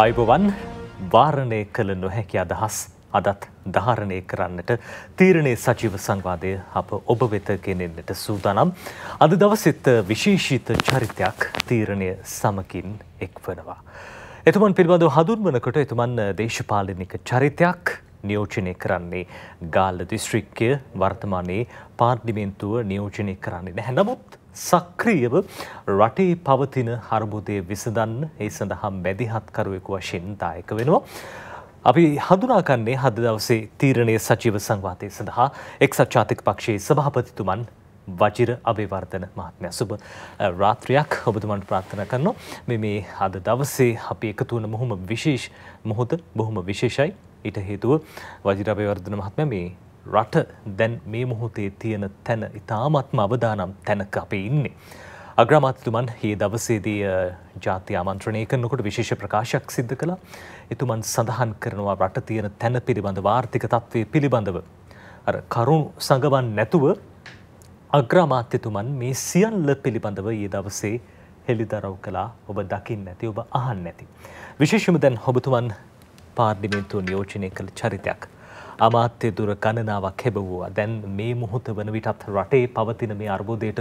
අයිබවන් වාරණය කළ නොහැකි අදහස් අදත් ධාරණය කරන්නට තීරණය සචිව සංවාදය අප ඔබ වෙත කෙනෙන්නට සූදානම්. අද දවසෙත් විශේෂීත චරිතයක් තීරණය සමකින් එක්වනවා. එතුමන් පිළිබඳව හඳුන්වනකොට එතුමන් දේශපාලනික චරිතයක් නියෝජනය කරන්නේ ගාල්ල දිස්ත්‍රික්කය වර්තමානයේ පාර්ඩිමෙන්න්තුව නියෝජනය කරන්නේ නැහැ නමුත් සක්‍රියව රටේ පවතින හරබුදය විසඳන්න ඒ සඳහම් බැදිහත්කරුවෙකු වශයෙන් දායක වෙනවා. අපි හඳුනාකන්නේ හද දවසේ තීරණය සචීව සංවාතය සඳහා එක්සත් ජාතික පක්ෂයේ සභාපතිතුමන් වජිර අභිවර්ධන මහත්මය සුබ රාත්‍රයක් ඔබතුමන්ට ප්‍රාර්ථන කරනවා මෙ මේ අද දවසේ අපි එකතු වන මොහොම විශේෂ මොහොත බොහොම විශේෂයි ඊට හේතුව වජිර අභිවර්ධන මහත්මය මේ රට දැන් මේ මොහොතේ තියෙන තැන ඉතාමත්ම අවදානම් තැනක අපි ඉන්නේ. අග්‍රමාත්‍යතුමන් ඒ දවසේදී ජාති ආමන්ත්‍රණය කරනකොට විශේෂ ප්‍රකාශයක් සිද්ධ කළා. එතුමන් සඳහන් කරනවා රට තියෙන තැන පිළිබඳ වාර්ථික තත්ත්වය පිළිබඳව. අර කරුණු සඟවන් නැතුව අග්‍රාමාත්‍යතුමන් මේ සියල්ල පිළිබඳව ඒ දවසේ හෙළිදරව් කළා ඔබ දකිින් නැති ඔබ අහන් නැති. විශේෂම දැන් හොබතුමන් පාර්ඩිමේන්තුව නියෝජනය කළ චරිතයක් අමාත්‍ය දුර ගණනාවක් හැබවුවා. දැන් මේ මොහොත වන විටත් රටේ පවතින මේ අර්බුදයට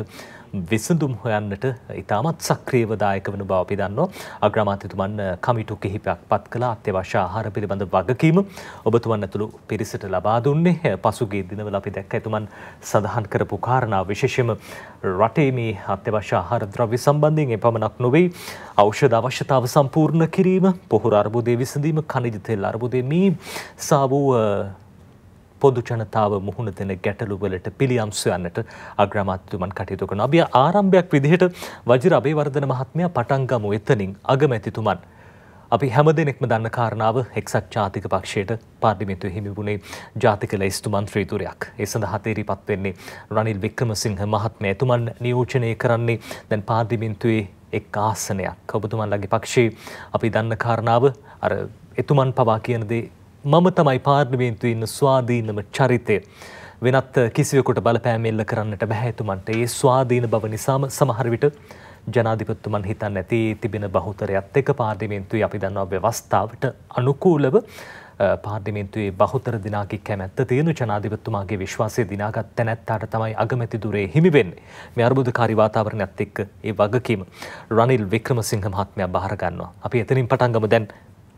විසඳුම් හොයන්නට ඉතාමත් සක්‍රියවදායක වන බව අපි දන්නවා. අග්‍රාමාත්‍යතුමන් කමිටු කිහිපයක් පත් කළ අත්‍යවශ්‍ය ආහාර පිළිබඳ වගකීම ඔබතුමන් ඇතුළු පිරිසට ලබා දුන්නේ. පසුගිය දිනවල අපි දැක්ක ඇතුමන් සඳහන් කරපු කාරණා විශේෂම රටේ මේ අත්‍යවශ්‍ය ආහාර ද්‍රව්‍ය සම්බන්ධයෙන් එපමණක් නොවේ ඖෂධ අවශ්‍යතාව සම්පූර්ණ කිරීම, පොහොර අර්බුදය විසඳීම, කනිජ තෙල් අර්බුදය මේ සා වූ පොදු ජනතාව මුහුණ දෙන ගැටලුවලට පිළියම් සොයන්නට අග්‍රාමාත්‍යතුමන් කටයුතු කරනවා. අපි ආරම්භයක් විදිහට වජිර අබේවර්ධන මහත්මයා පටන් ගමු එතනින් අගමැතිතුමන්. අපි හැමදෙනෙක්ම දන්න කාරණාව එක්සත් ජාතික පක්ෂයට පාර්ලිමේන්තුවේ හිමිවුණේ ජාතික ලැයිස්තු මන්ත්‍රීතුරයක්. ඒ සඳහා තීරීපත් වෙන්නේ රනිල් වික්‍රමසිංහ මහත්මයා. එතුමන් නියෝජනය කරන්නේ දැන් පාර්ලිමේන්තුවේ එක් ආසනයක්. ඔබතුමන්ලගේ පක්ෂයේ අපි දන්න කාරණාව අර එතුමන් පවා කියන දේ මම තමයි පාර්ලිමේන්තුවේ ඉන්න ස්වාධීනම චරිතය. වෙනත් කිසිවෙකුට බලපෑම් එල්ල කරන්නට බෑ එතුමන්ට. ඒ ස්වාධීන බව නිසාම සමහර විට ජනාධිපත්තුමන් හිතන්න ඇති තිබෙන බහුතරයත් එක පාර්ලිමේන්තුවේ අපි දන්නවා ව්‍යවස්ථාවට අනුකූලව පාර්ලිමේන්තුවේ බහුතර දිනාකි කැමැත්ත තියෙන ජනාධිපත්තුමාගේ විශ්වාසය දිනාගත් තැනැත්තාට තමයි අගමැති දුරේ හිමිවෙන්නේ. මේ අර්බුදකාරී වාතාවරණයත් එක්ක ඒ වගකීම රනිල් වික්‍රමසිංහ මහත්මයා බාර ගන්නවා. අපි එතනින් පටන් ගමු දැන්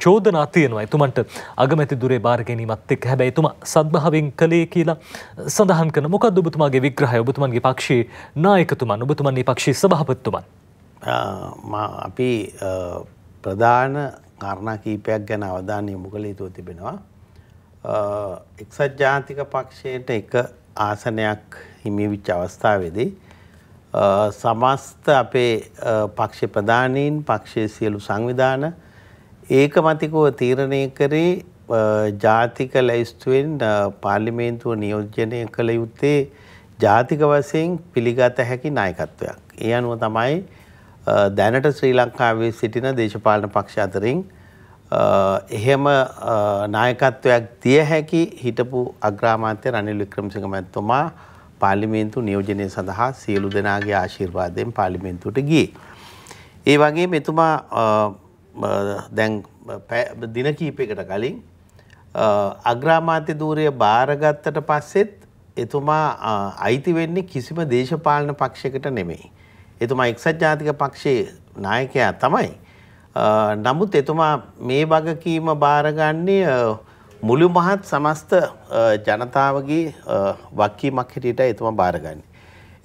චෝදනා තියෙනවා එතුමන්ට අගමැති දුරේ බාර ගැනීමත් එක් හැබැයි එතුමා සද්භාවෙන් කළේ කියලා සඳහන් කරන මොකද ඔබතුමාගේ විග්‍රහය ඔබතුමන්ගේ පක්ෂයේ නායකතුමන් ඔබතුමන් පක්ෂයේ සභාපතිතුමන් අපි ප්‍රධාන කාරණා කීපයක් ගැන අවධානය යොමු කළ යුතුව තිබෙනවා එක්සත් ජාතික පක්ෂයට එක ආසනයක් හිමිවිච්ච අවස්ථාවේදී සමස්ත අපේ පක්ෂ ප්‍රධානීන් පක්ෂයේ සියලු සංවිධාන ඒකමතිකව තීරණය කරේ ජාතික ලැයිස්තුවෙන් පාර්ලිමේන්තුව නියෝජ්ජනය කළ යුත්තේ ජාතික වසයෙන් පිළිගත හැකි නායකත්වයක්. ඒ අනුව තමයි දැනට ශ්‍රී ලංකාවේ සිටින දේශපාලන පක්ෂ අතරින් එහෙම නායකත්වයක් තිය හැකි හිටපු අග්‍රාමාත්‍ය රනිල් වික්‍රමසිංහ මැතිතුමා පාර්ලිමේන්තු නියෝජනය සඳහා සියලු දෙනාගේ ආශිර්වාදයෙන් පාර්ලිමේන්තුවට ගියේ. ඒ වගේ මෙතුමා දැන් දින කීපයකට කලින් අග්‍රාමාත්‍ය ධූරය භාරගත්තට පස්සෙත් එතුමා අයිති වෙන්නේ කිසිම දේශපාලන පක්ෂයකට නෙමෙයි. එතුමා එක්සත් ජාතික පක්ෂයේ නායකයා තමයි. නමුත් එතුමා මේ වගකීම භාරගන්නේ මුළු මහත් සමස්ත ජනතාවගේ වක්කීමක් හිටියට එතුමා භාරගන්නේ.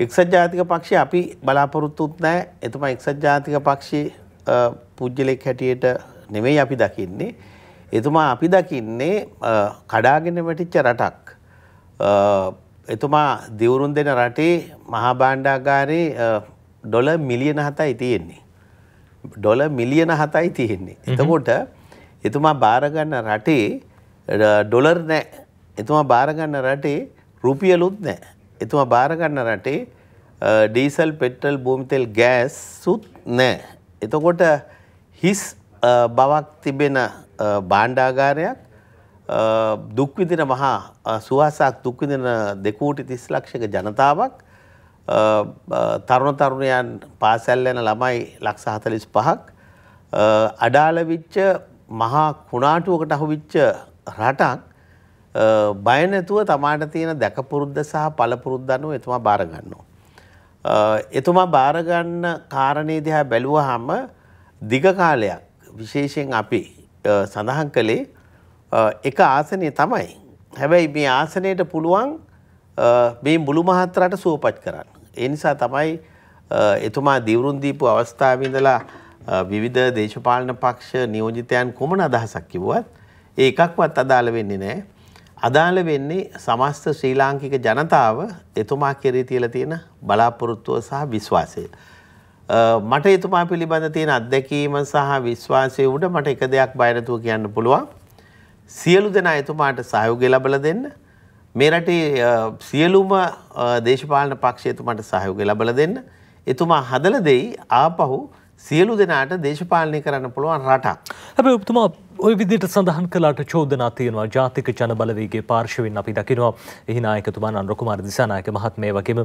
එක්සත් ජාතික පක්ෂය අපි බලාපොරොත්තුත් නෑ එතුමා එක්සත් ජාතික පක්ෂයේ පුද්ගලෙක් හැටියට නෙමෙයි අපි දකින්නේ. එතුමා අපි දකින්නේ කඩාගෙන වැටිච්ච රටක්. එතුමා දිවුරුන් දෙන රටේ මහා භාණ්ඩාගාරේ ඩොල මිලියන හතයි තියෙන්නේ. ඩොල මිලියන හතයි තියෙන්නේ. එතකොට එතුමා භාරගන්න රටේ ඩොලර් නෑ. එතුමා භාරගන්න රටේ රුපියලුත් නෑ. එතුමා භාරගන්න රටේ ඩීසල් පෙට්‍රල් භූමිතෙල් ගෑස් සුත් නෑ. එතකොට හිස් බවක් තිබෙන බාණ්ඩාගාරයක් දුක්විදින මහා සුවසක් දුක්විදින දෙකූටි තිස් ලක්ෂක ජනතාවක් තරුණ තරුණයන් පාසැල් යන ළමයි ලක්ෂ හතලිස් පහක් අඩාලවිච්ච මහා කුණාටුවකට අහුවිච්ච රටක් බයනැතුව තමාට තියෙන දැකපුරුද්ධ සහ පලපුරුද්ධ අනුව එතුමා බාරගන්නවා. එතුමා භාරගන්න කාරණය දිහා බැලුවහම දිග කාලයක් විශේෂයෙන් අපි සඳහන් කළේ එක ආසනය තමයි. හැබැයි මේ ආසනයට පුළුවන් මේ මුළු මහත්තරට සුවපත් කරන්න. ඒ නිසා තමයි එතුමා දිවුරුන් දීපු අවස්ථාවඳලා විවිධ දේශපාලන පක්ෂ නියෝජිතයන් කොමන අදහසක් කිව්වත් ඒ එකක්වත් අදාළ වෙන්නේ නෑ. අදාළ වෙන්නේ සමස්ත ශ්‍රී ලාංකික ජනතාව එතුමා කෙරේ තියලා තියෙන බලාපොරොත්තුව සහ විශ්වාසය. මට එතුමා පිළිබඳ තියෙන අත්දැකීම සහ විශ්වාසය උඩ මට එක දෙයක් බය නැතුව කියන්න පුළුවන්. සියලු දෙනා එතුමාට සහයෝගය ලබලා දෙන්න. මේ රටේ සියලුම දේශපාලන පක්ෂ එතුමාට සහයෝගය ලබලා දෙන්න. එතුමා හදලා දෙයි ආපහු සියලු දෙනාට දේශපාලනය කරන්න පුළුවන් රටක්. හැබැයි ඔබතුමා ඔය විදිට සඳහන් කලාට චෝදනා තියෙනවා ජාතික ජනබලවේගේ පාර්ශවෙන් අපි දකිනවා එහි නායකතුමාන් අන්රකුමාර දිසානායක මහත් මේ වගේම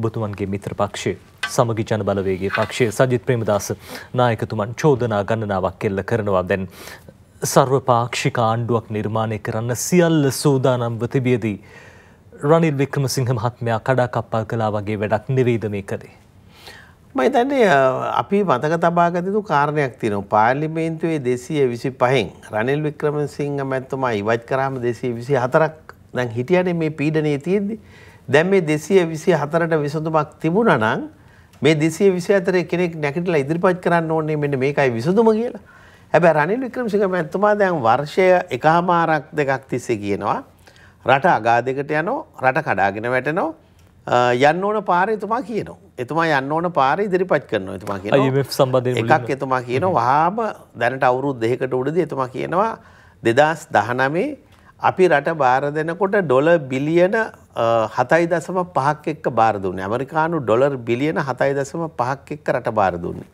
ඔබතුමන්ගේ මිත්‍ර පක්ෂය සමගි ජනබලවේගේ පක්ෂය සජිත් ප්‍රේමදාස නායකතුමන් චෝදනා ගණනාවක් කෙල්ල කරනවා දැන් සර්වපාක්ෂික ආණ්ඩුවක් නිර්මාණය කරන්න සියල්ල සූදානම්ව තිබියදී රනිල් වික්‍රමසිංහ මහත්මයා කඩාකප්පල් කලා වගේ වැඩක් නිවේද මේ කළේ මහිතන්නේ අපි මතක තබාගතතු කාරණයක් තින පාර්ලිමේන්තුවේ දෙසය විසි පහෙන් රනිල් වික්‍රම සිංහ මැත්තුමා ඉවත් කරාම දෙසේ විසි හතරක් දැන් හිටියට මේ පීඩනය තියෙද්දි දැන් මේ දෙසය විසි හතරට විසඳුමක් තිබුණ නං මේ දෙසේ විසි අතර කෙනෙක් නැකටලා ඉදිරිපත් කරන්න ඕන්නේ මෙට මේකයි විසඳුම කියලා හැබැ රනිල් වික්‍රම සිංහ මැත්තුමා දැන් වර්ෂය එකහමාරක් දෙකක් තිස්සේ කියනවා රට අගාදකට යනෝ රට කඩාගෙන වැටනෝ යන්න ඕන පාරය එතුමා කියනවා. එතුමා යන්න ඕන පාර ඉදිරිපත් කරනවා එතුමා කියන සම්බධ එකක් එතුමා කියන වහාම දැනට අවුරුත් දෙකට උඩද එතුමා කියනවා දෙදස් දහනමේ අපි රට බාර දෙනකොට ඩොල බිලියන හතයි දසම පහක් එක්ක බාර දුන්නේ ඇමරිකානු ඩොලර් බිලියන හතයි දසම පහක් එක්ක රට බාර දුන්නේ.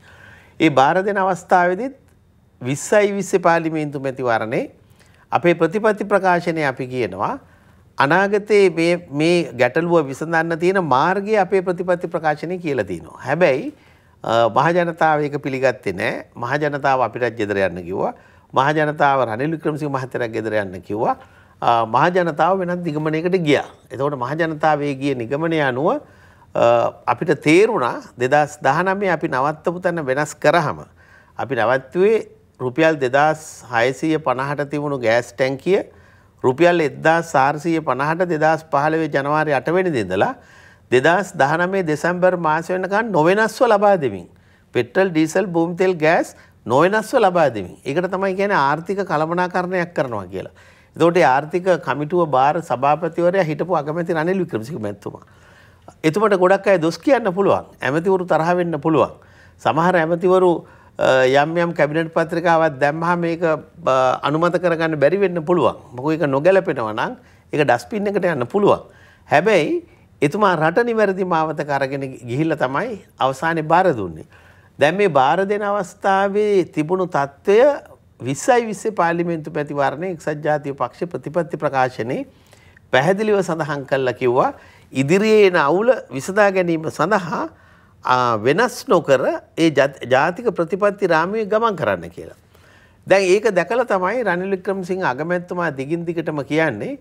ඒ බාර දෙන අවස්ථාවදිත් විස්සයි විස්ස පාලිමේන්තු මැතිවරණේ අපේ ප්‍රතිපත්ති ප්‍රකාශනය අපි කියනවා අනාගතයේ මේ ගැටලුව විසඳන්න තියෙන මාර්ගය අපේ ප්‍රතිපත්ති ප්‍රකාශනය කියලා තියෙනවා. හැබැයි මහජනතාව ඒක පිළිගත්තේ නැහැ. මහජනතාව අපිටත් ගෙදර යන්න කිව්වා. මහජනතාව රනිල් වික්‍රමසිංහ මහත්තයාට ගෙදර යන්න කිව්වා. මහජනතාව වෙනත් නිගමනයකට ගියා. එතකොට මහජනතාවේ ගිය නිගමනය අනුව අපිට තේරුණා 2019 අපි නවත්තපු තැන වෙනස් කරාම අපි නවත්තුවේ රුපියල් 2650ට තිබුණු ගෑස් ටැංකිය රුපියල් එද්දා සාර්සීය පණහට දෙදස් පහළවේ ජනවාරය අටවෙනි දෙදලා දෙදස් දහනමේ දෙසම්බර් මාස වෙනකන් නොවෙනස්ව ලබා දෙමින්. පෙට්‍රල් ඩීසල් භූමිතෙල් ගෑස් නොවෙනස්ව ලබා දෙමින්. ඒකට තමයි කියන ආර්ථික කළමනාකරණයක් කරනවා කියලා. එතකොට ආර්ථික කමිටුව බාර සභාපතිවරයා හිටපු අගමැති රනිල් වික්‍රමසිංහ මැතිතුමා. එතුමට ගොඩක් අය දොස් කියන්න පුළුවන්. ඇමතිවරු තරහ වෙන්න පුළුවන්. සමහර ඇමතිවරු යම් යම් කැබිනට් පත්‍රිකාවත් දැම්හම මේක අනුමත කරගන්න බැරි වෙන්න පුළුවන්. මොකද ඒක නොගැලපෙනවා නම් ඒක ඩස්පින් එකට යන්න පුළුවන්. හැබැයි එතුමා රට නිවැරදි මාවතක අරගෙන ගිහිල්ලා තමයි අවසානයේ බාර දුන්නේ. දැන් මේ බාර දෙන අවස්ථාවේ තිබුණු తত্ত্বය 20යි 20 පාර්ලිමේන්තු ප්‍රතිවාරණේ එක්සත් ජාතික පක්ෂ ප්‍රතිපත්ති ප්‍රකාශනයේ පැහැදිලිව සඳහන් කළා කිව්වා ඉදිරියේ එන අවුල විසඳා ගැනීම සඳහා වෙනස් නොකර ඒ ජාතික ප්‍රතිපත්ති රාමයේ ගමන් කරන්න කියලා. දැන් ඒක දැකලා තමයි රනිල් වික්‍රමසිංහ අගමැතිතුමා දිගින් දිගටම කියන්නේ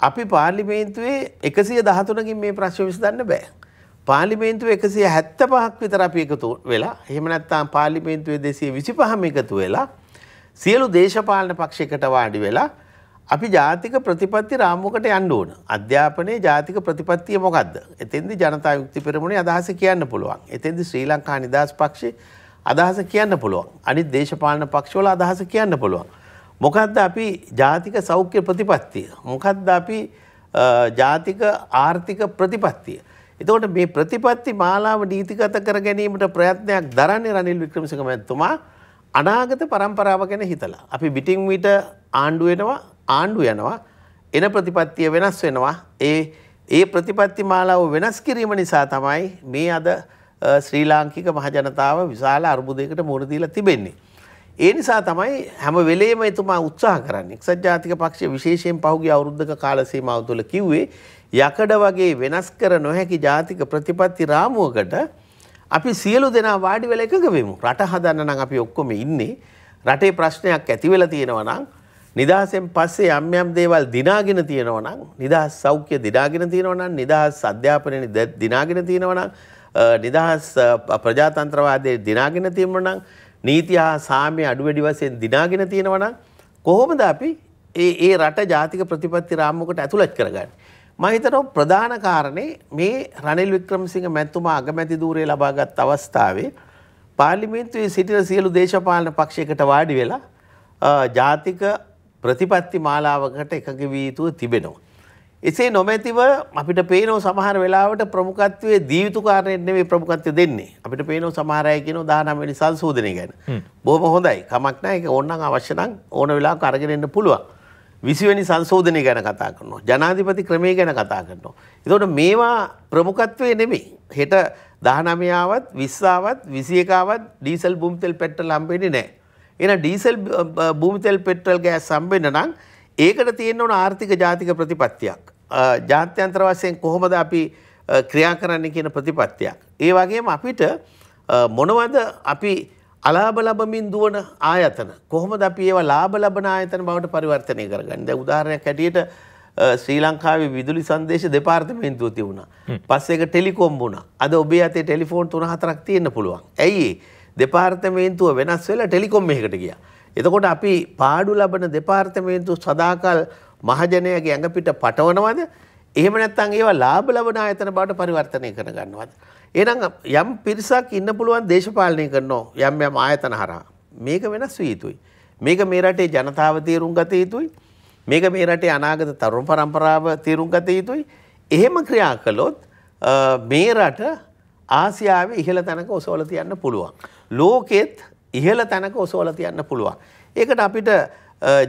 අපි පාර්ලිමේන්තුවේ 113කින් මේ ප්‍රශ්නේ විසඳන්න බෑ. පාර්ලිමේන්තුව 175ක් විතර අපි එකතු වෙලා එහෙම නැත්නම් පාර්ලිමේන්තුවේ 225ම එකතු වෙලා සියලු දේශපාලන පක්ෂයකට වාඩි වෙලා අපි ජාතික ප්‍රතිපත්ති රාමුවකට යන්න ඕන. අධ්‍යාපනයේ ජාතික ප්‍රතිපත්තිය මොකද්ද? එතෙන්දී ජනතා යුක්ති පෙරමුණේ අදහස කියන්න පුළුවන්. එතෙන්දී ශ්‍රී ලංකා නිදහස් පක්ෂේ අදහස කියන්න පුළුවන්. අනිත් දේශපාලන පක්ෂවල අදහස කියන්න පුළුවන්. මොකද්ද අපි ජාතික සෞඛ්‍ය ප්‍රතිපත්තිය? මොකද්ද අපි ජාතික ආර්ථික ප්‍රතිපත්තිය? එතකොට මේ ප්‍රතිපත්ති මාලාව නීතිගත කර ගැනීමට ප්‍රයත්නයක් දරන්නේ රනිල් වික්‍රමසිංහ මහත්මයා අනාගත පරම්පරාව ගැන හිතලා. අපි පිටින් විට ආණ්ඩු වෙනවා ආණ්ඩු යනවා එන ප්‍රතිපත්තිය වෙනස් වෙනවා ඒ ඒ ප්‍රතිපත්ති මාලාව වෙනස් කිරීම නිසා තමයි මේ අද ශ්‍රී ලාංකික මහජනතාව විශාල අර්බුදයකට මුහුණදීලා තිබෙන්නේ. ඒ නිසා තමයි හැම වෙලේම එතුමා උත්සාහ කරන්නේ. එක්සත් ජාතික පක්ෂය විශේෂයෙන් පහුගිය අවුරුද්දක කාල සීමාව තුළ කිව්වේ යකඩ වගේ වෙනස් කර නොහැකි ජාතික ප්‍රතිපත්ති රාමුවකට අපි සියලු දෙනා වාඩි වෙලා එකග වෙමු. රට හදන්න නම් අපි ඔක්කොම ඉන්නේ. රටේ ප්‍රශ්නයක් ඇති වෙලා තියෙනවා නම් නිදහසෙන් පස්සේ යම් යම් දේවල් දිනාගෙන තියෙනවා නම් නිදහස් සෞඛ්‍ය දිනාගෙන තියෙනවා නම් නිදහස් අධ්‍යාපනය දිනාගෙන තියෙනවා නම් නිදහස් ප්‍රජාතන්ත්‍රවාදයේ දිනාගෙන තියෙනවා නම් නීති හා සාමය අඩු වැඩි වශයෙන් දිනාගෙන තියෙනවා නම් කොහොමද අපි ඒ ඒ රට ජාතික ප්‍රතිපත්ති රාමුවකට ඇතුළත් කරගන්නේ මම හිතනවා ප්‍රධාන කාරණේ මේ රනිල් වික්‍රමසිංහ මැතිතුමා අගමැති ධූරය ලබාගත් අවස්ථාවේ පාර්ලිමේන්තුවේ සිටින සියලු දේශපාලන පක්ෂයකට වාඩි වෙලා ජාතික ප්‍රතිපත්ති මාලාවකට එකඟ වී යුතුව තිබෙනවා. එසේ නොමැතිව අපිට පේනෝ සමහර වෙලාවට ප්‍රමුඛත්වයේ දීවිතුකාරයෙන් නෙවෙයි ප්‍රමුඛත්වය දෙන්නේ. අපිට පේනෝ සමහර අය කියනවා 19 වෙනි සංශෝධනය ගැන. බොහොම හොඳයි. කමක් නැහැ. ඒක ඕනනම් අවශ්‍ය නම් ඕන වෙලාවක අරගෙන එන්න පුළුවන්. 20 වෙනි සංශෝධනය ගැන කතා කරනවා. ජනාධිපති ක්‍රමය ගැන කතා කරනවා. ඒතකොට මේවා ප්‍රමුඛත්වයේ නෙමෙයි. හෙට 19 ආවත් 20 ආවත් 21 ආවත් ඩීසල් බුම්තෙල් පෙට්‍රල් හම්බෙන්නේ නැහැ. එන ඩීසල් භූමිතෙල් පෙට්‍රල් ගෑස් සම්බෙන්න නම් ඒකට තියෙන්න ඕන ආර්ථික ජාතික ප්‍රතිපත්තියක්. ජාත්‍යන්තර වශයෙන් කොහොමද අපි ක්‍රියා කරන්න කියන ප්‍රතිපත්තියක්. ඒ වගේම අපිට මොනවද අපි අලාභ ලබමින් දුවන ආයතන කොහොමද අපි ඒවා ලාභ ලබන ආයතන බවට පරිවර්තනය කරගන්නේ. දැන් උදාහරණයක් ඇටියට ශ්‍රී ලංකාවේ විදුලි සංදේශ දෙපාර්තමේන්තුව තිබුණා. පස්සේ ඒක ටෙලිකොම් වුණා. අද ඔබේ අතේ ටෙලිෆෝන් 3-4ක් තියෙන්න පුළුවන්. ඇයි ඒ? දෙපාර්තමේන්තුව වෙනස් වෙලා ටෙලිකොම් එකකට ගියා. එතකොට අපි පාඩු ලබන දෙපාර්තමේන්තු සදාකල් මහජනයාගේ ඇඟපිට පටවනවද? එහෙම නැත්නම් ඒවා ලාභ ලබන ආයතන බවට පරිවර්තනය කර ගන්නවද? එහෙනම් යම් පිරිසක් ඉන්න පුළුවන් දේශපාලනය කරනවා යම් යම් ආයතන හරහා. මේක වෙනස් විය යුතුයි. මේක මේ රටේ ජනතාව තීරුම් ගත යුතුයි. මේක මේ රටේ අනාගත තරුණ පරම්පරාව තීරුම් ගත යුතුයි. එහෙම ක්‍රියා කළොත් මේ රට ආසියාවේ ඉහළ තැනක ඔසවල තියන්න පුළුවන්. ලෝකෙත් ඉහළ තැනක ඔසවල තියන්න පුළුවන්. ඒකට අපිට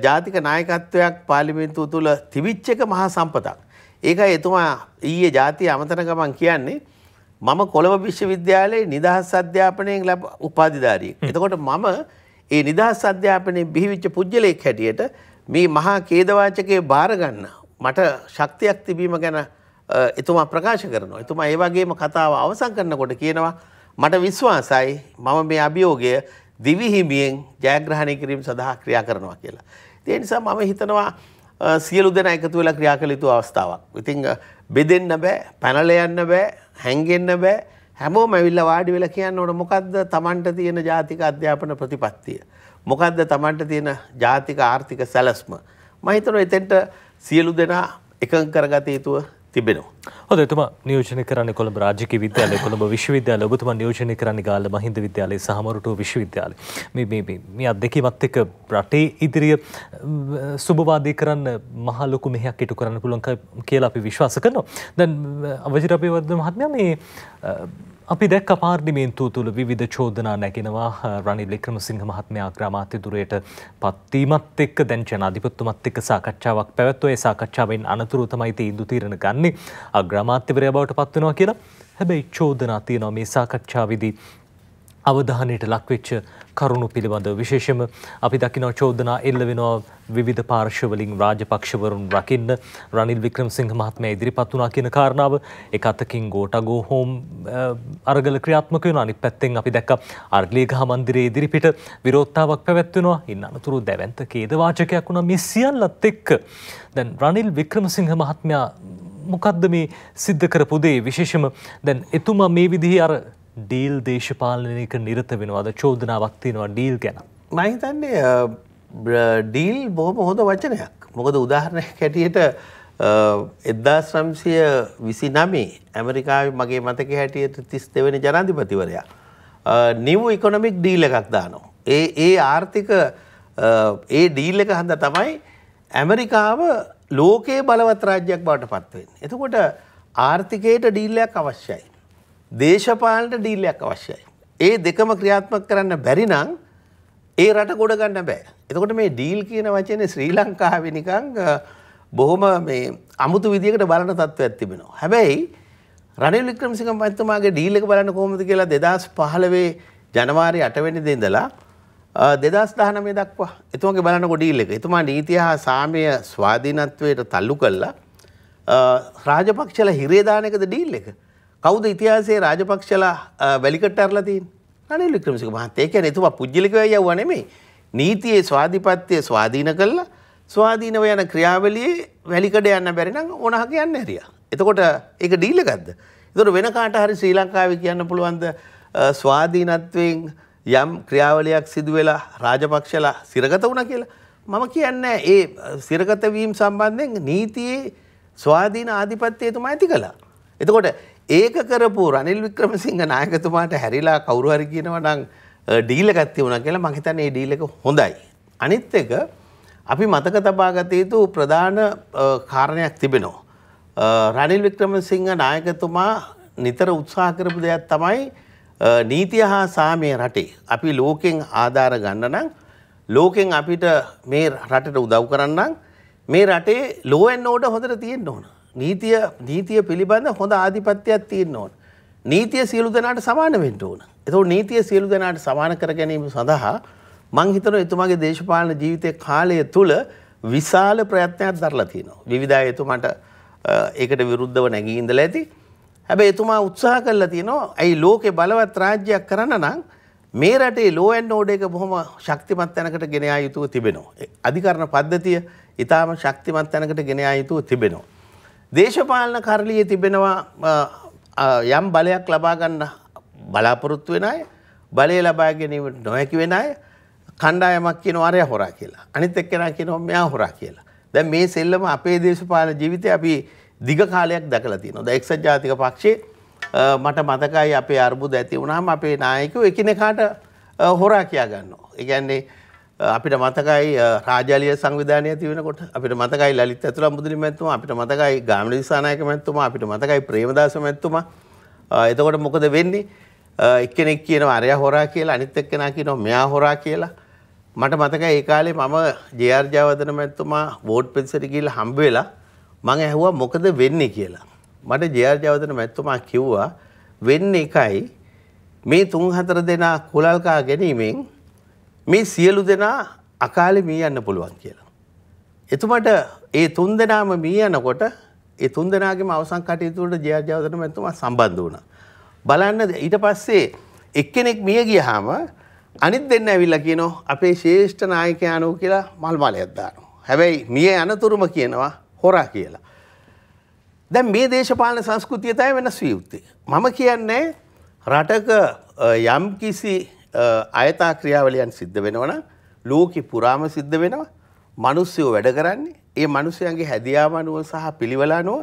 ජාතික නායකත්වයක් පාලිමෙන්තුව තුළ තිවිච්චක මහා සම්පතක්. ඒකයි එතුමා ඊයේ ජාතිය අමතන ගමන් කියන්නේ මම කොළඹ විශ්වවිද්‍යාලයේ නිදහස් අධ්‍යාපනයෙන් ලැබ උපාධිධාරියෙක්. එතකොට මම ඒ නිදහස් අධ්‍යාපනයේ බිහිවිච්ච පුජ්‍යලයක් හැටියට මේ මහා ඛේදවාචකයේ බාර ගන්න මට ශක්තියක් තිබීම ගැන එතුමා ප්‍රකාශ කරනවා. එතුමා ඒ වගේම කතාව අවසන් කරනකොට කියනවා මට විශ්වාසයි මම මේ අභියෝගය දිවිහිමියෙන් ජයග්‍රහණය කිරීම සඳහා ක්‍රියා කරනවා කියලා. ඒ නිසා මම හිතනවා සියලු දෙනා එකතු වෙලා ක්‍රියා කළ යුතු අවස්ථාවක්. ඉතින් බෙදෙන්න බෑ, පැනල යන්න බෑ, හැංගෙන්න බෑ. හැමෝම ඇවිල්ලා වාඩි වෙලා කියන්න ඕන මොකද්ද Tamanට තියෙන ජාතික අධ්‍යාපන ප්‍රතිපත්තිය. මොකද්ද Tamanට තියෙන ජාතික ආර්ථික සැලැස්ම. මම හිතනවා එතෙන්ට සියලු දෙනා එකඟ කරගත යුතුව තිබෙනවා. හොද එතුම නියෝජන කරන්න කොළඹ රාජික විද්‍යාලය කොළඹ විශ්වවිද්‍යාල ඔබතුම නියෝජන කරන්න ගාල මහින්ද විද්‍යාලය සහමරට විශ්වවිද්‍යාල මේ අත් දෙකමත් එක රටේ ඉදිරිය සුභවාදී කරන්න මහලොකු මෙහයක් ඉටු කරන්න පුළොන්ක කියලා අපි විශ්වාස කරනවා. දැන් අවජිරපය වද මහත්ම මේ අපි දැක් පාර්ලිමේන්තුව තුළ විධ චෝදනා නැගෙනවා රනිල් වික්‍රමසිංහ මහත්මයා අග්‍රාමාත්‍යතුරයට පත්වීමත් එක්ක දැන් ජනාධිපත්තුමත් එක්ක සාකච්ඡාවක් පැවැත්ව ඒ සාකච්ඡාවෙන් අනතුරු තමයි තීන්දු තීරණ ගන්නේ අග්‍රාමාත්‍යවරයා බවට පත්වෙනවා කියලා හැබැයි චෝදනා තියෙනවා මේ සාකච්ඡාවේදී අවධානයට ලක්වෙච්ච කරුණු පිළිබඳ විශේෂම අපි දකිනව චෝදනා එල්ල වෙනවා විධ පාර්ශවලින් රාජපක්ෂවරුන් රකින්න රනිල් වික්‍රම් සිංහ මහත්මය ඉදිරිපත් වනා කියන කාරණාව එක අතකින් ගෝටගෝ හෝම් අරගල ක්‍රියාත්මක වෙන අනිත් පැත්තෙන් අපි දැක්ක අර්ලීගහ මන්දිරයේ ඉදිරිපිට විරෝත්තාවක් පැවැත්වෙනවා ඉන්න අනතුරු දැවන්ත කේදවාචකයක් වුණ මිසියල්ලත් එක්ක දැන් රනිල් වික්‍රම සිංහ මහත්මයා මොකද්ද මේ සිද්ධ කරපු දේ විශේෂම දැන් එතුමා මේ විදිහේ අර ඩීල් දේශපාලනයක නිරත වෙනවාද චෝදනාවක් තියෙනවා ඩීල් ගැන. මහිතන්නේ ඩීල් බොහොම හොඳ වචනයක් මොකද උදාහරණයක් හැටියට එද්දාස් රම්සිය විසි නමේ ඇමරිකාව මගේ මතක හැටියට තිස් දෙවැනි ජනාධිපතිවරයා. නිව ඉකොනමික් ඩීල එකක් දානවා. ඒ ඒ ආර්ථික ඒ ඩීල් එක හඳ තමයි ඇමරිකාව ලෝකයේ බලවත් රාජ්‍යයක් බවට පත්වෙන්. එතකොට ආර්ථිකයට ඩීල්ලයක් අවශ්‍යයි. දේශපාලට ඩීල්ලයක් අවශ්‍යයි. ඒ දෙකම ක්‍රියාත්මක කරන්න බැරි නම් ඒ රට ගොඩ ගන්න බෑ. එතකොට මේ ඩීල් කියන වචනේ ශ්‍රී ලංකාවේ නිකන් බොහොම මේ අමුතු විදිහකට බලන තත්ත්වයක් තිබෙනවා. හැබැයි රනිල් වික්‍රමසිංහ මහත්මයාගේ ඩීල් එක බලන්න කොහොමද කියලා 2015 ජනවාරි 8 වෙනිදා ඉඳලා 2019 දක්වා එතුමාගේ බලනකොට ඩීල් එක. එතුමා නීතිය හා සාමය ස්වාධීනත්වයට තල්ලු කළා. රාජපක්ෂල හිරේ දාන එකද ඩීල් එක? කවුද ඉතිහාසයේ රාජපක්ෂලා වැලිකට ඇරලා තියෙන්නේ රනිල් වික්‍රමසිංහ මහත්තයා කියන්නේ එතුමා පුජ්‍යලිකව යවුවා නෙමෙයි නීතියේ ස්වාධිපත්‍යය ස්වාධීන කළා ස්වාධීනව යන ක්‍රියාවලියේ වැලිකඩ යන්න බැරි නම් ඕනහක යන්න හැරියා එතකොට ඒක ඩීල් එකක්ද එතකොට වෙන කාට හරි ශ්‍රී ලංකාවේ කියන්න පුළුවන්ද ස්වාධීනත්වයෙන් යම් ක්‍රියාවලියක් සිදු වෙලා රාජපක්ෂලා සිරගත වුණා කියලා මම කියන්නේ ඒ සිරගත වීම සම්බන්ධයෙන් නීතියේ ස්වාධීන ආධිපත්‍යය තුමා ඇති කළා එතකොට ඒක කරපු රනිල් වික්‍රමසිංහ නායකතුමාට හැරිලා කවුරු හරි කියනවා නම් ඩීලකක් තිබුණා කියලා මම හිතන්නේ මේ ඩීල් එක හොඳයි. අනිත් එක අපි මතක තබා ගත යුතු ප්‍රධාන කාරණයක් තිබෙනවා. රනිල් වික්‍රමසිංහ නායකතුමා නිතර උත්සාහ කරපු දෙයක් තමයි නීතිය හා සාමය රටේ. අපි ලෝකෙන් ආධාර ගන්න නම් ලෝකෙන් අපිට මේ රටට උදව් කරන්න මේ රටේ ලෝ ඇන් ඕඩර් හොඳට තියෙන්න ඕන. නීතිය නීතිය පිළිබඳ හොඳ ආධිපත්‍යයක් තියෙන්න ඕන. නීතිය සියලු දෙනාට සමාන වෙන්න ඕන. එතකොට නීතිය සියලු දෙනාට සමාන කර ගැනීම සඳහා මං හිතනවා එතුමාගේ දේශපාලන ජීවිතය කාලය තුළ විශාල ප්‍රයත්නයක් දරලා තියෙනවා. විවිධාය එතුමාට ඒකට විරුද්ධව නැගී ඉඳලා ඇති. හැබැයි එතුමා උත්සාහ කරලා තියෙනවා ඇයි ලෝකේ බලවත් රාජ්‍යයක් කරන්න නම් මේ රටේ ලෝ ඇන්ඩ් ඕඩර් එක බොහොම ශක්තිමත් තැනකට ගෙන ආ යුතුව තිබෙනවා. අධිකරණ පද්ධතිය ඊටාම ශක්තිමත් තැනකට ගෙන ආ යුතුව තිබෙනවා. දේශපාලන කරලිය තිබෙනවා යම් බලයක් ලබාගන්න බලාපොරොත්තු වෙන අය බලය ලබා ගැනීමට නොහැකි වෙන අය කණ්ඩායමක් කියනවා අරය හොරා කියලා. අනිත් එක්කෙනා කියනවා මෙයා හොරා කියලා. දැන් මේ සෙල්ලම අපේ දේශපාලන ජීවිතේ අපි දිග කාලයක් දැකලා තියෙනවා. දැන් එක්සත් ජාතික පක්ෂයේ මට මතකයි අපේ අර්බුද ඇති වුණාම අපේ නායකයෝ එකිනෙකාට හොරා කියා ගන්නවා. ඒ කියන්නේ අපිට මතකයි රාජාලිය සංවිධානය තිවෙනකොට අපිට මතකයි ලලිත් ඇතුළ මුදුරි මැත්තුම අපිට මතකයි ගාමි දිසානායක මැත්තුම අපිට මතකයි ප්‍රේමදාස මැත්තුම එතකොට මොකද වෙන්නේ එක්කෙනෙක් කියන අරය හොරා කියලා අනිත් එක්කෙනා කියනවා මෙයා හොරා කියලා මට මතකයි ඒ කාලේ මම ජයාර්ජාවදන මැත්තුමා බෝඩ් පෙන්සට ගිහිල්ලා හම්බ වෙලා මම ඇහුවා මොකද වෙන්නේ කියලා මට ජයාර්ජාවදන මැත්තුමා කිව්වා වෙන්නේ එකයි මේ තුන් හතර දෙනා කුලල්කා ගැනීමෙන් මේ සියලු දෙනා අකාලෙ මී යන්න පුළුවන් කියලා. එතුමට ඒ තුන් දෙනාම මී යනකොට ඒ තුන් දෙනාගේම අවසන් කටයුතු වලට ජයජයවදන මැතිතුමා සම්බන්ධ වුණා. බලන්න ඊට පස්සේ එක්කෙනෙක් මිය ගියාම අනිත් දෙන්න ඇවිල්ලා කියනවා අපේ ශ්‍රේෂ්ඨ නායකයාණෝ කියලා මල් මාලයක් දානවා. හැබැයි මිය යනතුරුම කියනවා හොරා කියලා. දැන් මේ දේශපාලන සංස්කෘතිය තමයි වෙනස් විය යුත්තේ. මම කියන්නේ රටක යම්කිසි අයතා ක්‍රියාවලයන් සිද්ධ වෙනවන ලෝකෙ පුරාම සිද්ධ වෙනවා මනුස්සයෝ වැඩ කරන්නේ ඒ මනුස්සයන්ගේ හැදියාම අනුව සහ පිළිවෙල අනුව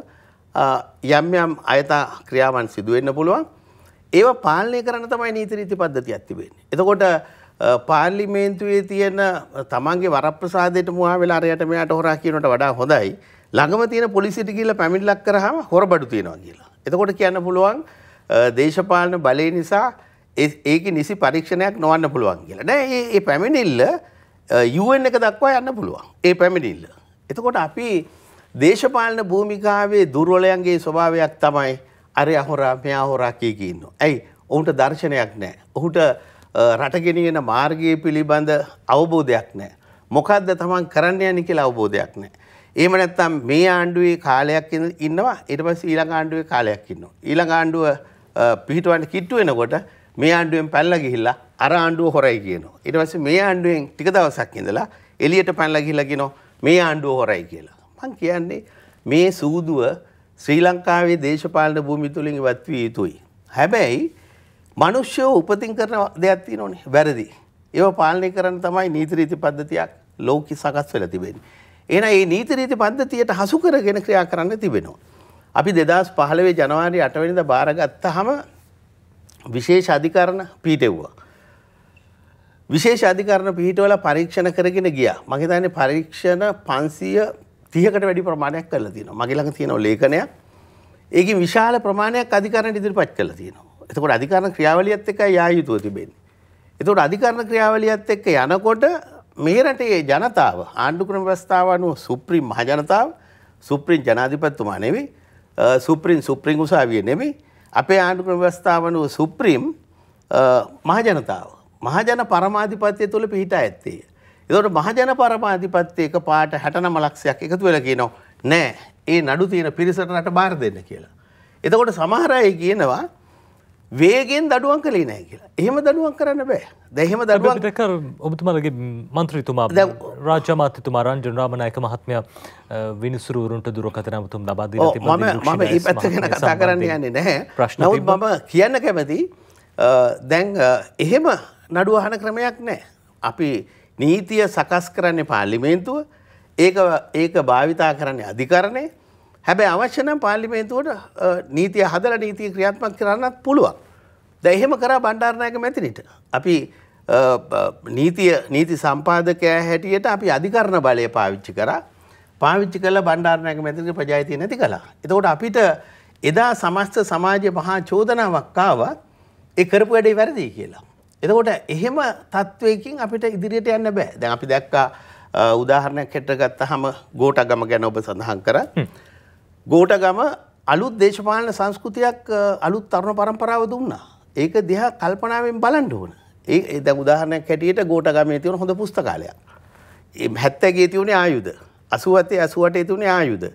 යම් යම් අයතා ක්‍රියාවන් සිදු වෙන්න පුළුවන් ඒව පාලනය කරන්න තමයි නීති රීති පද්ධතියක් තිබෙන්නේ එතකොට පාර්ලිමේන්තුවේ තියෙන තමන්ගේ වරප්‍රසාදයට මුවා වෙලා අරයට මෙයාට හොරා කියනට වඩා හොඳයි ළඟම තියෙන පොලිසියට කියලා පැමිණිලක් කරාම හොරබඩු තියෙනවා කියලා එතකොට කියන්න පුළුවන් දේශපාලන බලය නිසා ඒක නිසි පරීක්ෂණයක් නොවන්න පුළුවන් කියලා නෑ ඒ පැමිණිල්ල යුවෙන් එක දක්වා යන්න පුළුවන් ඒ පැමිණිල්ල. එතකොට අපි දේශපාලන භූමිකාවේ දුර්වලයන්ගේ ස්වභාවයක් තමයි අරය අහොරා මෙයා හොරා කියකඉන්න. ඇයි ඔවුන්ට දර්ශනයක් නෑ. ඔහුට රටගෙනගෙන මාර්ගය පිළිබඳ අවබෝධයක් නෑ. මොකක්ද තමන් කරන්න යනි කියලා අවබෝධයක් නෑ. ඒම නැත්තම් මේ ආණ්ඩුවේ කාලයක් ඉන්නවා ඉට පස් ඊළඟ ආණ්ඩුවේ කාලයක් ඉන්න. ඊළඟ ආණ්ඩුව පිහිටවන්න කිට්ටු වෙනකොට මේ ආණ්ඩුවෙන් පැනලා ගිහිල්ලා අර ආණ්ඩුව හොරයි කියනවා. ඊට පස්සේ මේ ආණ්ඩුවෙන් ටික දවසක් ඉඳලා එළියට පැනලා ගිහිල්ලා කියනවා මේ ආණ්ඩුව හොරයි කියලා. මං කියන්නේ මේ සූදුව ශ්‍රී ලංකාවේ දේශපාලන භූමි තුලින් ඉවත් විය යුතුයි. හැබැයි මිනිස්සු උපතින් කරන දෙයක් තියෙනෝනේ වැරදි. ඒව පාලනය කරන්න තමයි නීති රීති පද්ධතියක් ලෝකෙ සකස් වෙලා තිබෙන්නේ. එහෙනම් මේ නීති රීති පද්ධතියට හසු කරගෙන ක්‍රියා කරන්න තිබෙනවා. අපි 2015 ජනවාරි 8 වෙනිදා බාරගත්තාම විශේෂ අධිකරණ පීටෙව්වා. විශේෂ අධිකරණ පිහිටවල පරීක්ෂණ කරගෙන ගියා. මගේ තන්නේ පරීක්ෂණ 530කට වැඩි ප්‍රමාණයක් කරලා තියෙනවා. මගේ ළඟ තියෙන ලේඛනයක්. ඒකේ විශාල ප්‍රමාණයක් අධිකරණයට ඉදිරිපත් කරලා තියෙනවා. එතකොට අධිකරණ ක්‍රියාවලියත් එක්ක යා යුතුව තිබෙන්නේ. එතකොට අධිකරණ ක්‍රියාවලියත් එක්ක යනකොට මේ රටේ ජනතාව ආණ්ඩු ක්‍රම ප්‍රස්තාව අනුව සුප්‍රීම මහ ජනතාව සුප්‍රීම ජනාධිපතිතුමා නෙවෙයි සුප්‍රීම සුප්‍රීම උසාවිය නෙවෙයි අපේ ආණ්ඩු ව්‍යවස්ථාව වනු සුප්‍රීම් මහජනතාව. මහජන පරමාධිපත්‍යය තුළ පිහිටා ඇත්තේ. එතකොට මහජන පරමාධිපත්‍යය එක පාට හැටනම ලක්ෂයක් එකතු වෙලා කියනවා නෑ ඒ නඩු තියෙන පිරිසට රට බාර දෙන්න කියලා. එතකොට සමහර අය කියනවා වේගෙන් දඩුවන් කලේ නෑ කියලා එහෙම දඩුවන් කරන්න බෑ දැහෙම දඩුවන්කර ඔබතුමලගේ මන්ත්‍රීතුමා රාජමාත්‍යතුමා රංජන රාමනායක මහත්මය විනිසුරුවරුන්ට දුරකතනමතුම් ලබාද මම මම ඒ පැත්ත ගැන කතා කරන්න යන්නේ නැහැ ප්‍රශ්නවත් මම කියන්න කැමති දැන් එහෙම නඩුවහන ක්‍රමයක් නෑ අපි නීතිය සකස් කරන්නේ පාර්ලිමේන්තුව ඒක ඒක භාවිතා කරන්නේ අධිකරණය හැබැ අවශ්‍යනම් පාලිමේතුවට නීතිය හදල නීතිය ක්‍රියාත්මක් කරන්නත් පුළුවන්. දැ එහෙම කරා බණ්ඩාරණයක මැතිනිට. අපි නීතිය නීති සම්පාදකෑ හැටියට අපි අධිකරණ බලය පාවිච්චි කර පාවිච්චි කල බණ්ඩාරණයක මැතික ප්‍රජායිතිය නැති කලා. එතකොට අපිට එදා සමස්ත සමාජය මහා චෝදනාවක්කාවත් ඒ කරපු වැඩේ වැරදිී කියලා. එතකොට එහෙම තත්ත්වයකින් අපිට ඉදිරියට යන්න බෑ දැන් අපි දැක්කා උදාහරණයක් හෙට ගත්ත හම ගෝට ගම ගැන ඔබ සඳහන් කර ගෝටගම අලුත් දේශපාලන සංස්කෘතියක් අලුත් තරුණ පරම්පරාව දුන්නා. ඒක දිහා කල්පනාවෙන් බලන්න ඕන. ඒ දැන් උදාහරණයක් හැටියට ගෝටගමේ තියෙන හොඳ පුස්තකාලයක්. ඒ 70ගේ තියුනේ ආයුධ. 87 88 තියුනේ ආයුධ.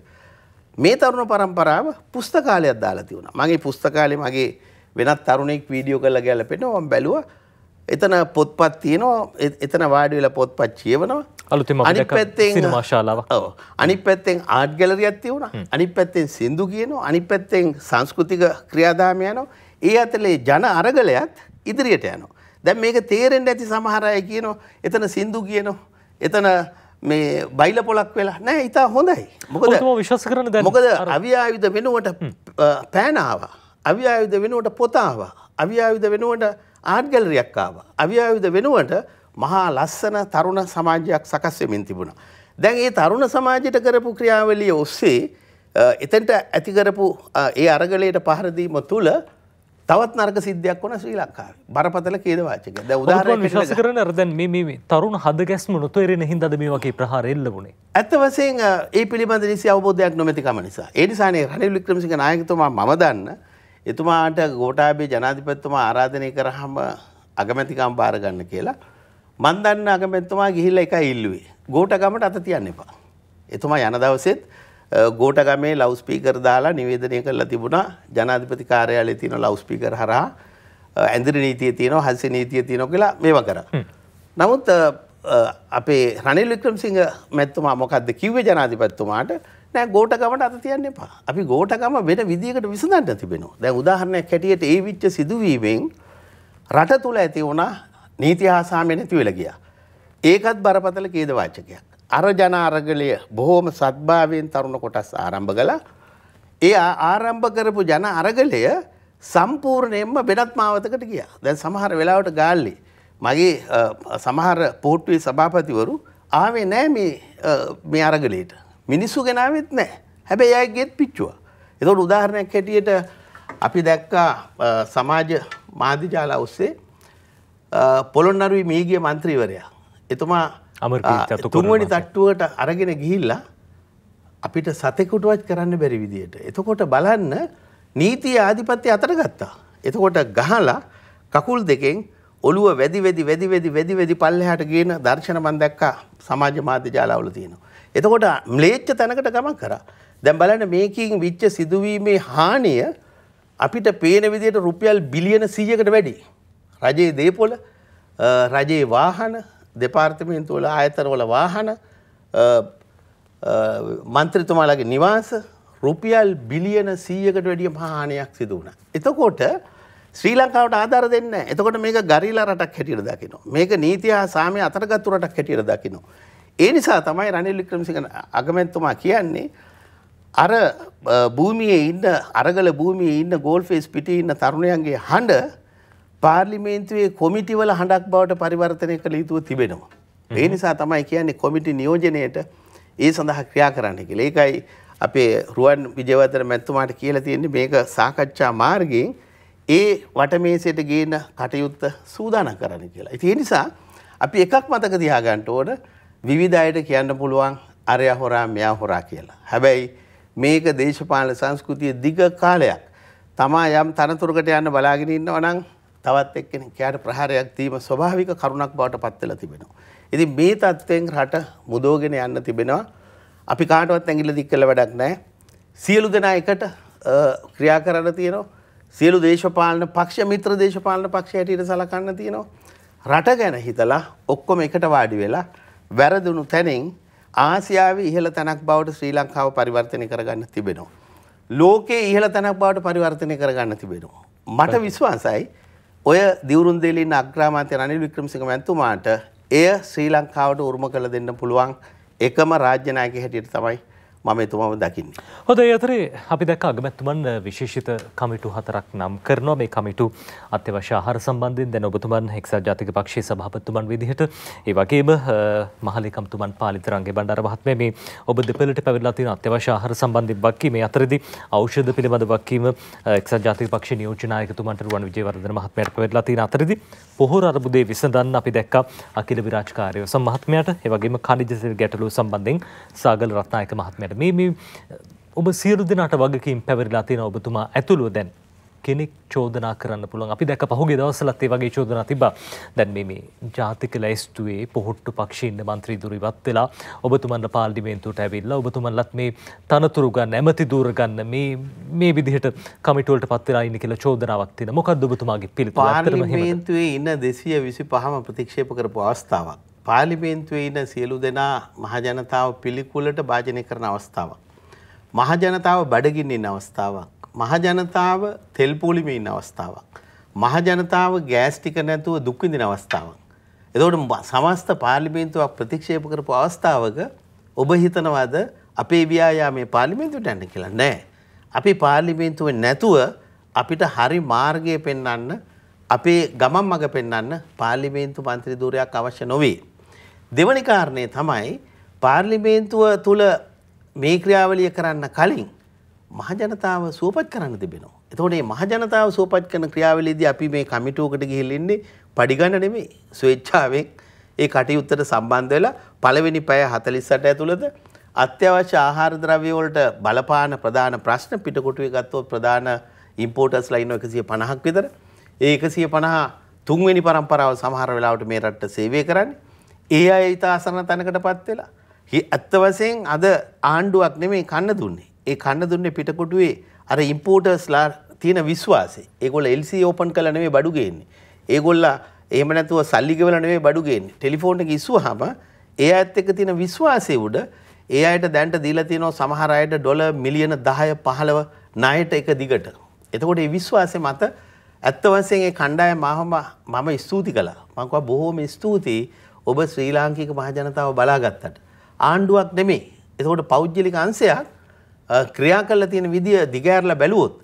මේ තරුණ පරම්පරාව පුස්තකාලයක් දාලා තියුණා. මගේ පුස්තකාලේ මගේ වෙනත් තරුණෙක් වීඩියෝ කරලා ගැලපෙනවා මම බැලුවා. එතන පොත්පත් තියෙනවා. එතන වාඩි වෙලා පොත්පත් කියවනවා. අලුතිම අනි පැත්තෙන් මාශාලාවක් ඔව අනි පැත්තෙන් ආඩ් ගැලරියත් තිවුණ අනි පැත්තෙන් සින්දු කියනවා අනි පැත්තෙන් සංස්කෘතික ක්‍රියාදාම යනවා ඒ අතලේ ජන අරගලයත් ඉදිරියට යනවා දැන් මේක තේරෙන්ට ඇති සමහරය කියනවා එතන සින්දු කියනවා එතන මේ බයිල පොලක් වෙලා නෑ ඉතා හොඳයි මොකද විශ්වාස කරන දැ මොකද අවියායුධ වෙනුවට පෑනාවා අවියායුධ වෙනුවට පොතාවා අවියායුධ වෙනුවට ආඩ් ගැලරියක් ආවා අවියායුධ වෙනුවට මහා ලස්සන තරුණ සමාජයක් සකස් වෙමින් තිබුණා. දැන් ඒ තරුණ සමාජයට කරපු ක්‍රියාවලිය ඔස්සේ එතෙන්ට ඇති කරපු ඒ අරගලයට පහර දීම තුල තවත් නර්ග සිද්ධයක් වන ශ්‍රී ලංකාව බරපතල කේදවාචක ද උදාහරණ විශස කරන දැන් මේ තරුණ හද ගැස්ම නොතේරෙන හින්දද මේ වගේ ප්‍රහාර එල්ල වුණේ ඇත්ත වසයෙන් ඒ පිළිබඳ නිසි අවබෝධයක් නොමැතිකම නිසා ඒනිසානේ රනිල් වික්‍රමසිංහ නායකතුමා මම දන්න එතුමාට ගෝටාබේ ජනාධිපතිතුමා ආරාධනය කරහම අගමැතිකම් බාරගන්න කියලා මන් දන්න අගමැතිතුමා ගිහිල්ලා එකයි ඉල්ලුවේ. ගෝඨගමට අත තියන්න එපා. එතුමා යන දවසෙත් ගෝඨගමේ ලවුඩ් ස්පීකර් දාලා නිවේදනය කරලා තිබුණා ජනාධිපති කාර්යාලයේ තියෙන ලවුඩ් ස්පීකර් හරහා ඇඳිරි නීතිය තියෙනවා හස්සේ නීතිය තියෙනවා කියලා මේවා කරා. නමුත් අපේ රනිල් වික්‍රමසිංහ මැතිතුමා මොකද්ද කිව්වේ ජනාධිපතිතුමාට නෑ ගෝඨගමට අත තියන්න එපා. අපි ගෝඨගම වෙන විදියකට විසඳන්න තිබෙනවා. දැන් උදාහරණයක් හැටියට ඒ විච්ච සිදුවීමෙන් රට තුල ඇති වුණා නීති හාසාමය නැති වෙලා ගියා. ඒකත් බරපතල ඛේදවාචකයක්. අර ජන අරගලය බොහොම සත්භාවයෙන් තරුණ කොටස් ආරම්භ කළා. ඒ ආරම්භ කරපු ජන අරගලය සම්පූර්ණයෙන්ම වෙනත් මාවතකට ගියා. දැන් සමහර වෙලාවට ගාල්ලේ මගේ සමහර පොහොට්ටුවේ සභාපතිවරු ආවේ නෑ මේ මේ අරගලයට. මිනිස්සු ගෙනාවෙත් නෑ. හැබැයි අය ගෙත් පිච්චුවා. ඒතකොට උදාහරණයක් හැටියට අපි දැක්කා සමාජ මාධ්‍ය ජාලා ඔස්සේ පොළොන්නරුයි මීගිය මන්ත්‍රීවරයා. එතුමා තුන්වැනි තට්ටුවට අරගෙන ගිහිල්ලා අපිට සතෙකුටුවත් කරන්න බැරි විදියට. එතකොට බලන්න නීතිය ආධිපත්‍ය අතර ගත්තා. එතකොට ගහලා කකුල් දෙකෙන් ඔළුව වැදි වෙදි වැදි වෙදි වැදි වෙදි පල්ලෙහාට ගේන දර්ශන මම දැක්කා සමාජ මාධ්‍ය ජාලවල තියෙනවා. එතකොට ම්ලේච්ඡ තැනකට ගමන් කරා. දැන් බලන්න මේකෙන් විච්ච සිදුවීමේ හානිය අපිට පේන විදියට රුපියල් බිලියන 100කට වැඩියි. රජයේ දේපොළ රජයේ වාහන දෙපාර්තමේන්තුවල ආයතනවල වාහන මන්ත්‍රීතුමාලගේ නිවාස රුපියල් බිලියන 100කට වැඩිය මහානියක් සිදු වුණා. එතකොට ශ්‍රී ලංකාවට ආධාර දෙන්න. එතකොට මේක ගරිලා රටක් හැටියට දකිනවා. මේක නීතිය හා සාමය අතරගත්තු රටක් හැටියට දකිනවා. ඒ නිසා තමයි රනිල් වික්‍රමසිංහ අගමැතිතුමා කියන්නේ අර භූමියේ ඉන්න අරගල භූමියේ ඉන්න ගෝල්ෆේස් පිටේ ඉන්න තරුණයන්ගේ හඬ පාර්ලිමේන්තුවේ කොමිටිවල හඬක් බවට පරිවර්තනය කළ යුතුව තිබෙනවා. ඒ නිසා තමයි කියන්නේ කොමිටි නියෝජනයට ඒ සඳහා ක්‍රියා කරන්න කියලා. ඒකයි අපේ රුවන් විජේවර්ධන මැතිතුමාට කියලා තියෙන්නේ මේක සාකච්ඡා මාර්ගයෙන් ඒ වටමේසයට ගේන කටයුත්ත සූදානම් කරන්න කියලා. ඉතින් ඒ නිසා අපි එකක් මතක තියාගන්න ඕන විවිධ අයට කියන්න පුළුවන් අරයා හොරා මෙයා හොරා කියලා. හැබැයි මේක දේශපාලන සංස්කෘතිය දිග කාලයක් තමා යම් තනතුරකට යන්න බලාගෙන ඉන්නවා නම් තවත් එක්කෙනෙක් කෑට ප්‍රහාරයක් දීම ස්වභාවික කරුණක් බවට පත් වෙලා තිබෙනවා. ඉතින් මේ தත්වෙන් රට මුදෝගෙන යන්න තිබෙනවා. අපි කාටවත් ඇඟිල්ල දික් කළ වැඩක් නැහැ. සියලු දෙනා එකට ක්‍රියා කරන්න තියෙනවා. සියලු දේශපාලන පක්ෂ මිත්‍ර දේශපාලන පක්ෂ හැටියට සලකන්න තියෙනවා. රට ගැන හිතලා ඔක්කොම එකට වාඩි වෙලා වැරදුණු තැනින් ආසියාවේ ඉහළ තැනක් බවට ශ්‍රී ලංකාව පරිවර්තනය කරගන්න තිබෙනවා. ලෝකයේ ඉහළ තැනක් බවට පරිවර්තනය කරගන්න තිබෙනවා. මට විශ්වාසයි ඔය දිවුරුන්දේලේ ඉන්න අග්‍රාමාත්‍ය රනිල් වික්‍රමසිංහ මැතිතුමාට එය ශ්‍රී ලංකාවට උරුම කළ දෙන්න පුළුවන් එකම රාජ්‍ය නායකයෙක් හැටියට තමයි මම එතුමාව දකින්න. හොද අතරේ අපි දැක් අගමැත්තුමන් විශේෂිත කමිටු හතරක් නම් කරනවා මේ කමිටු අත්‍යවශ්‍ය ආහාර සම්බන්ධයෙන් දැන් ඔබතුමන් හෙක්සත් ජාතික පක්ෂයේ සභාපතිතුමන් විදිහට ඒ වගේම මහලිකම්තුමන් පාලිතරංගේ බණ්ඩාර මහත්මයා මේ ඔබ දෙපළට පැවිලා තියෙන අත්‍යවශ්‍ය ආහාර සම්බන්ධයෙන් වක්කීම මේ අතරදී ඖෂධ පිළිබඳ වක්කීම හෙක්සත් ජාතික පක්ෂයේ නියෝජ්‍ය නායකතුමන්ට රුවන් විජේවර්ධන මහත්මයාට පැවිලා තියෙන අතරදී පොහොර අර්බුදයේ විසඳන්න අපි දැක්කා අකිල විරාජ් කාර්යවසම් මහත්මයාට ඒ වගේම කනිජ ගැටලු සම්බන්ධයෙන් සාගල රත්නායක මහත්මයාට තැනකට මේ ඔබ සියලු දෙනට වගකින් පැවරිලා තියෙන ඔබතුමා ඇතුළුව දැන් කෙනෙක් චෝදනා කරන්න පුළුවන් අපි දැක පහුගේ දවසලත්තේ වගේ චෝදනා තිබා දැන් මේ ජාතික ලැස්තුවේ පොහොට්ටු පක්ෂීන්න මන්ත්‍රී දුරවත් වෙලා ඔබතුමන්ට පාල්ඩිමේන්තුට ඇවිල්ලා ඔබතුමන්ලත් මේ තනතුරු ගන්න ඇමති දූර ගන්න මේ මේ විදිහට කමිටුවලට පත් වෙලා ඉන්න කියලා චෝදනාවක් තියෙන මොකක්ද ඔබතුමාගේ පිළිතුර පාර්ලිමේන්තුවේ ඉන්න 225ම ප්‍රතික්ෂේප කරපු අවස්ථාවක් පාලිමේන්තුවේ ඉන්න සියලු දෙනා මහජනතාව පිළිකුලට භාජනය කරන අවස්ථාවක්. මහජනතාව බඩගින්න ඉන්න අවස්ථාවක්. මහජනතාව තෙල් පූලිමේ ඉන්න අවස්ථාවක්. මහජනතාව ගෑස් ටික නැතුව දුක් විඳින අවස්ථාවක්. එතකොට සමස්ත පාර්ලිමේන්තුවක් ප්‍රතික්ෂේප කරපු අවස්ථාවක ඔබ හිතනවාද අපේ ව්‍යායාමයේ පාර්ලිමේන්තුවට යන්න කියලා නෑ. අපි පාර්ලිමේන්තුවේ නැතුව අපිට හරි මාර්ගය පෙන්වන්න අපේ ගමන් මඟ පෙන්වන්න පාර්ලිමේන්තු මන්ත්‍රී ධූරයක් අවශ්‍ය නොවේ. දෙවනි කාරණය තමයි පාර්ලිමේන්තුව තුළ මේ ක්‍රියාවලිය කරන්න කලින් මහජනතාව සුවපත් කරන්න තිබෙනවා. එතකොට මේ මහජනතාව සුවපත් කරන ක්‍රියාවලියේදී අපි මේ කමිටුවකට ගිහිල්ලා ඉන්නේ පඩිගන්න නෙමෙයි ස්වේච්ඡාවෙන් ඒ කටයුත්තට සම්බන්ධ වෙලා පළවෙනි පැය 48 ඇතුළත අත්‍යවශ්‍ය ආහාර ද්‍රව්‍ය වලට බලපාන ප්‍රධාන ප්‍රශ්න පිටකොටුවේ ගත්තොත් ප්‍රධාන ඉම්පෝටර්ස්ලා ඉන්නවා 150ක් විතර. ඒ 150 තුන්වෙනි පරම්පරාව සමහර වෙලාවට මේ රටට සේවය කරන්නේ. ඒ අය ඉතාසරණ තැනකට පත් වෙලා ඇත්ත වශයෙන් අද ආණ්ඩුවක් නෙමේ කන්න දුන්නේ. ඒ කන්න දුන්නේ පිටකොටුවේ අර ඉම්පෝර්ටර්ස්ලා තියෙන විශ්වාසය. ඒගොල්ලෝ LC ඕපන් කළා නෙමේ බඩු ගේන්නේ. ඒගොල්ලෝ එහෙම නැතුව සල්ලි ගෙවලා නෙමේ බඩු ගේන්නේ. ටෙලිෆෝන් එක ඉස්සුවාම ඒ අයත් එක්ක තියෙන විශ්වාසය උඩ ඒ අයට දැන්ට දීලා තියෙනවා සමහර අයට ඩොලර් මිලියන 10 15 ණයට එක දිගට. එතකොට මේ විශ්වාසය මත ඇත්ත වශයෙන් ඒ කණ්ඩායම මම ස්තුති කළා. මම කිව්වා බොහොම ස්තුතියි ඔබ ශ්‍රී ලාංකික මහජනතාව බලාගත්තට. ආණ්ඩුවක් නෙමේ. එතකොට පෞද්ගලික අංශයක් ක්‍රියා කරලා තියෙන විදිය දිගෑරලා බැලුවොත්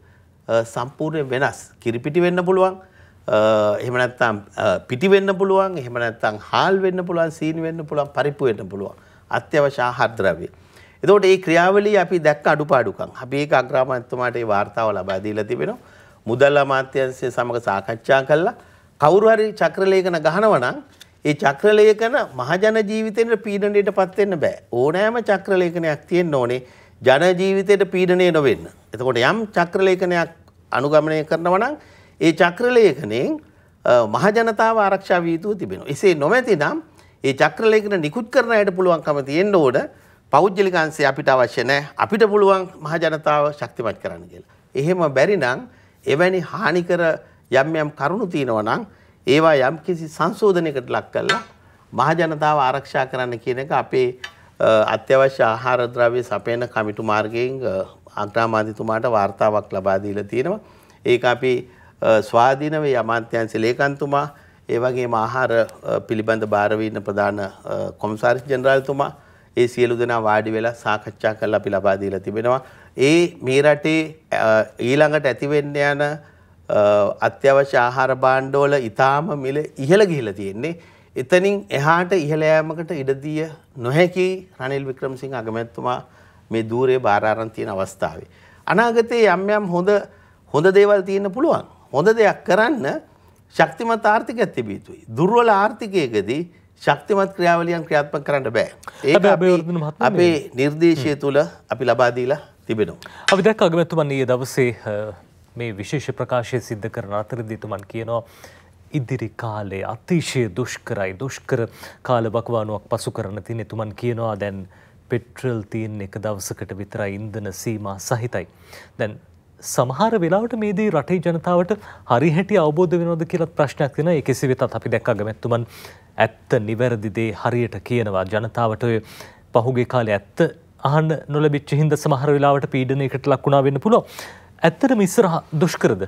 සම්පූර්ණයෙන් වෙනස්. කිරිපිටි වෙන්න පුළුවන්. එහෙම නැත්නම් පිටි වෙන්න පුළුවන්. එහෙම නැත්නම් හාල් වෙන්න පුළුවන්, සීනි වෙන්න පුළුවන්, පරිප්පු වෙන්න පුළුවන්. අත්‍යවශ්‍ය ආහාර ද්‍රව්‍ය. එතකොට මේ ක්‍රියාවලිය අපි දැක්ක අඩුපාඩුකම්. අපි ඒක අග්‍රාමාත්‍යතුමාට ඒ වාර්තාව ලබා දීලා තිබෙනවා. මුදල් අමාත්‍යංශය සමග සාකච්ඡා කළා. කවුරු හරි චක්‍රලේඛන ගහනවා නම් ඒ චක්‍රලේඛන මහජන ජීවිතේට පීඩණයට පත් වෙන්න බෑ. ඕනෑම චක්‍රලේඛනයක් තියෙන්න ඕනේ ජන ජීවිතේට පීඩණය නොවෙන්න. එතකොට යම් චක්‍රලේඛනයක් අනුගමනය කරනවා නම් ඒ චක්‍රලේඛණයෙන් මහජනතාව ආරක්ෂා විය යුතුව තිබෙනවා. එසේ නොමැතිනම් ඒ චක්‍රලේඛන නිකුත් කරන අයට පුළුවන්කම තියෙන්න ඕන පෞද්ගලික අංශය අපිට අවශ්‍ය නැහැ. අපිට පුළුවන් මහජනතාව ශක්තිමත් කරන්න කියලා. එහෙම බැරි නම් එවැනි හානිකර යම් යම් කරුණු තියෙනවා නම් ඒවා යම්කිසි සංශෝධනයකට ලක් කරලා මහජනතාව ආරක්ෂා කරන්න කියන එක අපේ අත්‍යවශ්‍ය ආහාර ද්‍රව්‍ය සපයන කමිටු මාර්ගයෙන් අග්‍රාමාධිතුමාට වාර්තාවක් ලබා දීලා තියෙනවා. ඒක අපි ස්වාධීනව යමාත්‍යංශ ලේකම්තුමා ඒ වගේම ආහාර පිළිබඳ භාර වීන ප්‍රධාන කොමසාරිස් ජෙනරාල්තුමා ඒ සියලු දෙනා වාඩි වෙලා සාකච්ඡා කරලා අපි ලබා දීලා තිබෙනවා. ඒ මේ රටේ ඊළඟට ඇති වෙන්න යන අත්‍යවශ්‍ය ආහාර බාණ්ඩෝල ඉතාම මිල ඉහළ ගිහිල තියෙන්නේ. එතනින් එහාට ඉහළෑමකට ඉඩදිය නොහැකි රනිල් වික්‍රමසිං අගමැත්තුමා මේ දූරේ භාරාරන්තියන අවස්ථාවේ. අනාගතයේ යම් යම් හොඳ හොඳ දේවල් තියන්න පුළුවන්. හොඳ දෙයක් කරන්න ශක්තිමත් ආර්ථිකයක් තිබිය යුතුයි. දුර්වල ආර්ථිකයකදී ශක්තිමත් ක්‍රියාවලියන් ක්‍රියාත්මක කරන්න බෑ. ඒක අපේ නිර්දේශය තුල අපි ලබා දීලා තිබෙනවා. අපි දැක්ක අගමැතුමන් ඊයේ දවසේ මේ විශේෂ ප්‍රකාශය සිද්ධ කරන අතරදිතුමන් කියනවා ඉදිරි කාලේ අතිශය දුෂ්කරයි දුෂ්කර කාල බකවානුවක් පසු කරන තින තුමන් කියනවා දැන් පෙට්‍රල් තියෙන් එක දවසකට විතරයි ඉන්දන සීම සහිතයි. දැන් සමහර වෙලාට මේදී රටේ ජනතාවට හරිහැටි අවබෝධ වෙනෝද කියලත් ප්‍රශ්නයක් තින එකසි වෙතත් අපි දැක් අගමැත්තුමන් ඇත්ත නිවැරදිදේ හරියට කියනවා ජනතාවට පහුගේ කාලේ ඇත්ත අහන්න නොලබිච්ච හින්ද සමහර වෙලාවට පීඩනයකට ලක්ුණා වෙන්න පුළො ඇත්තටම ඉස්සරහ දුෂ්කරද.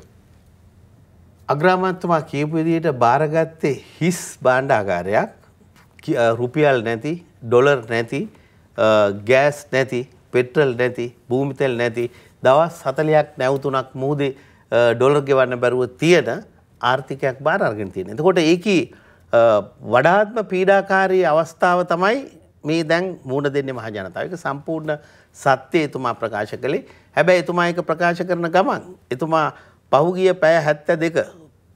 අග්‍රාමත්තුමා කියපු විදියට බාරගත්තේ හිස් බාණ්ඩාගාරයක් රුපියල් නැති ඩොලර් නැති ගෑස් නැති පෙට්‍රල් නැති භූමිතෙල් නැති දවස් සතලයක් නැවතුනක් මුහදේ ඩොලර් ගෙවන්න බැරුව තියෙන ආර්ථිකයක් බාරගෙන තියෙන. එතකොට ඒකී වඩාත්ම පීඩාකාරී අවස්ථාව තමයි මේ දැන් මූුණ දෙන්නේ මහජනතාවක සම්පූර්ණ සත්‍යය එතුමා ප්‍රකාශ කළේ හැබැයි එතුමා එක ප්‍රකාශ කරන ගමන් එතුමා පහුගිය පැය හැත්ත දෙක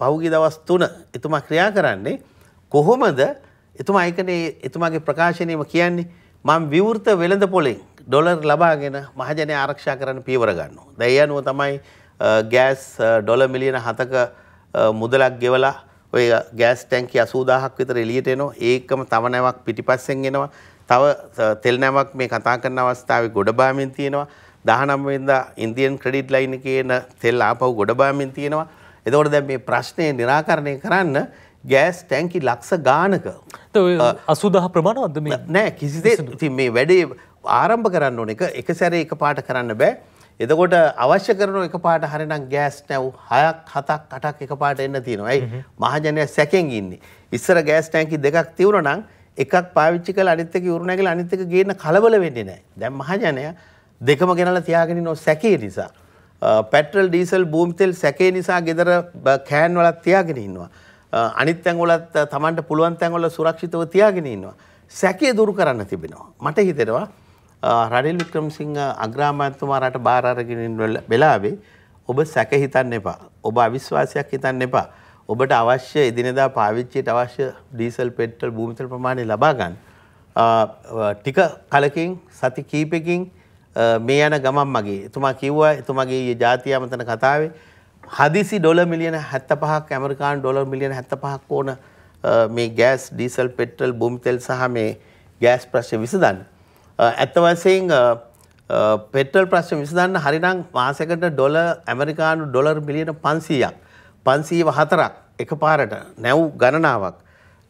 පහුගිය දවස් තුන එතුමා ක්‍රියා කරන්නේ කොහොමද එතුමා ඒකනේ එතුමාගේ ප්‍රකාශනයම කියන්නේ මම විවෘත වෙළඳ පොලෙන් ඩොලර් ලබාගෙන මහජනය ආරක්ෂා කරන්න පියවර ගන්නවා. දැන් යනුව තමයි ගෑස් ඩොලර් මිලියන 7ක මුදලක් ගෙවලා ඔය ගෑස් ටැංකි 80000ක් විතර එළියට එනවා. ඒකම තව නැවක් පිටිපස්සෙන් එනවා. තව තෙල් නැමක් මේ කතා කරන අවස්ථාවේ ගොඩබාමින් තියෙනවා 19 වෙනිදා ඉන්දියන් ක්‍රෙඩිට් ලයින් කියන තෙල් ආපහු ගොඩබාමින් තියෙනවා. එතකොට දැන් මේ ප්‍රශ්නේ निराකරණය කරන්න ගෑස් ටැංකි ලක්ෂ ගානක අසුදහ ප්‍රමාණවද මේ නෑ කිසිදේ ඉතින් මේ වැඩේ ආරම්භ කරන්න ඕන එක එක සැරේ එක පාට කරන්න බෑ එතකොට අවශ්‍ය කරන එක පාට හරිනම් ගෑස් නැව් හයක් හතක් අටක් එක පාට එන්න තියෙනවා ඇයි මහජනය සැකෙන් ඉන්නේ ඉස්සර ගෑස් ටැංකි දෙකක් තිවුණ නම් එකක් පාවිච්චි කළ අනිත් එක යුරු නැගලා අනිත් එක ගේන්න කලබල වෙන්නේ නැහැ. දැන් මහජනයා දෙකම ගෙනලා තියාගෙන ඉන්න සැකේ නිසා පෙට්‍රල් ඩීසල් බූම් තෙල් සැකේ නිසා ගෙදර කෑන් වලක් තියාගෙන ඉන්නවා. අනිත් තැන් වලත් Tamanට පුළුවන් තැන් වල සුරක්ෂිතව තියාගෙන ඉන්නවා. සැකේ දුරු කරන්න තිබෙනවා. මට හිතෙනවා රනිල් වික්‍රමසිංහ අග්‍රාමාත්‍යතුමා රට බාර අරගෙන වෙලාවේ ඔබ සැක හිතන්න එපා. ඔබ අවිශ්වාසයක් හිතන්න එපා. ඔබට අවශ්‍ය එදිනෙදා පාවිච්චියට අවශ්‍ය ඩීසල් පෙට්‍රල් භූමිතල ප්‍රමාණය ලබා ගන්න. ටික කලකින් සති කීපකින් මේ යන ගමන් මගේ එතුමා කිව්වා එතුමගේ ඊයේ ජාතිය අමතන කතාවේ හදිසි ඩොලර් මිලියන 75ක් ඇමරිකානු ඩොලර් මිලියන 75ක් ඕන මේ ගෑස් ඩීසල් පෙට්‍රල් භූමිතෙල් සහ මේ ගෑස් ප්‍රශ්න විසඳන්න. ඇත්ත වශයෙන් පෙට්‍රල් ප්‍රශ්න විසඳන්න හරිනම් මාසෙකට ඩොලර් ඇමරිකානු ඩොලර් මිලියන 500ක් පන්සීව හතරක් එක පාරට නැව් ගණනාවක්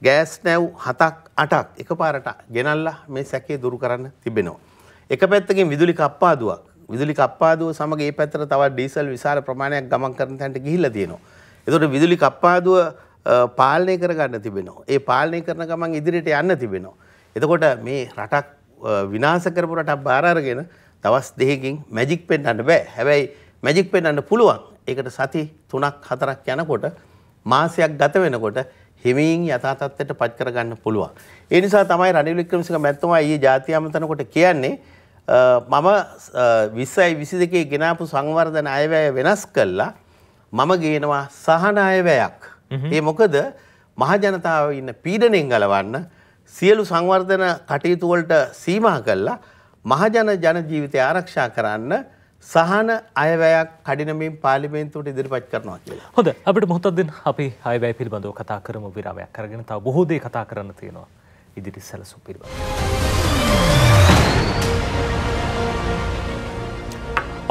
ගෑස් නැව් හතක් අටක් එක පාරට ගෙනල්ලා මේ සැකේ දුරු කරන්න තිබෙනවා. එක පැත්තකින් විදුලි කප්පාදුවක් විදුලි කප්පාදුව සමග ඒ පැත්තට තවත් ඩීසල් විශාල ප්‍රමාණයක් ගමන් කරන තැනට ගිහිල්ලා තියෙනවා. ඒතකොට විදුලි කප්පාදුව පාලනය කරගන්න තිබෙනවා. ඒ පාලනය කරන ගමන් ඉදිරියට යන්න තිබෙනවා. එතකොට මේ රටක් විනාශ කරපු රටක් බාර අරගෙන දවස් දෙකකින් මැජික් පෙන්වන්න බෑ. හැබැයි මැජික් පෙන්වන්න පුළුවන්. ඒකට සති තුනක් හතරක් යනකොට මාසයක් ගත වෙනකොට හිමින් යථා තත්ත්වයට පත් කරගන්න පුළුවන්. ඒ නිසා තමයි රනිල් වික්‍රමසිංහ මැතිතුමා ඊයේ ජාතිය අමතනකොට කියන්නේ මම 20යි 22 ගෙනාපු සංවර්ධන අයවැය වෙනස් කළා මම ගේනවා සහන අයවැයක්. ඒ මොකද මහජනතාව ඉන්න පීඩණයෙන් ගලවන්න සියලු සංවර්ධන කටයුතු වලට සීමා කළා මහජන ජන ජීවිතය ආරක්ෂා කරන්න සහන අයවැයක් කඩිනමින් පාලිමේන්තුවට ඉදිරිපත් කරනවා කියලා. හොඳ අපිට මොහොතක් දෙන්න අපි අයවැය පිළිබඳව කතා කරමු විරාමයක් අරගෙන තව බොහෝ දේ කතා කරන්න තියෙනවා. ඉදිරි සැලසුම් පිළිබඳව.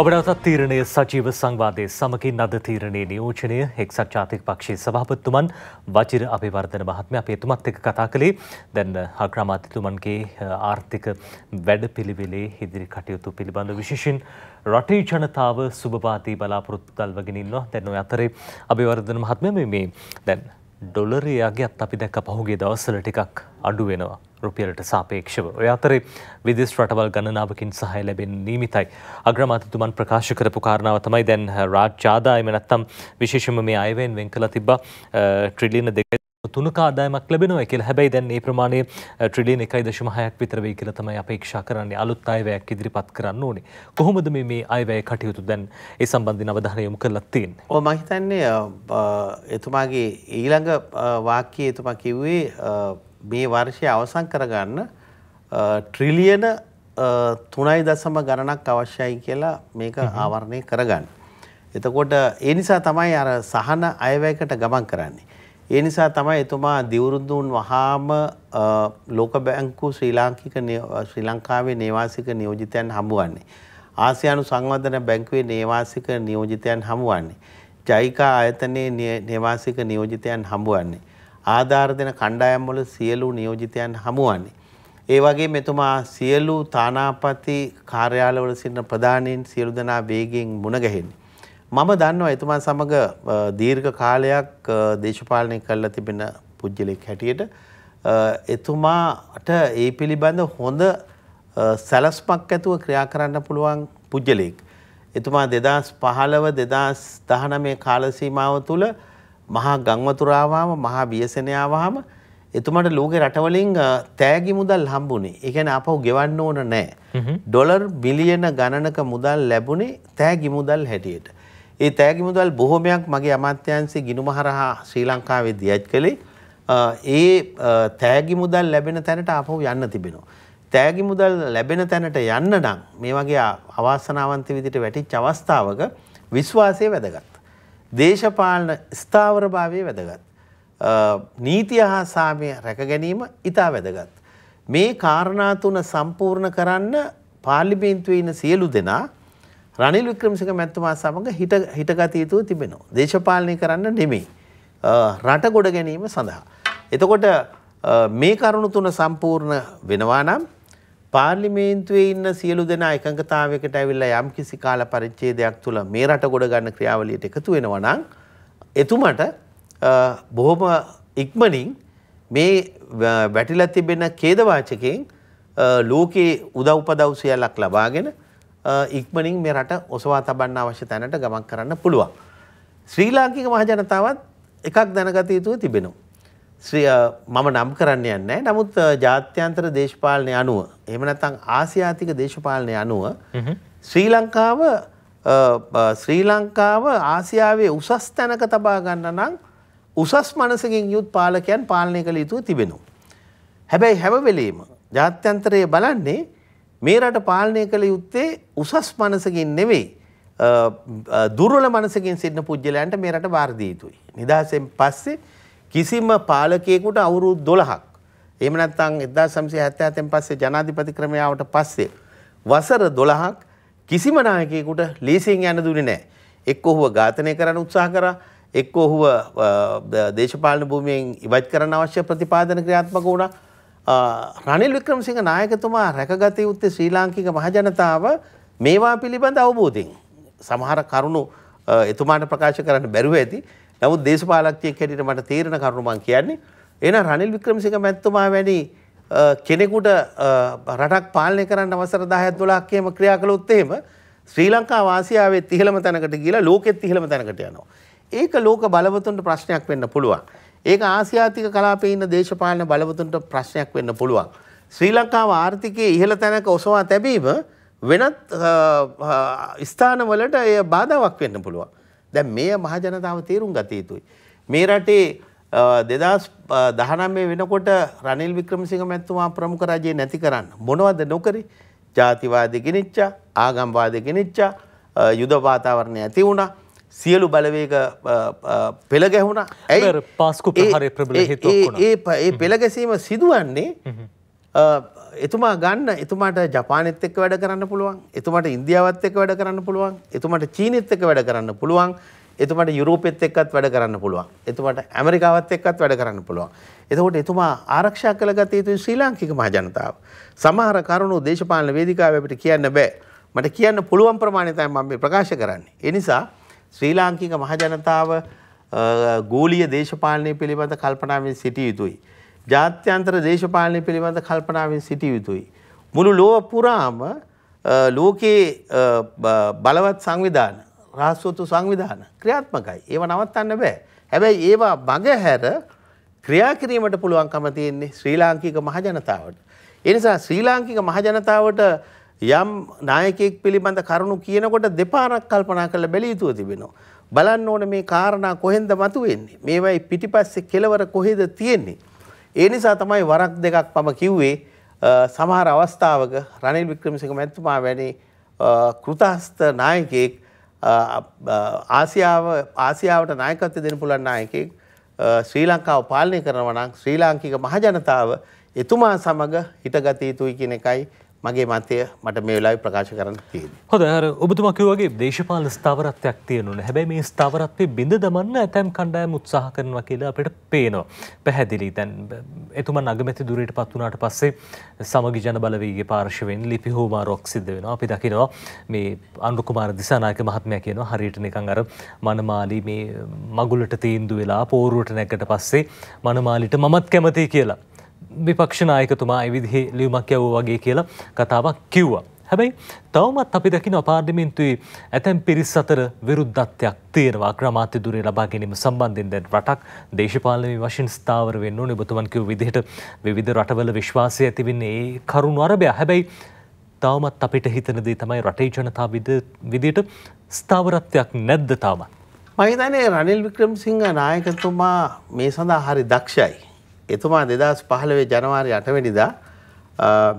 ඔබටත් තීරණය සජීව සංවාදය සමකින් අද තීරණය නියෝජනය එක්සත් ජාතික පක්ෂයේ සභාපත්තුමන් වජිර අභිවර්ධන මහත්ම අපේ තුමත් එක කතා කළේ දැන් හක්‍රමාතිතුමන්ගේ ආර්ථික වැඩ පිළිවෙලේ ඉදිරි කටයුතු පිළිබඳ විශේෂෙන් රටේ ජනතාව සුභපාතී බලාපොරොත්තුදල් වගෙනන්නවා දැන් ඔය අතරේ අභිවර්ධන මහත්ම මේ දැන් ඩොලරයාගේ අත් අපි දැක්ක පහුගේ දවස්සල ටිකක් අඩු වෙනවා. රුපියලට සාපේක්ෂව. ඔය අතරේ විදිස් රටවල් ගණනාවකින් සහය ලැබෙන නීමිතයි. අග්‍රමාතතුමන් ප්‍රකාශ කරපු කාරණාව තමයි දැන් රාජ්‍යාදායම නැත්තම් විශේෂම මේ අයවෙන් වෙන් කළ තිබ්බ ට්‍රිලියන දෙක තුනක ආදායමක් ලැබෙනවා කියලා. හැබැයි දැන් මේ ප්‍රමාණය ට්‍රිලියන 1.6ක් විතර වෙයි කියලා තමයි අපේක්ෂා කරන්නේ. අලුත් අයවැයක් ඉදිරිපත් කරන්න ඕනේ. කොහොමද මේ මේ අයවැය කටයුතු දැන් ඒ සම්බන්ධයෙන් අවධානය යොමු කරලා තියෙන්නේ? ඔව් මම හිතන්නේ එතුමාගේ ඊළඟ වාක්‍යය එතුමා කිව්වේ මේ වර්ෂය අවසන් කරගන්න ට්‍රිලියන තුනයි දසම ගණනක් අවශ්‍යයි කියලා මේක ආවරණය කරගන්න. එතකොට ඒ නිසා තමයි අර සහන අයවැයකට ගමන් කරන්නේ. ඒ නිසා තමයි එතුමා දිවුරුදුන් වහාම ලෝක බැංකු ශ්‍රී ලාංකික ශ්‍රී ලංකාවේ නේවාසික නියෝජිතයන් හමුවන්නේ. ආසියානු සංවර්ධන බැංකුවේ නේවාසික නියෝජිතයන් හමුවන්නේ. ජයිකා ආයතනයේ නේවාසික නියෝජිතයන් හමුවන්නේ. ආධාර දෙන කණ්ඩායම්වල සියලු නියෝජිතයන් හමුවන්නේ. ඒ වගේ මෙතුමා සියලු තානාපති කාර්යාලවල සිටින ප්‍රධානීන් සියලු දෙනා වේගෙන් මුණගැහෙන්නේ. මම දන්නවා එතුමා සමග දීර්ඝ කාලයක් දේශපාලනය කරලා තිබෙන පුජ්‍යලෙක් හැටියට එතුමාට ඒ පිළිබඳ හොඳ සැලස්මක් ඇතුව ක්‍රියා කරන්න පුළුවන් පුජ්‍යලෙක්. එතුමා දෙදස් පහළව දෙදස් දහනමේ කාලසීමාව තුළ මහා ගංවතුරාවාම මහා බියසනයාවාම එතුමට ලෝකෙ රටවලින් තෑගි මුදල් හම්බුනේ. ඒ කියන්නේ අපහු ගෙවන්න ඕන නැහැ. ඩොලර් බිලියන ගණනක මුදල් ලැබුණේ තෑගි මුදල් හැටියට. ඒ තෑගි මුදල් බොහොමයක් මගේ අමාත්‍යාංශයේ ගිණුම හරහා ශ්‍රී ලංකාවේ දියත් කළේ. ඒ තෑගි මුදල් ලැබෙන තැනට අපහු යන්න තිබෙනවා. තෑගි මුදල් ලැබෙන තැනට යන්න නම් මේ වගේ අවාසනාවන්ත විදිහට වැටිච්ච අවස්ථාවක විශ්වාසය වැදගත්. දේශපාලන ස්ථාවරභාවය වැදගත්. නීතිය හා සාමය රැකගැනීම ඉතා වැදගත්. මේ කාරණාතුන සම්පූර්ණ කරන්න පාලිමේන්තුවේ ඉන්න සියලු දෙනා රනිල් වික්‍රමසිංහ මැතිතුමා සමග හිට හිටගත යුතුව තිබෙනවා. දේශපාලනය කරන්න නෙමෙයි. රට ගොඩ ගැනීම සඳහා. එතකොට මේ කරුණු තුන සම්පූර්ණ වෙනවා නම් පාර්ලිමේන්තුවේ ඉන්න සියලු දෙනා එකඟතාවයකට ඇවිල්ලා යම් කිසි කාල පරිච්ඡේදයක් තුල මේ රට ගොඩ ගන්න ක්‍රියාවලියට එකතු වෙනවා නම් එතුමට බොහොම ඉක්මනින් මේ වැටිලා තිබෙන ඛේදවාචකයෙන් ලෝකයේ උදව්පදව් සියල්ලක් ලබාගෙන ඉක්මනින් මේ රට ඔසවා තබන්න අවශ්‍ය තැනට ගමන් කරන්න පුළුවන්. ශ්‍රී ලාංකික මහජනතාවත් එකක් දැනගත යුතුව තිබෙනවා. ශ්‍රිය මම නම් කරන්න යන්නේ නමුත් ජාත්‍යන්තර දේශපාලනය අනුව එහෙම නැත්නම් ආසියාතික දේශපාලනය අනුව ශ්‍රී ලංකාව ශ්‍රී ලංකාව ආසියාවේ උසස් තැනක තබා ගන්න නම් උසස් මනසකින් යුත් පාලකයන් පාලනය කළ යුතුව තිබෙනවා. හැබැයි හැම වෙලේම ජාත්‍යන්තරයේ බලන්නේ මේ රට පාලනය කළ යුත්තේ උසස් මනසකින් නෙවෙයි දුර්වල මනසකින් සිටින පුජ්‍යලයන්ට මේ රට වාර දිය යුතුයි. නිදහසෙන් පස්සේ කිසිම පාලකයෙකුට අවුරුදු 12ක් එහෙම නැත්නම් 1977න් පස්සේ ජනාධිපති ක්‍රමයාවට පස්සේ වසර 12ක් කිසිම නායකයෙකුට ලීසින් යන්න දුන්නේ නැහැ. එක්ක ඔහුව ඝාතනය කරන්න උත්සාහ කරා, එක්ක ඔහුව දේශපාලන භූමියෙන් ඉවත් කරන්න අවශ්‍ය ප්‍රතිපාදන ක්‍රියාත්මක වුණා. රනිල් වික්‍රමසිංහ නායකතුමා රැකගත යුත්තේ ශ්‍රී ලාංකික මහජනතාව මේවා පිළිබඳ අවබෝධයෙන් සමහර කරුණු එතුමාට ප්‍රකාශ කරන්න බැරුව ඇති. නමුත් දේශපාලක්තියක් හැටියට මට තේරෙන කරුණු මං කියන්නේ එහෙනම් රනිල් වික්‍රමසිංහ මැතිතුමා වැනි කෙනෙකුට රටක් පාලනය කරන්න අවසර 10ක් 12ක් එහෙම ක්‍රියා කළොත් එහෙම ශ්‍රී ලංකාව ආසියාවෙත් ඉහළම තැනකට ගිහිලා ලෝකෙත් ඉහළම තැනකට යනවා. ඒක ලෝක බලවතුන්ට ප්‍රශ්නයක් වෙන්න පුළුවන්. ඒක ආසියාතික කලාපයේ ඉන්න දේශපාලන බලවතුන්ට ප්‍රශ්නයක් වෙන්න පුළුවන්. ශ්‍රී ලංකාව ආර්ථිකයේ ඉහළ තැනක ඔසවා තැබීම වෙනත් ස්ථානවලට එය බාධාවක් වෙන්න පුළුවන්. දැන් මෙය මහජනතාව තේරුම් ගත යුතුයි. මේ රටේ දෙදස් දහනම්මේ වෙනකොට රනිල් වික්‍රමසිංහ මැත්තුමා ප්‍රමුඛ රජයේ නැති කරන්න. මොනවද නොකරේ? ජාතිවාදී ගෙනිච්චා, ආගම්වාදී ගෙනිච්චා, යුද වාතාවරණය ඇති වුණා. සියලු බලවේග පෙළ ගැහුණා. ඇයි? පාස්කු ප්‍රහාරයේ ප්‍රබල හේතුවක් වුණා. ඒ ඒ පෙළ ගැසීම සිදුවන්නේ එතුමා ගන්න එතුමාට ජපානෙත් එක්ක වැඩ කරන්න පුළුවන් එතුමාට ඉන්දියාවත් එක්ක වැඩ කරන්න පුළුවන් එතුමාට චීනෙත් එක්ක වැඩ කරන්න පුළුවන් එතුමාට යුරෝපෙත් එක්කත් වැඩ කරන්න පුළුවන් එතුමාට ඇමරිකාවත් එක්කත් වැඩ කරන්න පුළුවන් එතකොට එතුමා ආරක්ෂා කළගත යුතුයි ශ්‍රී ලාංකික මහ ජනතාව සමහර කරුණු දේශපාලන වේදිකාවේ අපිට කියන්න බෑ මට කියන්න පුළුවන් ප්‍රමාණය තමයි මම මේ ප්‍රකාශ කරන්නේ ඒ නිසා ශ්‍රී ලාංකික මහ ජනතාව ගෝලීය දේශපාලනය පිළිබඳ කල්පනාවෙන් සිටිය යුතුයි ජාත්‍යන්තර දේශපාලනය පිළිබඳ කල්පනාවෙන් සිටිය යුතුයි. මුළු ලෝව පුරාම ලෝකයේ බලවත් සංවිධාන රාස්වතු සංවිධාන ක්‍රියාත්මකයි. ඒව නවත්තන්න බෑ. හැබැයි ඒවා මගහැර ක්‍රියා කිරීමට පුළුවන්කම තියෙන්නේ ශ්‍රී ලාංකික මහජනතාවට. ඒ නිසා ශ්‍රී ලාංකික මහජනතාවට යම් නායකයෙක් පිළිබඳ කරුණු කියනකොට දෙපාරක් කල්පනා කරලා බැලිය යුතුව තිබෙනවා. බලන්න ඕනේ මේ කාරණා කොහෙන්ද මතුවෙන්නේ? මේවයි පිටිපස්සේ කෙලවර කොහෙද තියෙන්නේ? ඒ නිසා තමයි වරක් දෙකක් මම කිව්වේ සමහර අවස්ථාවක රනිල් වික්‍රමසිංහ මැතිතුමා වැනි කෘතහස්ත නායකයෙක් ආසියාව ආසියාවට නායකත්වය දෙන්න පුළුවන් නායකයෙක් ශ්‍රී ලංකාව පාලනය කරනවා නම් ශ්‍රී ලාංකික මහජනතාව එතුමා සමග හිටගත යුතුයි කියන එකයි මගේ මතය මට මේ වෙලාවේ ප්‍රකාශ කරන්න තියෙන්නේ. හොඳ අර ඔබතුමා කිව්වා වගේ දේශපාලන ස්ථාවරත්වයක් තියෙනුනේ. හැබැයි මේ ස්ථාවරත්වේ බිඳ දමන්න ඇතම් කණ්ඩායම් උත්සාහ කරනවා කියලා අපිට පේනවා. පැහැදිලි. දැන් එතුමා නගමැති දුරයටපත් වුණාට පස්සේ සමගි ජන බලවේගයේ පාර්ශවයෙන් ලිපි හෝමාරොක් සිද්ධ වෙනවා. අපි දකිනවා මේ අනුර කුමාර දිසානායක මහත්මයා කියනවා හරියට නිකන් අර මනමාලි මේ මගුලට තීන්දුව වෙලා පෝරුවට නැගකට පස්සේ මනමාලිට මමත් කැමතියි කියලා. විපක්ෂ නායකතුමා ඒ විදිහේ ලියුමක් යවෝ වගේ කියලා කතාවක් කිව්වා. හැබැයි තවමත් අපි දකින අපාර්ලිමේන්තුවේ ඇතැම් පිරිස් අතර විරුද්ධත්වයක් තියෙනවා ක්‍රමාත්‍ය දුරේ ලබා ගැනීම සම්බන්ධයෙන් දැන් රටක් දේශපාලනය වශයෙන් ස්ථාවර වෙන්න ඕනේ ඔබතුමන් කිව්ව විදිහට විවිධ රටවල විශ්වාසය ඇති වෙන්නේ ඒ කරුණු අරබයා. හැබැයි තවමත් අපිට හිතන දේ තමයි රටේ ජනතාව විදිහට ස්ථාවරත්වයක් නැද්ද තවමත්. මහිතනේ රනිල් වික්‍රමසිංහ නායකතුමා මේ සඳහා හරි දක්ෂයි. එතුමා දෙදස් පහළවේ ජනවාරි අටවැනිදා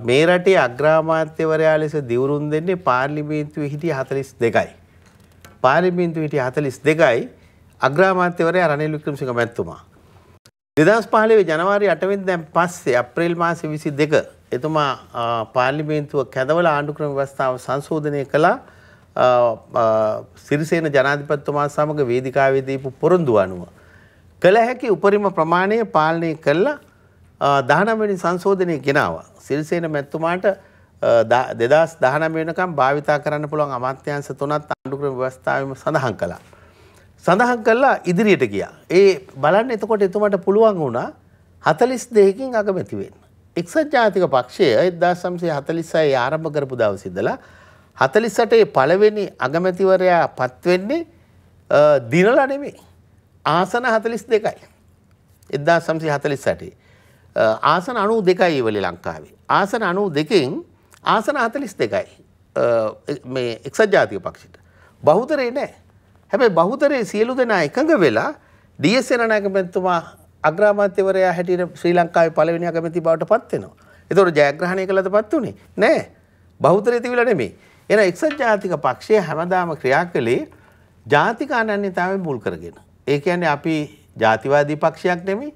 මේ රටේ අග්‍රාමාත්‍යවරයා ලෙස දිවුරුම් දෙන්නේ පාර්ලිමේන්තුවේ හිටිය හතලිස් දෙකයි. පාර්ලිමේන්තුවේ හිටිය හතලිස් දෙකයි අග්‍රාමාත්‍යවරයා රනිල් වික්‍රමසිංහ මැතිතුමා. දෙදස් පහළවේ ජනවාරි අටවෙනිදාන් පස්සේ අප්‍රේල් මාසේ 22 එතුමා පාර්ලිමේන්තුව කැඳවලා ආණ්ඩු ක්‍රම ව්‍යවස්ථාව සංශෝධනය කළා. සිරිසේන ජනාධිපතිතුමා සමග වේදිකාවේ දීපු පොරොන්දු අනුව කළ හැකි උපරිම ප්‍රමාණය පාලනය කල්ලා දහනමනි සංශෝධනය ගෙනාව. සිරිසේන මැත්තුමාට දෙදස් දහන වෙනකම් භාවිතා කරන්න පුළුවන් අමාත්‍යන්ස තුනත් අන්ඩුක්‍රම ව්‍යවස්ථාවම සඳහන් කළා. සඳහන් කල්ලා ඉදිරියට ගියා. ඒ බලන්න එතකොට එතුමට පුළුවන් වුණා හතලිස් දෙයකින් අගමැතිවෙන්. එක්සත් ජාතික පක්ෂය එදදා සම්සේ හතලිස්සයි ආරම්භ කරපු දවසිදලා හතලිස්සටේ පළවෙනි අගමැතිවරයා පත්වෙන්නේ දිනලා නෙමේ. ආසන 42යි. 1948. ආසන 92යි වෙලේ ලංකාවේ. ආසන 92න් ආසන 42යි. මේ එක්සත් ජාතික පක්ෂයට. බහුතරේ නැහැ. හැබැයි බහුතරේ සියලු දෙනා එකඟ වෙලා ඩීඑස් සේනානායකතුමා අග්‍රාමාත්‍යවරයා හැටියට ශ්‍රී ලංකාවේ පළවෙනි අගමැති බවට පත් වෙනවා. ඒතකොට ජයග්‍රහණය කළාදපත් උනේ නැහැ. බහුතරය තිබිලා නෙමෙයි. එහෙනම් එක්සත් ජාතික පක්ෂය හැමදාම ක්‍රියා කළේ ජාතික අනන්‍යතාවය මුල් කරගෙන. ඒ කියන්නේ අපි ජාතිවාදී පක්ෂයක් නෙමෙයි,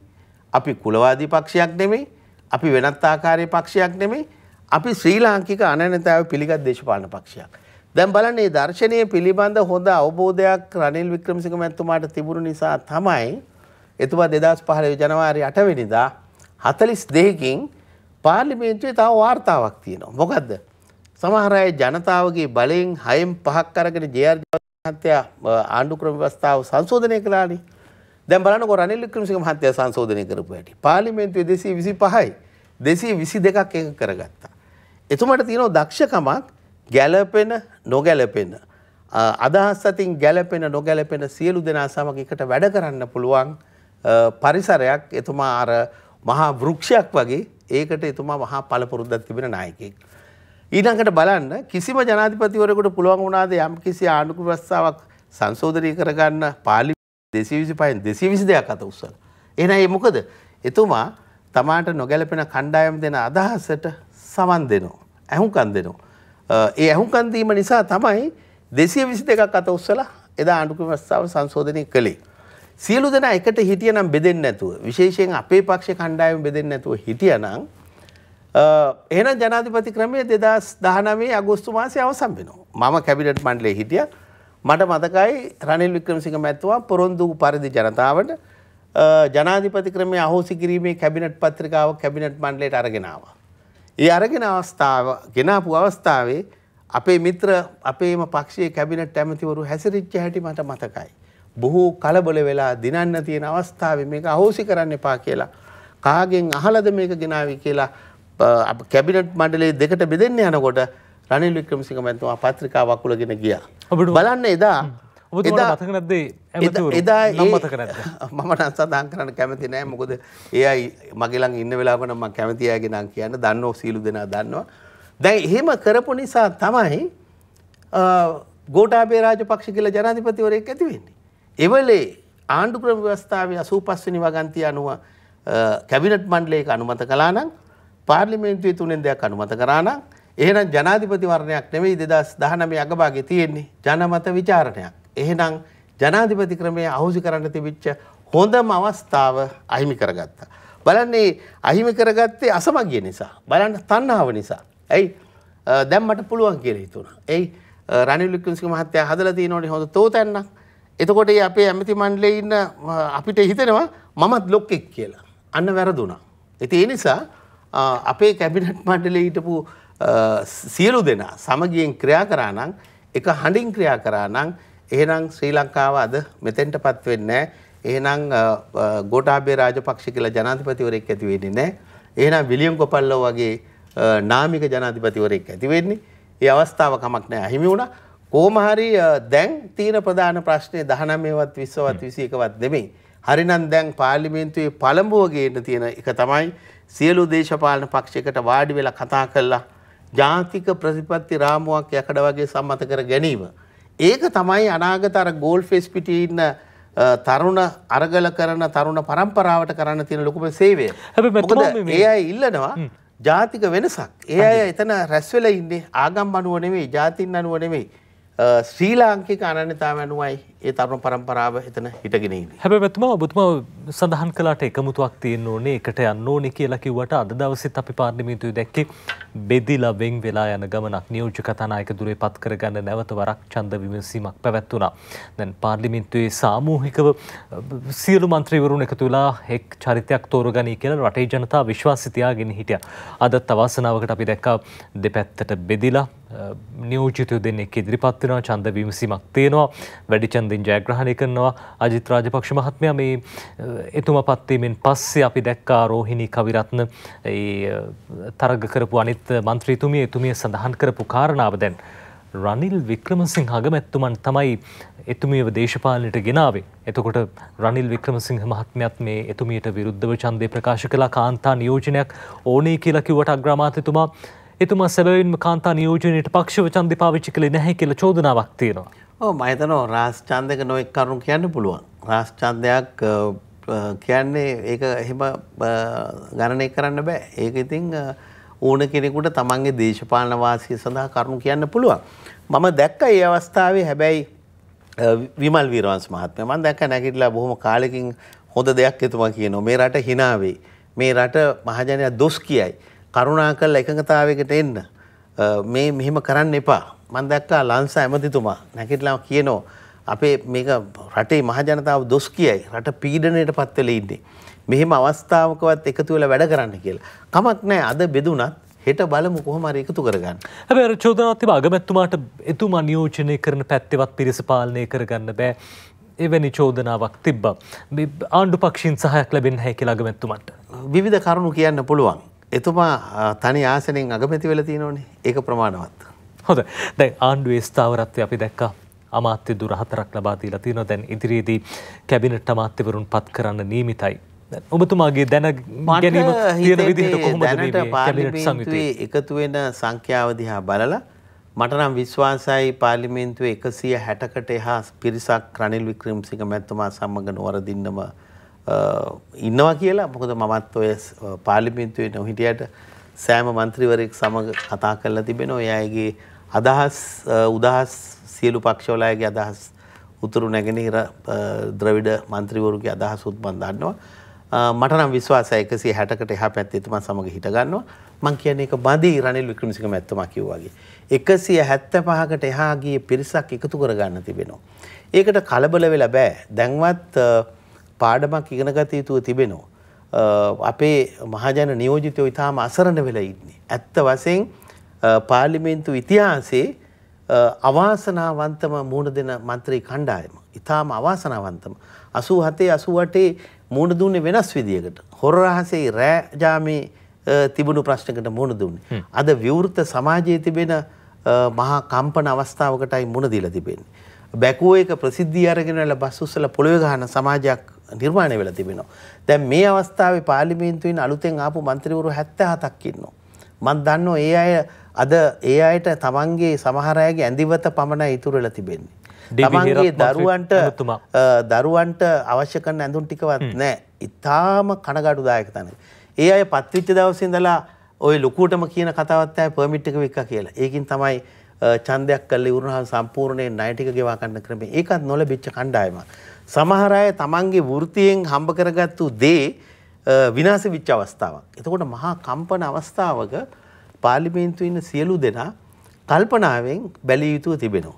අපි කුලවාදී පක්ෂයක් නෙමෙයි, අපි වෙනත් ආකාරයේ පක්ෂයක් නෙමෙයි, අපි ශ්‍රී ලාංකික අනන්‍යතාවය පිළිගත් දේශපාලන පක්ෂයක්. දැන් බලන්න මේ දර්ශනය පිළිබඳ හොඳ අවබෝධයක් රනිල් වික්‍රමසිංහ මැතිතුමාට තිබුණු නිසා තමයි එතුමා 2015 ජනවාරි 8 වෙනිදා 42කින් පාර්ලිමේන්තුවේ තව වාර්තාවක් තියෙනවා. මොකද්ද? සමහර අය ජනතාවගේ බලයෙන් 6න් 5ක් අරගෙන ජේ.ආර්. මහත්තයා ආණ්ඩු ක්‍රම ව්‍යවස්ථාව සංශෝධනය කළානේ. දැන් බලන්නකෝ රනිල් වික්‍රමසිංහ මහත්තයා සංශෝධනය කරපු හැටි. පාර්ලිමේන්තුවේ 225යි 222ක් එක කරගත්තා. එතුමාට තියෙනවා දක්ෂකමක් ගැළපෙන නොගැළපෙන අදහස් අතින් ගැළපෙන නොගැළපෙන සියලු දෙනා සමග එකට වැඩ කරන්න පුළුවන් පරිසරයක් එතුමා අර මහා වෘක්ෂයක් වගේ ඒකට එතුමා මහා පළපුරුද්දක් තිබෙන නායකයෙක්. ඊළඟට බලන්න කිසිම ජනාධිපතිවරකට පුළුවන් වුණාද යම් කිසි ආණ්ඩුක ප්‍රස්ථාවක් සංශෝධනය කරගන්න පාලි දෙසී විසි පයින් දෙසී විසි දෙයක් අත උස්සල. එන ඒ මොකද එතුමා තමාට නොගැලපෙන කණ්ඩායම් දෙන අදහසට සමන් දෙනවා. ඇහුකන් දෙනවා. ඒ ඇහුකන්දීම නිසා තමයි දෙසිය විසි දෙකක් අත උස්සලා එදා ආණ්ඩුක ප්‍රස්ථාව සංශෝධනය කළේ. සියලු දෙනා එකට හිටිය නම් බෙදෙන්නේ නැතුව විශේෂයෙන් අපේ පක්ෂ කණ්ඩායම බෙදෙන්නේ නැතුව හිටියනම් එහෙනම් ජනාධිපති ක්‍රමය දෙදස් දහනවේ අගෝස්තු මාසය අවසන් වෙනවා. මම කැබිනට් මණ්ඩලයේ හිටියා. මට මතකයි රනිල් වික්‍රමසිංහ මැතිතුමා පොරොන්දු පරිදි ජනතාවට ජනාධිපති ක්‍රමය අහෝසි කිරීමේ කැබිනට් පත්‍රිකාව කැබිනට් මණ්ඩලයට අරගෙන ආවා. ඒ අරගෙන අවස්ථාව ගෙනාපු අවස්ථාවේ අපේ මිත්‍ර අපේම පක්ෂයේ කැබිනට් ඇමතිවරු හැසිරිච්ච හැටි මට මතකයි. බොහෝ කලබල වෙලා දිනන්න තියෙන අවස්ථාවේ මේක අහෝසි කරන්න එපා කියලා කාගෙන් අහලද මේක ගෙනාවි කියලා කැබිනට් මණ්ඩලේ දෙකට බෙදෙන්න යනකොට රනිල් වික්‍රමසිංහ මැතිතුමා පත්‍රිකාවක් අකුලගෙන ගියා. බලන්න එදා එදා මතක නැද්දේ එදා මතක නැද්ද මම නම් සඳහන් කරන්න කැමති නෑ මොකද ඒ අය මගේ ළඟ ඉන්න වෙලාවක නම් මම කැමති අයගේ නම් කියන්න දන්නෝ සීලු දෙනා දන්නවා. දැන් එහෙම කරපු නිසා තමයි ගෝඨාභය රාජපක්ෂ කියලා ජනාධිපතිවරයෙක් ඇති වෙන්නේ. එවලේ ආණ්ඩු ක්‍රම ව්‍යවස්ථාවේ 85 වෙනි වගන්තිය අනුව කැබිනට් මණ්ඩලයක අනුමත කළා නම් පාර්ලිමේන්තුවේ තුනෙන් දෙයක් අනුමත කරා නම් එහෙනම් ජනාධිපතිවරණයක් නෙවෙයි 2019 අගභාගයේ තියෙන්නේ ජනමත ਵਿਚාරණයක්. එහෙනම් ජනාධිපති ක්‍රමය අහෝසි කරන්න තිබිච්ච හොඳම අවස්ථාව අහිමි කරගත්තා. බලන්නේ අහිමි කරගත්තේ අසමගිය නිසා. බලන්න තණ්හාව නිසා. ඇයි? දැන් මට පුළුවන් කියලා හිතුණා. ඇයි? රනිල් වික්‍රමසිංහ මහත්තයා හදලා තියෙනෝනේ හොඳ තෝතැන්නක්. එතකොට මේ අපේ ඇමති මණ්ඩලයේ ඉන්න අපිට හිතෙනවා මමත් ලොක්ෙක් කියලා. අන්න වැරදුනා. ඉතින් ඒ නිසා අපේ කැබිනට් මණ්ඩලේ හිටපු සියලු දෙනා සමගියෙන් ක්‍රියා කරා නම් එක හඬින් ක්‍රියා කරා නම් එහෙනම් ශ්‍රී ලංකාව අද මෙතෙන්ටපත් වෙන්නේ එහෙනම් ගෝඨාභය රාජපක්ෂ කියලා ජනාධිපතිවරයෙක් ඇති වෙන්නේ නැහැ. එහෙනම් විලියම් කොපල්ලෝ වගේ නාමික ජනාධිපතිවරයෙක් ඇති වෙන්නේ. ඒ අවස්ථාව කමක් නැහැ. අහිමි වුණා. කොහොම හරි දැන් තියෙන ප්‍රධාන ප්‍රශ්නේ 19වත් 20වත් 21වත් නෙමෙයි. හරිනම් දැන් පාර්ලිමේන්තුවේ පළඹුව ගේන්න තියෙන එක තමයි සියලු දේශපාලන පක්ෂයකට වාඩි වෙලා කතා කළා ජාතික ප්‍රතිපත්ති රාමුවක් යකඩ වගේ සම්මත කර ගැනීම. ඒක තමයි අනාගත අර ගෝල් ෆෙස් පිටේ ඉන්න තරුණ අරගල කරන තරුණ પરම්පරාවට කරන්න තියෙන ලොකුම සේවය. හැබැයි ඒ අය ඉල්ලනවා ජාතික වෙනසක්. ඒ අය එතන රැස් වෙලා ඉන්නේ ආගම් අනුව නෙමෙයි, ජාතින් අනුව නෙමෙයි. ශ්‍රී ලාංකික අනන්‍යතාව අනුවයි ඒ තරුණ පරම්පරාව එතන හිටගෙන ඉන්නේ. හැබැයි මෙතුමා ඔබතුමා සඳහන් කළාට එකමුතුවක් තියෙන්න ඕනේ, එකට යන්න ඕනේ කියලා කිව්වට අද දවසෙත් අපි පාර්ලිමේන්තුවේ දැක්කේ බෙදිලා වෙන් වෙලා යන ගමනක් නියෝජ්‍ය කතානායක දුරේ පත් කරගන්න නැවත වරක් ඡන්ද විමසීමක් පැවැත්වුණා. දැන් පාර්ලිමේන්තුවේ සාමූහිකව සියලු മന്ത്രിවරුන් එකතු වෙලා එක් චරිතයක් තෝරගනී කියලා රටේ ජනතාව විශ්වාසය තියාගෙන හිටියා. අදත් අවසනාවකට අපි දැක්කා දෙපැත්තට බෙදිලා නියෝජිතයෝ දෙන්නෙක් ඉදිරිපත් වෙනවා ඡන්ද විමසීමක් තියෙනවා. වැඩි ඡන්ද අනුරාධපුරවරවරින් ජයග්‍රහණය කරනවා අජිත් රාජපක්ෂ මහත්මයා මේ එතුම පත්වීමෙන් පස්සේ අපි දැක්කා රෝහිණී කවිරත්න තරග කරපු අනිත් මන්ත්‍රීතුමිය එතුමිය සඳහන් කරපු කාරණාව දැන් රනිල් වික්‍රමසිංහ අගමැත්තුමන් තමයි එතුමියව දේශපාලනයට ගෙනාවේ. එතකොට රනිල් වික්‍රමසිංහ මහත්මයත් මේ එතුමියට විරුද්ධව ඡන්දේ ප්‍රකාශ කළා කාන්තා නියෝජනයක් ඕනේ කියලා කිව්වට අග්‍රාමාත්‍යතුමා එතුමා සැබවින්ම කාන්තා නියෝජනයට පක්ෂව ඡන්දේ පාවිච්චි කළේ නැහැ කියලා චෝදනාවක් තියෙනවා. ඕ මහිතනෝ රාස්චන්දක නොයෙක් කරුණු කියන්න පුළුවන් රාස්චන්දයක් කියන්නේ ඒ එහෙම ගණනය කරන්න බෑ ඒක ඉතිං ඕන කෙනෙකුට තමන්ගේ දේශපාලනවාසය සඳහා කරුණු කියන්න පුළුවන් මම දැක්ක ඒ අවස්ථාවේ හැබැයි විමල් වීරවන්ස් මහත්මය මන් දැක්ක නැගිටලා බොහොම කාලෙකින් හොඳ දෙයක් එතුමා කියනවා මේ රට හිනාවේ මේ රට මහජනයා දොස් කියයි කරුණා කළ එකඟතාවයකට එන්න මේ මෙහෙම කරන්න එපා මම දැක්කා ලංස ඇමතිතුමා නැගිටලා කියනෝ අපේ මේක රටේ මහජනතාව දොස් කියයි රට පීඩනයට පත් වෙලා ඉන්නේ. මෙහෙම අවස්ථාවකවත් එකතු වෙලා වැඩ කරන්න කියලා. කමක් නැහැ අද බෙදුනත් හෙට බලමු කොහොම හරි එකතු කරගන්න. හැබැයි අර චෝදනාවක් තිබා අගමැතිතුමාට එතුමා නියෝජනය කරන පැත්තේවත් පිරිස පාලනය කරගන්න බෑ. එවැනි චෝදනාවක් තිබ්බා. ආණ්ඩු පක්ෂින් සහයක් ලැබෙන්නේ නැහැ කියලා අගමැතිතුමන්ට. විවිධ කරුණු කියන්න පුළුවන්. එතුමා තනි ආසනෙන් අගමැති වෙලා තියෙනෝනේ. ඒක ප්‍රමාණවත්. හොඳ දැන් ආණ්ඩුවේ ස්ථාවරත්වය අපි දැක්කා අමාත්‍ය දුර හතරක් ලබා දීලා තියෙනවා දැන් ඉදිරියේදී කැබිනට් අමාත්‍යවරුන් පත් කරන්න නියමිතයි ඔබතුමාගේ දැන ගැනීම තියෙන විදිහට කොහොමද මේ කැබිනට් සමිතියේ එකතු වෙන සංඛ්‍යාව දිහා බලලා මට නම් විශ්වාසයි පාර්ලිමේන්තුවේ එකසිය හැටකට එහා පිරිසක් රනිල් වික්‍රමසිංහ මැතිතුමා සමඟ නොවරදින්නම ඉන්නවා කියලා මොකද මමත් ඔය පාර්ලිමේන්තුවේ නොහිටියට සෑම මන්ත්‍රීවරයෙක් සමඟ කතා කරලා තිබෙන ඔය අයගේ අදහස් උදහස් සියලු පක්ෂවලයගේ අදහස් උතුරු නැගෙනහිර ද්‍රවිඩ මන්ත්‍රීවරුගේ අදහස් උත්බන් දන්නවා. මට නම් විශ්වාසය එකසිය හැටකට එහා පැත්තේ තුමා සමග හිටගන්නවා මං කියන්නේ එක බදී රනිල් වික්‍රමසිංහ මැතිතුමා කිව්වා වගේ 175කට එහා ගිය පිරිසක් එකතු කරගන්න තිබෙනවා. ඒකට කලබල වෙලා බෑ. දැන්වත් පාඩමක් ඉගෙන ගත යුතුව තිබෙනවා. අපේ මහජන නියෝජිතයෝ ඉතාම අසරණ වෙලා ඉන්නේ. ඇත්ත වශයෙන් පාර්ලිමේන්තු ඉතිහාසේ අවාසනාවන්තම මුහුණ දෙන මන්ත්‍රී කණ්ඩායම. ඉතාම අවාසනාවන්තම. අසූ හතේ අසුවටේ මුහුණ දුන්නේ වෙනස් විදියකට. හොර රහසේ රෑජාමේ තිබුණු ප්‍රශ්නකට මුහුණ දුන්නේ. අද විවෘත සමාජයේ තිබෙන මහා කම්පන අවස්ථාවකටයි මුණ දීලා තිබෙන්නේ. බැකුව එක ප්‍රසිද්ධිය අරගෙන ඇල බස් උස්සලා පොළවේ ගහන සමාජයක් නිර්මාණය වෙලා තිබෙනවා. දැන් මේ අවස්ථාවේ පාර්ලිමේන්තුවෙන් අලුතෙන් ආපු മന്ത്രിවරු 77ක් ඉන්නවා. මම දන්නවා ඒ අය අද ඒ අයට තමන්ගේ සමහරයගේ ඇඳිවත පමණ ඉතුරල තිබෙන්නේ. තමන්ගේ දරුවන්ට දරුවන්ට අවශ්‍ය කරන ඇඳුම් ටිකවත් නෑ ඉතාම කනගඩුදායක තන. ඒ අය පත්විච්ච දවසින්දලා ඔය ලොකුටම කියන කතවත්තෑ පමිට්ික වික්ක කියලා ඒකින් තමයි චන්දයක් කල්ල උරුණහන් සම්පූර්ණය නයටික ගෙවාකන්න ක්‍රමේ ඒකත් නොල බිච්ච කණ්ඩායම. සමහරය තමන්ගේ වෘතියෙන් හම්බ කරගත්තු දේ විනාස විච්ච අවස්ථාවක්. එතකොට මහා කම්පන අවස්ථාවක පාර්ලිමේන්තු ඉන්න සියලු දෙනා කල්පනාවෙන් බැලිය යුතුව තිබෙනවා.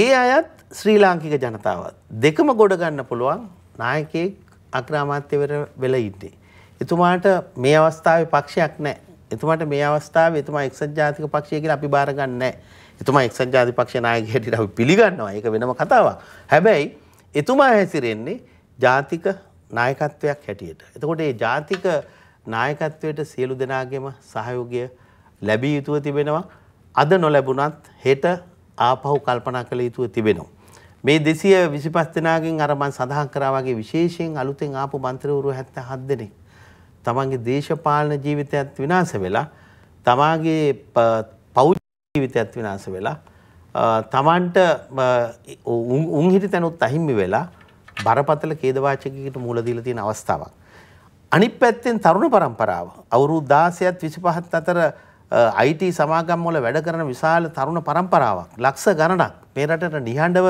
ඒ අයත් ශ්‍රී ලාංකික ජනතාවත් දෙකම ගොඩ ගන්න පුළුවන් නායකයෙක් අග්‍රාමාත්‍යවර වෙලා ඉන්නේ. එතුමාට මේ අවස්ථාවේ පක්ෂයක් නැහැ. එතුමාට මේ අවස්ථාවේ එතුමා එක්සත් ජාතික පක්ෂය කියලා අපි බාර ගන්න නැහැ. එතුමා එක්සත් ජාතික පක්ෂයේ නායකයෙක් අපි පිළිගන්නවා. ඒක වෙනම කතාවක්. හැබැයි එතුමා හැසිරෙන්නේ ජාතික නායකත්වයක් හැටියට. එතකොට මේ ජාතික නායකත්වයට සියලු දෙනාගේම සහයෝගය ලැබිය යුතුව තිබෙනවා. අද නොලැබුණත් හෙට ආපහු කල්පනා කළ යුතුව තිබෙනවා. මේ දෙසිය විසිපස් දෙනාගෙන් අර මං සඳහන් කරා වගේ විශේෂයෙන් අලුතෙන් ආපු මන්ත්‍රවරු 77 දෙනෙක් තමන්ගේ දේශපාලන ජීවිතයත් විනාශ වෙලා තමාගේ පෞද්ගල ජීවිතයත් විනාශ වෙලා තමන්ට උන් හිටි තැනුත් අහිමි වෙලා බරපතල ඛේදවාචකයකට මූල දීලා තියෙන අවස්ථාවක්. අනිත් පැත්තෙන් තරුණ පරම්පරාව අවුරුදු 16ත් 25ත් අතර IT සමාගම් වල වැඩ කරන විශාල තරුණ පරම්පරාවක් ලක්ෂ ගණනක් මේ රටට නිහඬව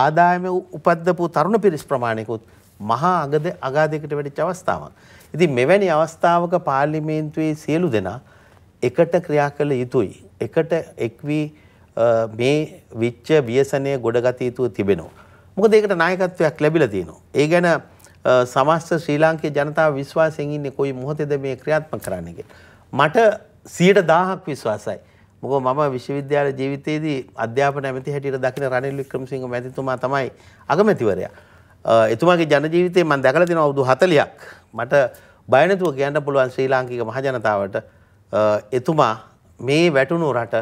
ආදායම උපද්දපු තරුණ පිරිස් ප්‍රමාණයකුත් මහා අගද අගාධයකට වැඩිච්ච අවස්ථාවක්. ඉතින් මෙවැනි අවස්ථාවක පාර්ලිමේන්තුවේ සියලු දෙනා එකට ක්‍රියා කළ යුතුයි. එකට එක්වී මේ විච්ච ව්‍යසනය ගොඩගත යුතුව තිබෙනවා. මොකද ඒකට නායකත්වයක් ලැබිලා තියෙනවා. ඒ ගැන සමස්ත ශ්‍රී ලාංකේ ජනතාව විශ්වාසයෙන් ඉන්නේ කොයි මොහොතේද මේ ක්‍රියාත්මක කරන්නේ කියලා. මට සියට දාහක් විශ්වාසයි. මොක මම විශ්වවිද්‍යාල ජීවිතයේදී අධ්‍යාපන ඇමති හැටියට දකින රනිල් වික්‍රමසිංහ මැතිතුමා තමයි අගමැතිවරයා. එතුමාගේ ජන ජීවිතේ මම දැකලා තියෙනවා අවුරුදු 40ක්. මට බය නැතුව කියන්න පුළුවන් ශ්‍රී ලාංකික මහජනතාවට එතුමා මේ වැටුණු රට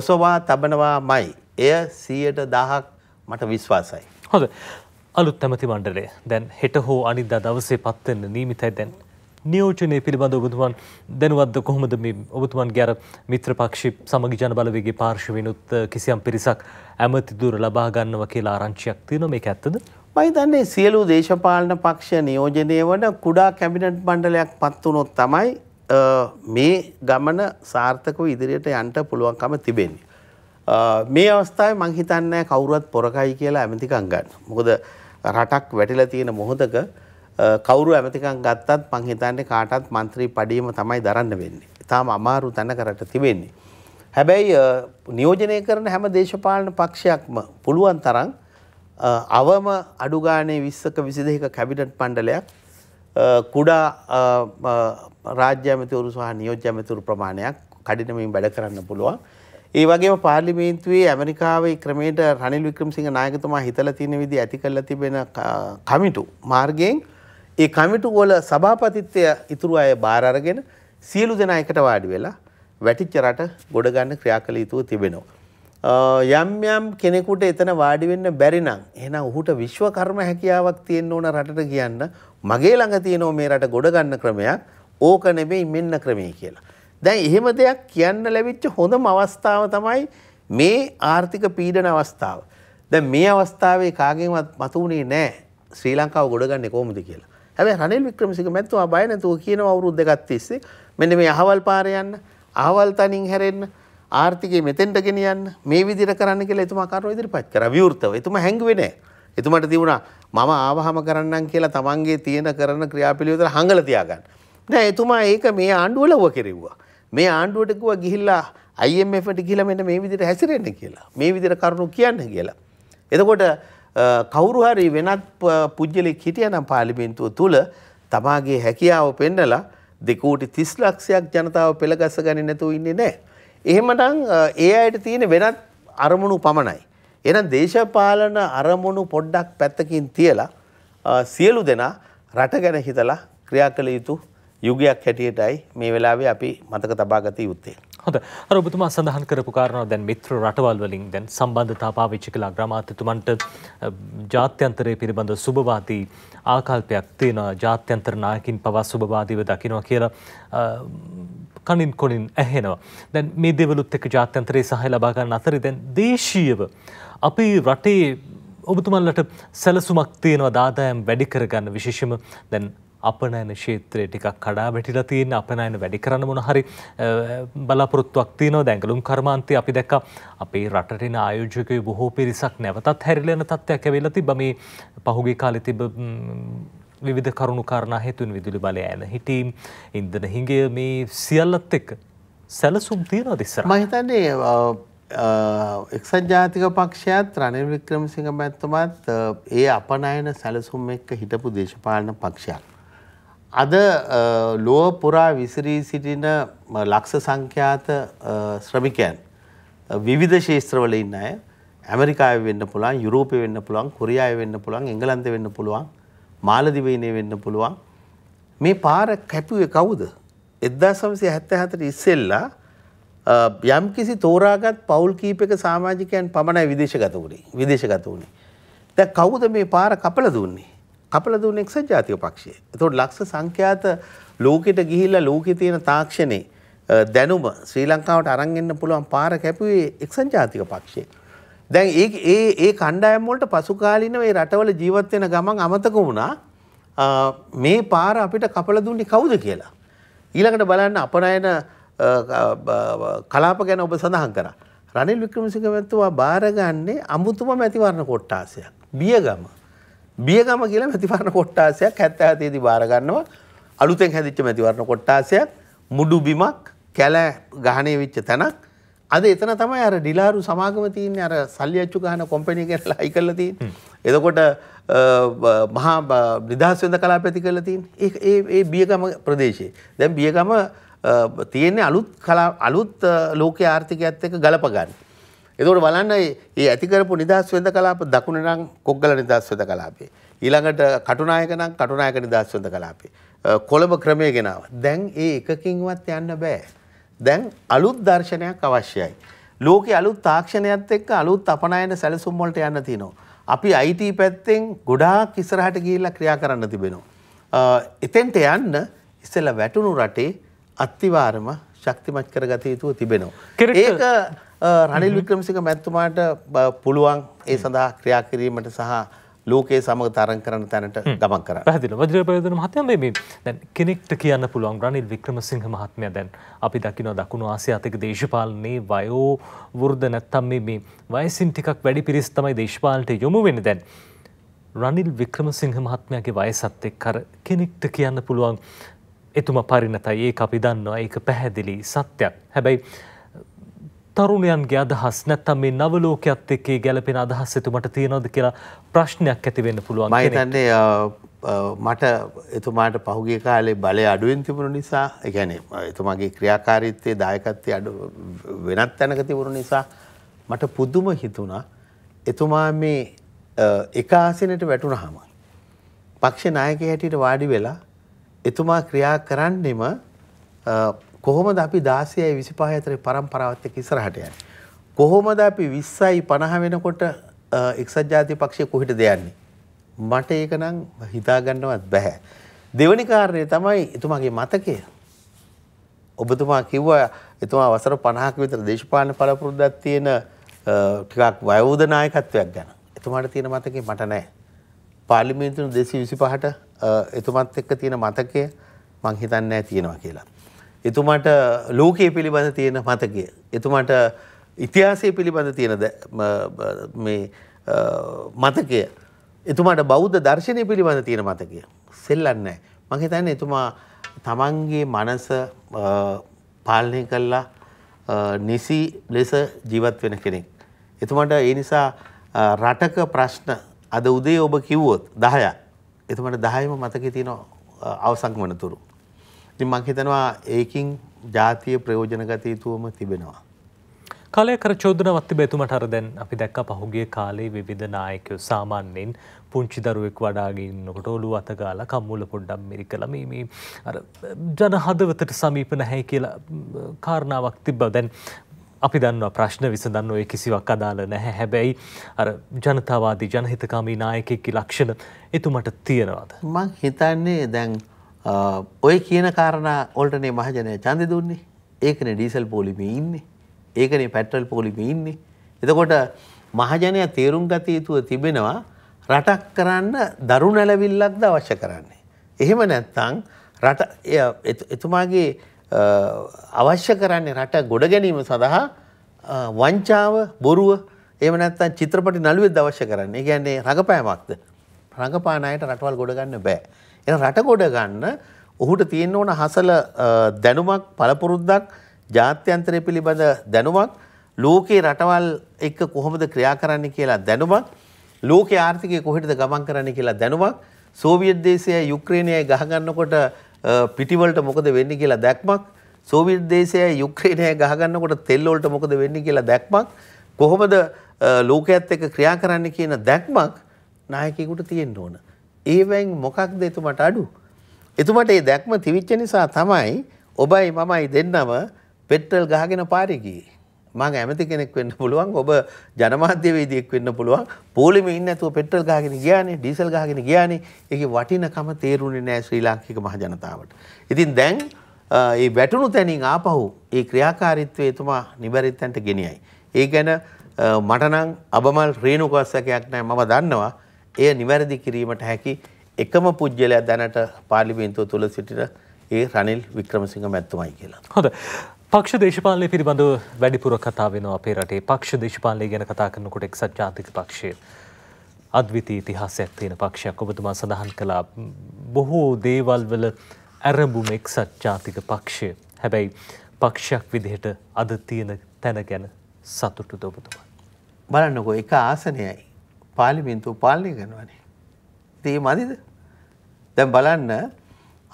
ඔසවා තබනවාමයි. එය 100%ක් මට විශ්වාසයි. හොඳ. අලුත් ඇමති මණ්ඩලය දැන් හෙට හෝ අනිද්දා දවසේ පත්වෙන්න නියමිතයි දැන් නියෝජනය පිළිබඳ ඔබතුමන් දැනුවත්ද කොහොමද ඔබතුමන් ගැර මිත්‍රපක්ෂි සමග ජනබලවගේ පාර්ශවෙනුත් කිසියම් පිරිසක් ඇමතිදුර ලබාගන්නව කියලා ආරංචියක් තියෙන මේ ඇත්තද. මයිතන්නේ සියලු දේශපාලන පක්ෂ නියෝජනය වන කුඩා කැබිනට් බණ්ඩලයක් පත්වනොත් තමයි මේ ගමන සාර්ථකව ඉදිරියට යන්ට පුළුවන්කම තිබෙන්නේ. මේ අවස්ථාව මංහිතන්නෑ කවුරුවත් පොරකයි කියලා ඇමතිකං ගන්න. මොකද රටක් වැටිලා තියෙන මොහොතක කවුරු ඇමතිකම් ගත්තත් මං හිතන්නේ කාටත් മന്ത്രി පඩියම තමයි දරන්න වෙන්නේ. තාම අමාරු තැනකට තිබෙන්නේ. හැබැයි නියෝජනය කරන හැම දේශපාලන පක්ෂයක්ම පුළුවන් තරම් අවම අඩු ගානේ 20ක 22ක කැබිනට් මණ්ඩලයක් කුඩා රාජ්‍ය ඇමතිවරු සහ නියෝජ්‍ය ඇමතිවරු ප්‍රමාණයක් කඩිනමින් වැඩ කරන්න පුළුවන්. ඒ වගේම පාර්ලිමේන්තුවේ ඇමරිකාවේ ක්‍රමයට රනිල් වික්‍රමසිංහ නායකතුමා හිතලා තියෙන විදිහ ඇති කරලා තිබෙන කමිටු මාර්ගයෙන් ඒ කමිටු වල සභාපතිත්වය ඉතුරු අය බාර අරගෙන සියලු දෙනා එකට වාඩි වෙලා වැටිච්ච රට ගොඩ ගන්න ක්‍රියාකල යුතුව තිබෙනවා. යම් යම් කෙනෙකුට එතන වාඩි වෙන්න බැරි නම් එහෙනම් ඔහුට විශ්වකර්ම හැකියාවක් තියෙන්න ඕන රටට කියන්න මගේ ළඟ තියෙනවා මේ රට ගොඩ ගන්න ක්‍රමයක් ඕක නෙමෙයි මෙන්න ක්‍රමය කියලා. දැන් එහෙම දෙයක් කියන්න ලැබිච්ච හොඳම අවස්ථාව තමයි මේ ආර්ථික පීඩන අවස්ථාව. දැන් මේ අවස්ථාවේ කාගෙන්වත් මතු වුණේ නැහැ ශ්‍රී ලංකාව ගොඩ ගන්නේ කොහොමද කියලා. හැබැයි රනිල් වික්‍රමසිංහ මැතිතුමා බය නැතුව කියනවා අවුරුදු දෙකක් තිස්සේ මෙන්න මේ අහවල් පාරේ යන්න, අහවල් තනින් හැරෙන්න, ආර්ථිකය මෙතෙන්ට ගෙනියන්න මේ විදිහට කරන්න කියලා එතුමා කරුව ඉදිරිපත් කරා විවෘතව. එතුමා හැංගුවේ නැහැ. එතුමට තිබුණා මම ආවහම කරන්නම් කියලා තමන්ගේ තියෙන කරන ක්‍රියාපිළිවෙතට හංගලා තියාගන්න. දැන් එතුමා ඒක මේ ආණ්ඩුව ලව්ව කෙරෙව්වා. මේ ආණ්ඩුවට කිව්වා ගිහිල්ලා IMF එකට ගිහිල්ලා මෙන්න මේ විදිහට හැසිරෙන්න කියලා. මේ විදිහට කරුණු කියන්න කියලා. එතකොට කවුරුහරි වෙනත් පුද්ගලෙක් හිටියනම් පාලිමෙන්තුව තුළ තමාගේ හැකියාව පෙන්නලා දෙකෝටි තිස් ලක්ෂයක් ජනතාව පෙළගස්ස ගනි නැතුව ඉන්නේ නෑ. එහෙමටං ඒ අයට තියෙන වෙනත් අරමුණු පමණයි. එන දේශපාලන අරමුණු පොඩ්ඩක් පැත්තකින් තියලා සියලු දෙනා රට ගැන හිතලා ක්‍රියා කළ යුතු යුගයක් හැටියටයි මේ වෙලාවේ අපි මතක තබාගත යුත්තේ. හොඳ අර ඔබතුමා සඳහන් කරපු කාරණාව දැන් මිත්‍ර රටවල් වලින් දැන් සම්බන්ධතා පාවිච්චි කළා ග්‍රාමාත්‍යතුමන්ට ජාත්‍යන්තරයේ පිළිබඳ සුබවාදී ආකල්පයක් තියෙනවා ජාත්‍යන්තර නායකින් පවා සුබවාදීව දකිනවා කියලා කනින් කොනින් ඇහෙනවා. දැන් මේ දේවලුත් එක්ක ජාත්‍යන්තරයේ සහාය ලබා ගන්න අතරේ දැන් දේශීයව අපේ රටේ ඔබතුමන්ලට සැලසුමක් තියෙනවා දාදායම් වැඩි කරගන්න විශේෂම දැන් අපනයන ශේත්‍රය ටිකක් කඩා වැටිලා තියෙන අපනයන වැඩි කරන්න මොන හරි බලාපොරොත්තුවක් තියෙනවා දැඟලුම් කර්මාන්තය අපි දැක්ක අපේ රටටෙන ආයෝජකය බොහෝ පිරිසක් නැවතත් හැරිලෙන තත්ත්වයක් ඇවෙලා තිබ මේ පහුගේ කාලෙ තිබ විධ කරුණු කාරණා හේතුන් විදුලි බලය ඇන හිටීම් ඉන්දන හිගේ මේ සියල්ලත් එක්ක සැලසුම් තියෙනවා දෙස්සර මහිතන්නේ එක්සත් ජාතික පක්ෂයත් රනිල් වික්‍රමසිංහ මැත්තුමත් ඒ අපනයන සැලසුම් එක්ක හිටපු දේශපාලන පක්ෂයක්. අද ලොව පුරා විසිරී සිටින ලක්ෂ සංඛ්‍යාත ශ්‍රමිකයන් විවිධ ශේත්‍රවල ඉන්න අය ඇමරිකාව වෙන්න පුළුවන් යුරෝපය වෙන්න පුළුවන් කොරියාය වෙන්න පුළුවන් එංගලන්ත වෙන්න පුළුවන් මාලදිවයිනේ වෙන්න පුළුවන් මේ පාර කැපුවේ කවුද එදදා සමසය හැත්ත හතට ඉස්සෙල්ලා යම් කිසි තෝරාගත් පවුල් කීපක සාමාජිකයන් පමණයි විදේශගත වුණේ විදේශගත වුණේ දැ කවුද මේ පාර කපල දුන්නේ කපල දුන්න එක්සත් ජාතික පක්ෂය. එතකොට ලක්ෂ සංඛ්‍යාත ලෝකෙට ගිහිල්ලා ලෝකේ තියෙන තාක්ෂණේ දැනුම ශ්‍රී ලංකාවට අරන් එන්න පුළුවන් පාර කැපුවේ එක්සත් ජාතික පක්ෂය. දැන් ඒ ඒ ඒ කණ්ඩායම් වලට පසු කාලිනව ඒ රටවල ජීවත් වෙන ගමන් අමතක වුණා මේ පාර අපිට කපල දුන්නේ කවුද කියලා. ඊළඟට බලන්න අපනයන කලාප ගැන ඔබ සඳහන් කරා. රනිල් වික්‍රමසිංහ මැතිතුමා බාරගන්නේ අමුතුම මැතිවරණ කොට්ටාසයක්. බියගම බියගම කියලා මැතිවරණ කොට්ටාසයක් 77 දී බාර ගන්නවා. අලුතෙන් හැදිච්ච මැතිවරණ කොට්ටාසයක් මුඩු බිමක් කැලෑ ගහණේ වෙච්ච තැනක්. අද එතන තමයි අර ඩිලාරු සමාගම තියෙන්නේ අර සල්ලි අච්චු ගහන කම්පැනි එකේ ලයි කරලා තියෙන්නේ. එතකොට මහා නිදහස් වෙනද කලාපති කරලා තියෙන්නේ. ඒ ඒ බියගම ප්‍රදේශයේ. දැන් බියගම තියෙන්නේ අලුත් කලා අලුත් ලෝක ආර්ථිකයත් එක්ක ගලප ගන්න. එතකොට බලන්න මේ ඇති කරපු නිදහස් වෙඳ කලාප දකුණ නම් කොග්ගල නිදහස් වෙඳ කලාපේ. ඊළඟට කටුනායක නම් කටුනායක නිදහස් වෙඳ කලාපේ. කොළඹ ක්‍රමය ගෙනාව. දැන් ඒ එකකින්වත් යන්න බෑ. දැන් අලුත් දර්ශනයක් අවශ්‍යයි. ලෝකේ අලුත් තාක්ෂණයත් එක්ක අලුත් අපනයන සැලසුම් වලට යන්න තියෙනවා. අපි IT පැත්තෙන් ගොඩාක් ඉස්සරහට ගිහිල්ලා ක්‍රියා කරන්න තිබෙනවා. එතෙන්ට යන්න ඉස්සෙල්ලා වැටුණු රටේ අත්තිවාරම ශක්තිමත් කරගත යුතුව තිබෙනවා. ඒක රනිල් වික්‍රමසිංහ මැතිතුමාට පුළුවන් ඒ සඳහා ක්‍රියා කිරීමට සහ ලෝකයේ සමග තරන් කරන තැනට ගමන් කර පැදිල වජ්‍ර පයදන මහත්‍යම මේ දැන් කෙනෙක්ට කියන්න පුළුවන් රනිල් වික්‍රමසිංහ මහත්මය දැන් අපි දකිනව දකුණු ආසියාතික දේශපාලනයේ වයෝ වෘර්ධ නැත්තම් මේ වයසින් ටිකක් වැඩි පිරිස් තමයි දේශපාලනට යොමු වෙන දැන් රනිල් වික්‍රමසිංහ මහත්මයාගේ වයසත් එක්ක කෙනෙක්ට කියන්න පුළුවන් එතුමා පරිණතයි ඒක අපි දන්නවා ඒක පැහැදිලි සත්‍යයක් හැබැයි තරුණයන්ගේ අදහස් නැත්තම් මේ නවලෝකයක්ත් එක්කේ ගැලපෙන අදහස් එතුමට තියෙනවද කියලා ප්‍රශ්නයක් ඇතිවෙන්න පුළුවන් මහිතන්නේ මට එතුමාට පහුගේ කාලේ බලය අඩුවෙන් තිබුණු නිසා එකැනේ එතුමාගේ ක්‍රියාකාරීත්වය දායකත්වය අඩු වෙනත් තැනක තිබුණු නිසා මට පුදුම හිතුණා එතුමා මේ එක ආසනට වැටුණහම පක්ෂ නායක හැටියට වාඩි වෙලා එතුමා ක්‍රියා කරන්නෙම කොහොමද අපි 16යි 25 අතරේ પરම්පරාවත් එක්ක ඉස්සරහට යන්නේ? කොහොමද අපි 20යි 50 වෙනකොට එක්සත් ජාතික පක්ෂය කොහෙටද යන්නේ? මට ඒක නම් හිතා ගන්නවත් බෑ. දෙවැනි කාරණය තමයි එතුමාගේ මතකය. ඔබතුමා කිව්වා එතුමා වසර 50ක විතර දේශපාලන පළපුරුද්දක් තියෙන ටිකක් වයෝද නායකත්වයක් ගැන. එතුමාට තියෙන මතකේ මට නෑ. පාර්ලිමේන්තුවේ 225ට එතුමත් එක්ක තියෙන මතකය මං හිතන්නේ නෑ තියෙනවා කියලා. එතුමාට ලෝකයේ පිළිබඳ තියෙන මතකය. එතුමාට ඉතිහාසය පිළිබඳ තියෙන මතකය. එතුමාට බෞද්ධ දර්ශනය පිළිබඳ තියෙන මතකය. සෙල්ලන්න. මහිතන්න එතුමා තමන්ගේ මනස පාලනය කල්ලා නිසි ලෙස ජීවත් වෙන කෙනෙක්. එතුමට ඒ නිසා රටක ප්‍රශ්න අද උදේ ඔබ කිව්වොත් දහයක් එතුමට දහයම මතක තියෙන අවසං වනතුරු. ඉතින් මං හිතනවා ඒකින් ජාතිය ප්‍රයෝජන ගත යුතුවම තිබෙනවා. කලය කර චෝදනවත් තිබේ එතුමට අර දැන් අපි දැක්ක පහුගිය කාලේ විවිධ නායකයෝ සාමාන්‍යයෙන් පුංචි දරුවෙක් වඩාගන්නකොට ඔලු අතගාල කම්මුල පොඩ්ඩම් මිරිකල මේ ජන හදවතට සමීප නැහැ කියලා කාරණාවක් තිබ්බ දැන් අපි දන්නවා ප්‍රශ්න විසඳන්න ඔය කිසිවක් අදාළ නැහැ හැබැයි අර ජනතාවාදී ජනහිතකාමී නායකෙක්කි ලක්ෂණ එතුමට තියෙනවාද. මං හිතන්නේ දැන් ඔය කියන කාරණා ඔල්ටනේ මහජනය ඡන්දෙ දුන්නේ. ඒකනේ ඩීසල් පොලිමේ ඉන්නේ. ඒකනේ පෙට්‍රල් පොලිමේ ඉන්නේ. එතකොට මහජනය තේරුම් ගත යුතුව තිබෙනවා රටක් කරන්න දරු නැලවිල්ලක්ද අවශ්‍ය කරන්නේ. එහෙම නැත්තං රට එතුමාගේ අවශ්‍ය කරන්නේ රට ගොඩ ගැනීම සඳහා වංචාව බොරුව එම නැත්තන් චිත්‍රපටි නළුවෙද අවශ්‍ය කරන්නේ ගැන්නේ රඟපෑමක්ද. රඟපානයට රටවල් ගොඩගන්න බෑ. එන රට ගොඩ ගන්න ඔහුට තියෙන්න ඕන හසල දැනුමක් පළපුරුද්දක් ජාත්‍යන්තරය පිළිබඳ දැනුමක් ලෝකයේ රටවල් එක්ක කොහොමද ක්‍රියා කරන්න කියලා දැනුමක් ලෝක ආර්ථිකය කොහෙටද ගමන් කරන්න කියලා දැනුමක් සෝවියට් දේශය යුක්‍රේණයයි ගහගන්නකොට පිටිවලට මොකද වෙන්න කියලා දැක්මක් සෝවිට් දේශය යුක්‍රේණය ගහගන්නකොට තෙල්ලෝලට මොකද වෙන්න කියලා දැක්මක් කොහොමද ලෝකයත් එක ක්‍රියා කරන්න කියන දැක්මක් නායකෙකුට තියෙන්න ඕන. ඒවෙන් මොකක්ද එතුමට අඩු? එතුමට ඒ දැක්ම තිවිච්ච නිසා තමයි ඔබයි මමයි දෙන්නම පෙට්‍රල් ගහගෙන පාරේ ගියේ. මම ඇමති කෙනෙක් වෙන්න පුළුවන්, ඔබ ජනමාධ්‍යවේදියෙක් වෙන්න පුළුවන්. පොලිමේ ඉන්නේ නැතුව පෙට්‍රල් ගහගෙන ගියානේ, ඩීසල් ගහගෙන ගියානේ. ඒකේ වටිනකම තේරුණේ නැහැ ශ්‍රී ලාංකික මහ ජනතාවට. ඉතින් දැන් ඒ වැටුණු තැනින් ආපහු ඒ ක්‍රියාකාරීත්වය එතුමා නිබරිත්තන්ට ගෙනියයි. ඒ ගැන මටනම් අබමල් රේණුකස්සකයක් නෑ මම දන්නවා එය නිවැරදි කිරීමට හැකි එකම පුද්ගලයා දැනට පාර්ලිමේන්තුව තුළ සිටින ඒ රනිල් වික්‍රමසිංහ මැත්තුමයි කියලා. හොඳ. පක්ෂ දේශපාලනය පිළිබඳව වැඩිපුර කතා වෙනවා අපේ රටේ. පක්ෂ දේශපාලනය ගැන කතා කරනකොට එක්සත් ජාතික පක්ෂය අද්විතීය ඉතිහාසයක් තියෙන පක්ෂයක් ඔබතුමා සඳහන් කළා. බොහෝ දේවල් වල ඇරඹුම එක්සත් ජාතික පක්ෂය. හැබැයි පක්ෂයක් විදිහට අද තියෙන තැන ගැන සතුටුද ඔබතුමා? බලන්නකෝ එක ආසනයයි පාලිමින්තුව පාලනය කරනවනේ. තිය මදිද. දැන් බලන්න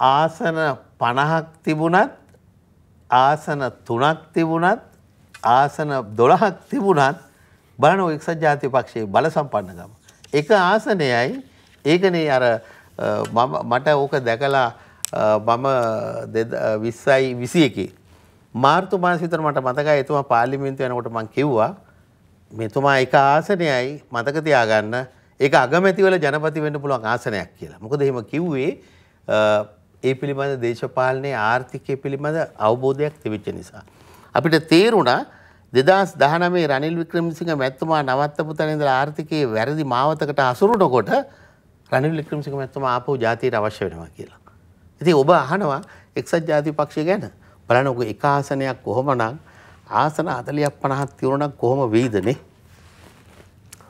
ආසන පණහක් තිබුණත් ආසන තුනක් තිබුණත් ආසන දොළහක් තිබුණත් බලන එක්සත් ජාතිය පක්ෂයේ බල සම්පන්නකම. එක ආසනයයි ඒකනේ අර මට ඕක දැකලා මම විස්සයි විසි එකේ. මාර්තු මාසිතර මට මතකයි එතුමා පාලිමින්තු යනකොට මං කිව්වා මෙතුමා එක ආසනයයි මතක තියාගන්න ඒක අගමැතිවල ජනපති වෙන්න පුළුවන් ආසනයක් කියලා. මොකද එහෙම කිව්වේ ඒ පිළිබඳ දේශපාලනයේ ආර්ථිකය පිළිබඳ අවබෝධයක් තිබිච්ච නිසා. අපිට තේරුණා දෙදස් දහනමේ රනිල් වික්‍රමසිංහ මැත්තුමා නවත්තපු තැනඳලා ආර්ථිකයේ වැරදි මාවතකට අසුරුනකොට රනිල් වික්‍රමසිංහ මැත්තුමා ආපහු ජාතියට අවශ්‍ය වෙනවා කියලා. ඉතින් ඔබ අහනවා එක්සත් ජාතික පක්ෂය ගැන. බලන්නකො එක ආසනයක් කොහොමනම් ආසන 40ක් 50ක් තියුණා නම් කොහොම වෙයිද නේ?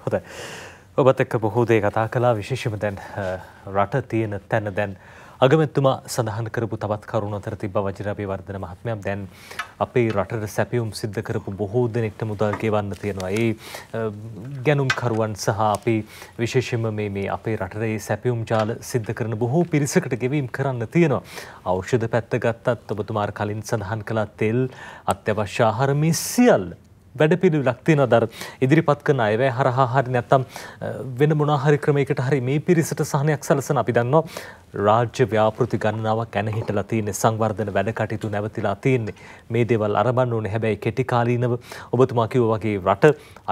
හොඳයි. ඔබත් එක්ක බොහෝ දේ කතා කළා විශේෂයෙන්ම දැන් රට තියෙන තැන දැන් අගමැතුමා සඳහන් කරපු තවත් කරුණ අතර තිබ්බ වජිරාබේ වර්ධන මහත්මයා දැන් අපේ රටට සැපියුම් සිද්ධ කරපු බොහෝ දෙනෙක්ට මුදල් ගෙවන්න තියෙනවා. ඒ ගැනුම්කරුවන් සහ අපි විශේෂයෙන්ම මේ මේ අපේ රටේ සැපියුම් ජාල සිද්ධ කරන බොහෝ පිරිසකට ගෙවීම් කරන්න තියෙනවා. ඖෂධ පැත්ත ගත්තත් ඔබතුමාර කලින් සඳහන් කළා තෙල් අත්‍යවශ්‍ය ආහාර මේ සියල්ල වැඩපිළිවෙලක් තියෙනවා දර ඉදිරිපත් කරන අයවැය හරහා හරි නැත්තම් වෙන මොනවා හරි ක්‍රමයකට හරි මේ පිරිසට සහනයක් සැලසෙන අපි දන්නවා රාජ්‍ය ව්‍යාපෘති ගණනාවක් ඇන හිටලා තියෙන්නේ සංවර්ධන වැඩ කටයුතු නැවතිලා තියෙන්නේ මේ දේවල් අරඹන්න ඕනේ හැබැයි කෙටි කාලීනව ඔබතුමා කිව්වා වගේ රට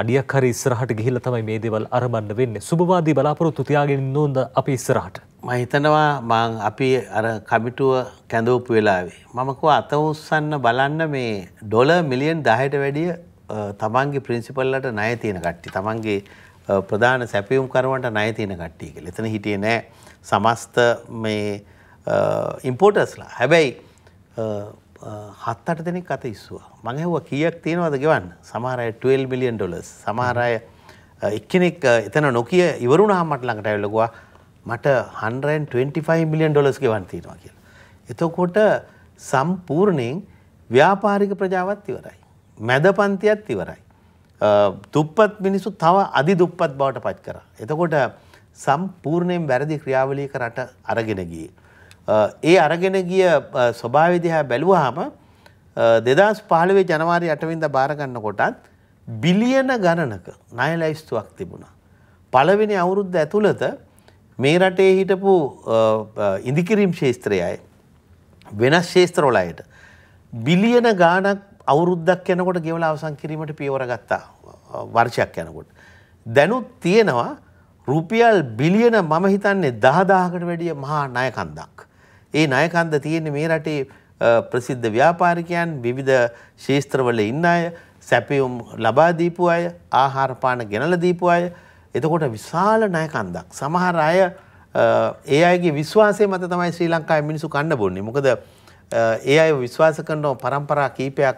අඩියක් හරි ඉස්සරහට ගිහිල්ලා තමයි මේ දේවල් අරඹන්න වෙන්නේ සුබවාදී බලාපොරොත්තු තියාගෙන ඉන්න ඕනද අපි ඉස්සරහට මහිතනවා මං අපි අර කමිටුව කැඳවපු වෙලාවේ. මමකෝ අත උස්සන්න බලන්න මේ ඩොල මිලියන් දහයට වැඩිය තමන්ගේ ප්‍රින්සිපල්ලට ණය තියෙන කට්ටිය තමන්ගේ ප්‍රධාන සැපියුම් කරුවන්ට ණය තියෙන කට්ටිය කියලා. එතන හිටියේ නෑ සමස්ත මේ ඉම්පෝටර්ස්ලා. හැබැයි හත් අට දෙනෙක් අත ඉස්සුවා. මම ඇහුවා කීයක් තියෙනවද ගෙවන්න? සමහර අය 12 මිලියන් ඩොලර්ස්. සමහර අය එක්කෙනෙක් එතන නොකිය ඉවරුණාම මට ළඟට ඇවිල්ලා ගියා මට 125 මිලියන් ඩොලර්ස් ගෙවන්න තියෙනවා කියලා. එතකොට සම්පූර්ණයෙන් ව්‍යාපාරික ප්‍රජාවත් ඉවරයි. මැද පන්තියත් ඉවරයි. දුප්පත් මිනිසු තව අධි දුප්පත් බවට පත් කරා. එතකොට සම්පූර්ණයෙන් වැරදි ක්‍රියාවලියක රට අරගෙන ගියේ. ඒ අරගෙන ගිය ස්වභාවය දිහා බැලුවාම 2015 ජනවාරි 8 වෙනිදා බාර ගන්නකොටත් බිලියන ගණනක ණය ලැයිස්තුවක් තිබුණා. පළවෙනි අවුරුද්ද ඇතුළත මේ රටේ හිටපු ඉදිකිරීම් ශේස්ත්‍රයයි වෙනස් ශේස්ත්‍රවල අයට බිලියන ගාණක් අවුරුද්දක් යනකොට ගෙවල අවසන් කිරීමට පියවර ගත්තා වර්ෂයක් යනකොට. දැනුත් තියෙනවා රුපියල් බිලියන මම හිතන්නේ දහදාහකට වැඩිය මහා ණයකන්දක්. ඒ ණයකන්ද තියෙන්නේ මේ රටේ ප්‍රසිද්ධ ව්‍යාපාරිකයන් විවිධ ශේස්ත්‍රවල ඉන්න අය සැපයුම් ලබා දීපු අය ආහාරපාන ගෙනල දීපු අය එතකොට විශාල ණයකන්දක්. සමහර අය ඒ අයගේ විශ්වාසය මත තමයි ශ්‍රී ලංකාවේ මිනිස්සු කන්න බොන්නේ. මොකද ඒ අය විශ්වාස කරනව පරම්පරා කීපයක්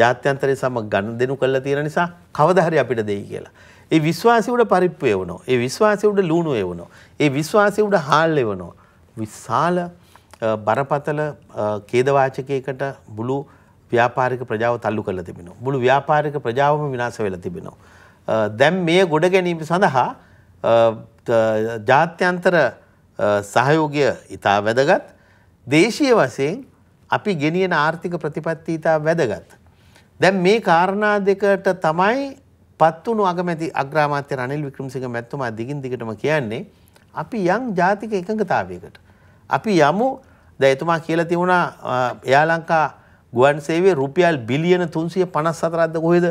ජාත්‍යන්තරය සමග ගණ දෙනු කල්ල තියෙන නිසා කවදහරි අපිට දෙයි කියලා. ඒ විශ්වාසය උඩ පරිප්පු එවනෝ. ඒ විශ්වාසය උඩ ලුණු එවනෝ. ඒ විශ්වාසය උඩ හාල් එවනෝ. විශාල බරපතල කේදවාචකයකට මුළු ව්‍යාපාරික ප්‍රජාව තල්ලු කරලා තිබෙනවා. මුළු ව්‍යාපාරික ප්‍රජාවම විනාශ වෙලා තිබෙනවා. දැන් මේ ගොඩ ගැනීම සඳහා ජාත්‍යන්තර සහයෝගය ඉතා වැදගත්. දේශීය වශයෙන් අපි ගෙනියන ආර්ථික ප්‍රතිපත්තිතා වැදගත්. දැන් මේ කාරණා දෙකට තමයි පත්වුණු අගමැති අග්‍රාමාත්‍ය රනිල් වික්‍රමසිංහ මැතිතුමා දිගින් දිගටම කියන්නේ අපි යම් ජාතික එකඟතාවයකට අපි යමු දැන් එතුමා කියලා තිබුණා එයා ලංකා ගුවන් සේවයේ රුපියල් බිලියන 354ක්ද කොහෙද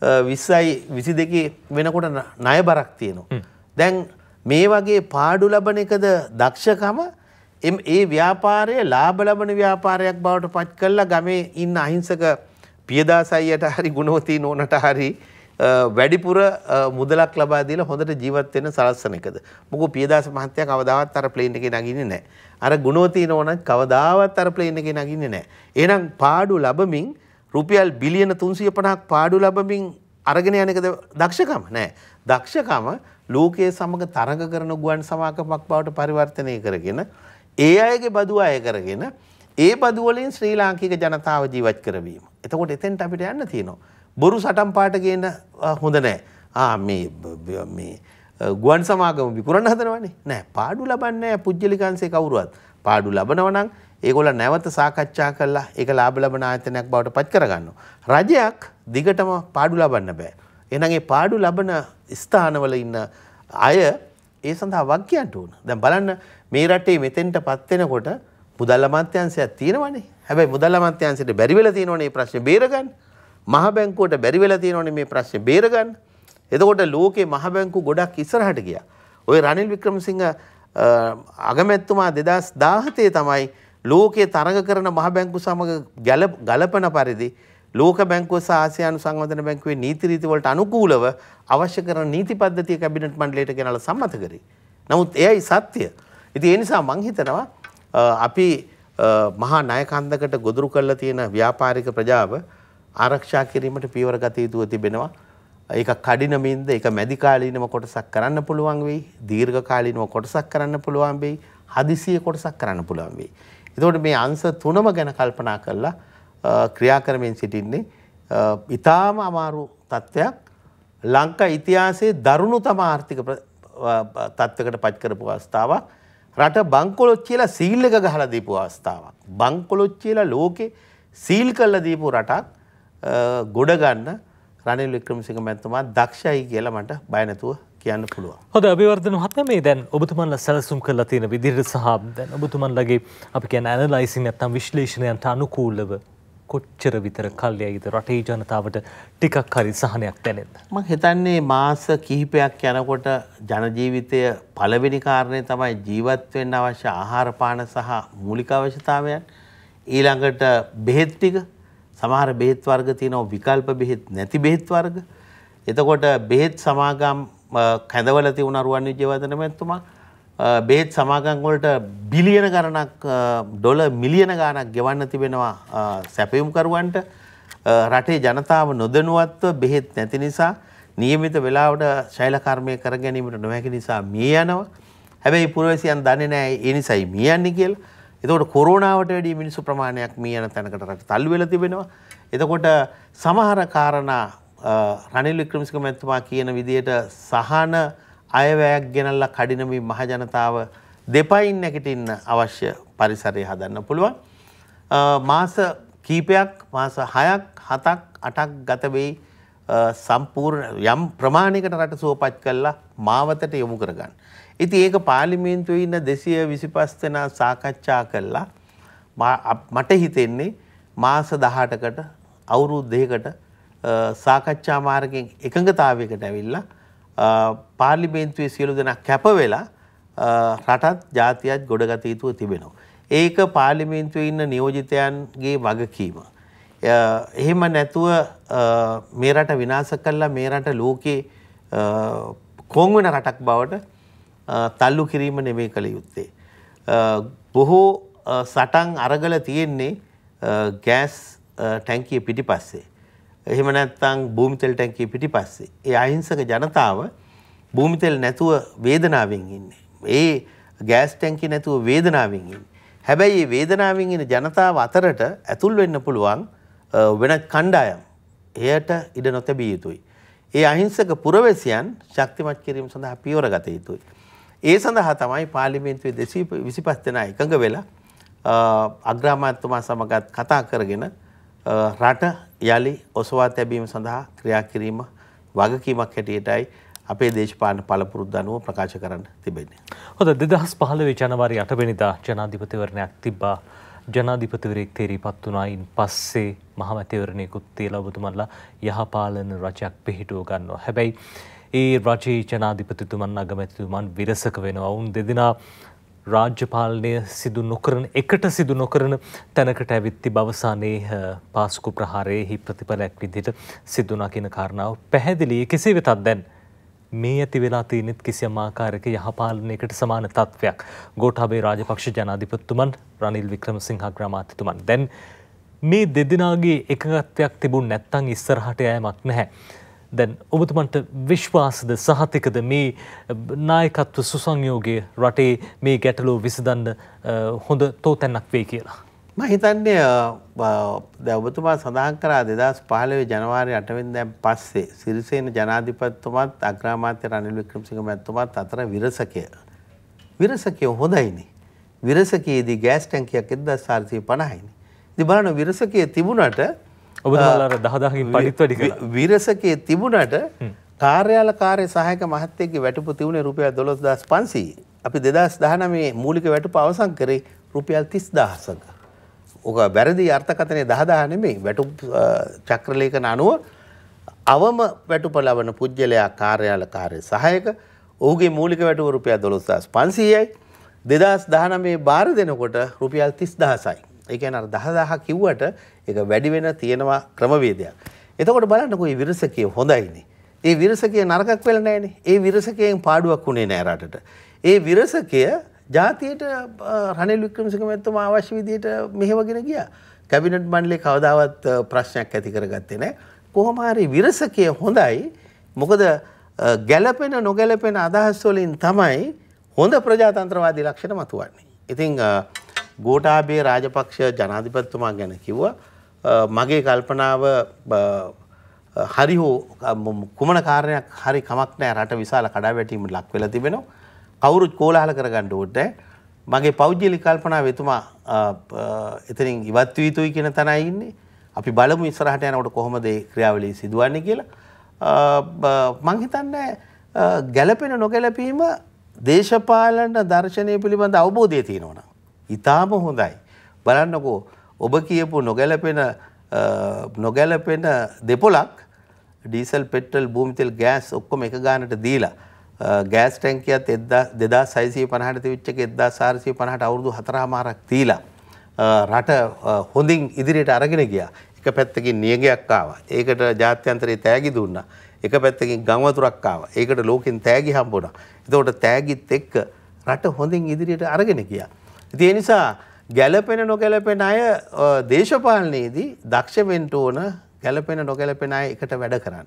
20යි 22 වෙනකොට ණය බරක් තියෙනවා. දැන් මේ වගේ පාඩු ලබන එකද දක්ෂකම එම් ඒ ව්‍යාපාරය ලාභ ලබන ව්‍යාපාරයක් බවට පත් කළා ගමේ ඉන්න අහිංසක පියදාස අයියට හරි ගුණවතී නෝනට හරි වැඩිපුර මුදලක් ලබා දීලා හොඳට ජීවත් වෙන සලස්සන එකද මොකෝ පියදාස මහත්තයා කවදාවත් අර ප්ලේන් එකේ නගින්නේ නැහැ අර ගුණවතී නෝන කවදාවත් අර ප්ලේන් එකේ නගින්නේ නැහැ එහෙනම් පාඩු ලැබමින් රුපියල් බිලියන 350ක් පාඩු ලැබමින් අරගෙන යන එකද දක්ෂකම නෑ දක්ෂකම ලෝකයේ සමග තරඟ කරන ගුවන් සමාගමක් බවට පරිවර්තනය කරගෙන ඒ අයගේ බදු අය කරගෙන ඒ බදුවලින් ශ්‍රී ලාංකික ජනතාව ජීවත් කරවීම. එතකොට එතෙන්ට අපිට යන්න තියෙනවා. බොරු සටන් පාට ගේන හොඳ නෑ. ආ මේ මේ ගුවන් සමාගම විකුරන්න හදනවනේ. නෑ පාඩු ලබන්නේ නෑ පුජ්‍යලිකංශේ කවුරුවත්. පාඩු ලබනවා නම් ඒගොල්ල නැවත සාකච්ඡා කරලා ඒක ලාභ ලබන ආයතනයක් බවට පත් කරගන්නවා. රජයක් දිගටම පාඩු ලබන්න බෑ. එහෙනම් ඒ පාඩු ලබන ස්ථානවල ඉන්න අය ඒ සඳහා වග කියන්න ඕන. දැන් බලන්න මේ රටේ මෙතෙන්ටපත් වෙනකොට මුදල් අමාත්‍යාංශයක් තියෙනවනේ. හැබැයි මුදල් අමාත්‍යාංශයට බැරි වෙලා තියෙනවනේ මේ ප්‍රශ්නේ බේරගන්න. මහ බැංකුවට බැරි වෙලා තියෙනවනේ මේ ප්‍රශ්නේ බේරගන්න. එතකොට ලෝකේ මහ බැංකු ගොඩක් ඉස්සරහට ගියා. ওই රනිල් වික්‍රමසිංහ අගමැතිතුමා 2017 තමයි ලෝකයේ තරඟ කරන මහ බැංකු සමග ගලපන පරිදි ලෝක බැංකුව සහ ආසියානු සංවර්ධන බැංකුවේ නීති රීති වලට අනුකූලව අවශ්‍ය කරන නීති පද්ධතිය කැබිනට් මණ්ඩලයට ගෙනලා සම්මත කරේ. නමුත් එයයි සත්‍ය. ඉතින් ඒ නිසා මං හිතනවා අපි මහා ණයකන්දකට ගොදුරු කරලා තියෙන ව්‍යාපාරික ප්‍රජාව ආරක්ෂා කිරීමට පියවර ගත යුතුව තිබෙනවා. ඒක කඩිනමින්ද ඒක මැදි කාලීනව කොටසක් කරන්න පුළුවන් වෙයි. දීර්ඝ කාලීනව කොටසක් කරන්න පුළුවන් වෙයි. හදිසිය කොටසක් කරන්න පුළුවන් වෙයි. එතකොට මේ අංශ තුනම ගැන කල්පනා කරලා ක්‍රියා කරමින් සිටින්නේ ඊටාම අමාරු තත්ත්වයක් ලංකා ඉතිහාසයේ දරුණුතම ආර්ථික තත්ත්වයකට පත් කරපු අවස්ථාවක්. රට බංකොලොත් කියලා සීල් එක ගහලා දීපු අවස්ථාවක්. බංකොලොත් කියලා ලෝකේ සීල් කරලා දීපු රටක් ගොඩ ගන්න රනිල් වික්‍රමසිංහ මැතිතුමා දක්ෂයි කියලා මට බය නැතුව කියන්න පුළුවන්. හොඳ අභිවර්ධන මහත්මේ දැන් ඔබතුමන්ලා සැලසුම් කරලා තියෙන විදිහට සහ දැන් ඔබතුමන්ලගේ අපි කියන ඇනලයිසින් නැත්නම් විශ්ලේෂණයන්ට අනුකූලව කොච්චර විතර කල්යයිද රටේ ජනතාවට ටිකක් හරි සහනයක් දැනෙන්න. මං හිතන්නේ මාස කිහිපයක් යනකොට ජනජීවිතය පළවෙනි කාරණය තමයි ජීවත් වෙන්න අවශ්‍ය ආහාර පාන සහ මූලික අවශ්‍යතාවයන්. ඊළඟට බෙහෙත් ටික සමහර බෙහෙත් වර්ග තියෙනවා විකල්ප බෙහෙත් නැති බෙහෙත් වර්ග. එතකොට බෙහෙත් සමාගම් කැඳවල තිබුණ රුවන්විජය වදන මැතිතුමා බේත් සමාගංවලට බිලියන ගණනක් ඩොල මිලියන ගානක් ගෙවන්න තිබෙනවා සැපයුම්කරුවන්ට රටේ ජනතාව නොදනුවත්ව බෙහෙත් නැති නිසා නියමිත වෙලාවට ශෛලකර්මය කර ගැනීමට නොහැකි නිසා මිය යනවා. හැබැයි පුරවැසියන් දන්නේ නැහැ ඒ නිසයි මිය යන්නේ කියලා. එතකොට කොරෝනාවට වැඩිය මිනිස්සු ප්‍රමාණයක් මිය යන තැනකට රට තල්ලු වෙලා තිබෙනවා. එතකොට සමහර කාරණා රනිල් වික්‍රමසිංහ මැතිතුමා කියන විදිහට සහන අයවැයක් ගෙනල්ලා කඩිනමී මහජනතාව දෙපයින් නැගිටින්න අවශ්‍ය පරිසරය හදන්න පුළුවන්. මාස කීපයක් මාස හයක් හතක් අටක් ගතවෙයි සම්පූර්ණ යම් ප්‍රමාණයකට රට සුවපත් කල්ලා මාවතට යොමු කරගන්න. ඉති ඒක පාලිමේන්තුව ඉන්න දෙසිය විසිපස් දෙනා සාකච්ඡා කල්ලා මට හිතෙන්නේ මාස දහටකට අවුරුද්දේකට සාකච්ඡා මාර්ගෙන් එකඟතාවයකට ඇවිල්ලා පාර්ලිමේන්තුවේ සියලු දෙනා කැපවෙලා රටත් ජාතියත් ගොඩගත යුතුව තිබෙනවා. ඒක පාර්ලිමේන්තුවේ ඉන්න නියෝජිතයන්ගේ වගකීම. එහෙම නැතුව මේ රට විනාශ කළා මේ රට ලෝකේ කොන් වෙන රටක් බවට තල්ලු කිරීම නෙමෙයි කළ යුත්තේ. බොහෝ සටන් අරගල තියෙන්නේ ගෑස් ටැංකිය පිටිපස්සේ. එහෙම නැත්නම් භූමිතෙල් ටැංකිය පිටිපස්සේ. ඒ අහිංසක ජනතාව භූමිතෙල් නැතුව වේදනාවෙන් ඉන්නේ. ඒ ගෑස් ටැංකිය නැතුව වේදනාවෙන් ඉන්නේ. හැබැයි මේ වේදනාවෙන් ඉන්න ජනතාව අතරට ඇතුල් වෙන්න පුළුවන් වෙනත් කණ්ඩායම්. එයට ඉඩ නොතැබිය යුතුයි. ඒ අහිංසක පුරවැසියන් ශක්තිමත් කිරීම සඳහා පියවර ගත යුතුයි. ඒ සඳහා තමයි පාර්ලිමේන්තුවේ දෙසී විසිපස් දෙනා එකඟ වෙලා අග්‍රාමාත්‍යතුමා සමගත් කතා කරගෙන රට යළි ඔසවා තැබීම සඳහා ක්‍රියා කිරීම වගකීමක් හැටියටයි අපේ දේශපාලන පළපුරුද්ද අනුව ප්‍රකාශ කරන්න තිබෙන්නේ. හොඳ 2015 ජනවාරි 8 වෙනිදා ජනාධිපතිවරණයක් තිබ්බා. ජනාධිපතිවරයෙක් තේරීපත් වුණායින් පස්සේ මහමැතිවරණයකුත් තියලා ඔබතුමන්ලා යහපාලන රජයක් පිහිටුව ගන්නවා. හැබැයි ඒ රජයේ ජනාධිපතිතුමන් අගමැතිතුමන් විරසක වෙනවා. වුන් දෙදෙනා රාජ්‍යපාලනය සිදු නොකරන එකට සිදු නොකරන තැනකට ඇවිත්ති බවසානයේ පාස්කු ප්‍රහාරයෙහි ප්‍රතිඵලයක් විදිට සිදුනා කියන කාරණාව පැහැදිලි කෙසේ වෙතත් දැන්. මේ ඇති වෙලා තියනෙත් කිසියම් ආකාරක යහපාලනයකට සමාන තත්ත්වයක් ගෝටාබේ රාජපක්ෂ ජනාධිපත්තුමන් රනිල් වික්‍රමසිංහ ග්‍රමාතතුමන් දැන් මේ දෙදිනාගේ එකගත්වයක් තිබුණ නැත්තං ඉස්සරහට යෑමක් නැහැ. දැන් ඔබතුමන්ට විශ්වාසද සහතිකද මේ නායකත්ව සුසංයෝගය රටේ මේ ගැටලෝ විසඳන්න හොඳ තෝතැන්නක් වේ කියලා. ම හිතන්නේ දැවතුමා සඳහන් කරා දෙදස් පහලව ජනවාරය අටවෙන් දැම් පස්සේ සිරිසේන ජනාධිපත්තුමත් අග්‍රාමාත්‍ය රනිල් වික්‍රමසිංහ මැත්තුමත් අතර විරසකය. විරසකය හොඳයිනි. විරසකයේදී ගෑස් ටැංකයක් එදස් සාර්සය පණහිනි. දි බලන විරසකය තිබුණට ඔබ දහදාහින් පඩිත්වඩි විරසකේ තිබුණට කාර්යාල කාරය සහයක මහත්තයක වැටපු තිවුණේ රුපියල් දොළොස් දස් පන්සී අපි දෙදස් දහනමේ මූලික වැටු පවසන් කරේ රුපියල් තිස් දහසක. ඕක බැරදි අර්ථකතනය දහදාහනෙමේ වැටු චක්‍රලේකන අනුව අවම වැටුප ලබන පුද්ගලයා කාර්යාල කාරය සහයක ඔහුගේ මූලික වැටුව රුපියල් දොළොස් දස් පන්සීයයි දෙදස් දහනමේ බාර දෙනකොට රුපියල් තිස් දහසයි. එකන අර දහදාහ කිව්වට ඒක වැඩි වෙන තියෙනවා ක්‍රමවේදයක්. එතකොට බලන්නකෝ මේ විරසකයේ හොඳයිනේ. ඒ විරසකයේ නරකක් වෙලා නැහැනේ. ඒ විරසකයෙන් පාඩුවක් උනේ නැහැ රටට. ඒ විරසකය ජාතියට රනිල් වික්‍රමසිංහ මැතිතුමා අවශ්‍ය විදිහට මෙහෙවගෙන ගියා. කැබිනට් මණ්ඩලේ කවදාවත් ප්‍රශ්නයක් ඇති කරගත්තේ නැහැ. කොහොම හරි විරසකයේ හොඳයි. මොකද ගැළපෙන නොගැලපෙන අදහස් වලින් තමයි හොඳ ප්‍රජාතන්ත්‍රවාදී ලක්ෂණ මතුවන්නේ. ඉතින් ගෝඨාභය රාජපක්ෂ ජනාධිපතිතුමා ගැන කිව්වා මගේ කල්පනාව හරි හෝ කුමන කාරණයක් හරි කමක් නෑ රට විශාල කඩාවැටීම ලක් වෙලා තිබෙනවා. කවුරුත් කෝලාහල කරගන්න ඕනේ මගේ පෞද්ගලික කල්පනාව එතුමා එතනින් ඉවත් විය යුතුයි කියන තැනයි ඉන්නේ. අපි බලමු ඉස්සරහට යනකොට කොහොමද ඒ ක්‍රියාවලිය සිදුවන්නේ කියලා. මං හිතන්නේ ගැළපෙන නොගැළපීම දේශපාලන දර්ශනය පිළිබඳ අවබෝධය තියෙනවා නම් ඊටාම හොඳයි. බලන්නකෝ ඔබ කියපු නොගැලපෙන නොගැලපෙන දෙපොලක් ඩීසල් පෙට්‍රල් භූමිතෙල් ගෑස් ඔක්කොම එක ගානට දීලා ගෑස් ටැන්කියත් දෙදා සයිසය පනහට තිවිච්චක එදා සාරසය පනහට අවුරුදු හතරාමාරක් තීලා රට හොඳින් ඉදිරියට අරගෙන ගියා එක පැත්තකින් නියගයක් ආව ඒකට ජාත්‍යන්තරයේ තෑගි දුන්න එක පැත්තකින් ගංවතුරක් ආව ඒකට ලෝකින් තෑගි හම්බුණා එතකොට තෑගිත් එක්ක රට හොඳින් ඉදිරියට අරගෙන ගියා ඉතින් ඒ නිසා ගැලපෙන නොගැලපෙන අය දේශපාලනයේදී දක්ෂ වෙන්න ඕන ගැලපෙන නොගැලපෙන අය එකට වැඩ කරන්න.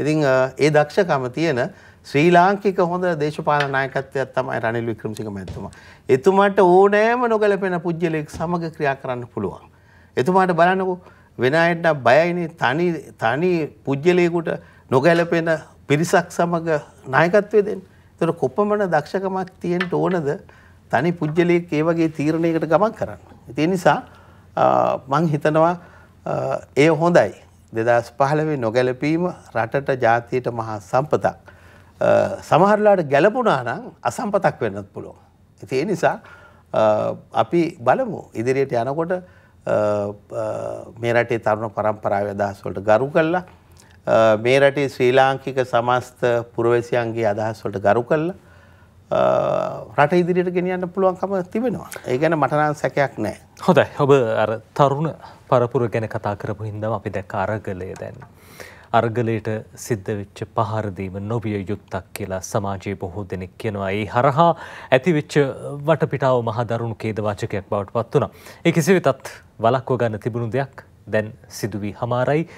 ඉතින් ඒ දක්ෂකම තියෙන ශ්‍රී ලාංකික හොඳ දේශපාලන නායකත්වයක් තමයි රනිල් වික්‍රමසිංහ මැතිතුමා. එතුමාට ඕනෑම නොගැලපෙන පුජ්‍යලෙක් සමග ක්‍රියා කරන්න පුළුවන්. එතුමාට බලන්නකෝ වෙන අයට බයයිනේ තනි තනි පුජ්‍යලයකට නොගැලපෙන පිරිසක් සමග නායකත්වය දෙන්න. ඒතර කොපමණ දක්ෂකමක් තියෙන්න ඕනද තනි පුද්ගලයෙක් ඒ වගේ තීරණයකට ගමන් කරන්න. ඒ නිසා මං හිතනවා ඒ හොඳයි. දෙදස් පහලවේ නොගැලපීම රටට ජාතියට මහා සම්පතක්. සමහරලාට ගැලපුනානම් අසම්පතක් වෙන්නත් පුළුවන්. ඉති ඒ නිසා අපි බලමු ඉදිරියට යනකොට මේ රටේ තරුණ පරම්පරාව අදහස්වලට ගරු කල්ලා මේ රටේ ශ්‍රී ලාංකික සමස්ත පුරවැසියන්ගේ අදහස්වලට ගරු කල්ලා රට ඉදිරියට ගෙනියන්න පුළුවන්කම තිබෙනවා. ඒ ගැන මටනම් සැකයක් නෑ. හොඳයි ඔබ තරුණ පරපුර ගැන කතා කරපු හින්දම අපි දැක් අරගලය දැන්. අර්ගලයට සිද්ධ වෙච්ච පහරදීම නොවිය යුත්තක් කියලා සමාජයේ බොහෝ දෙනෙක් කියනවා. ඒ හරහා ඇතිවෙච්ච වටපිටාව මහදරුණු කේදවාචකයක් බවට පත් වුණා. ඒ කිසි වෙතත් වලක්ව ගන්න තිබුණු දෙයක් දැන් සිදුවී හමාරයි.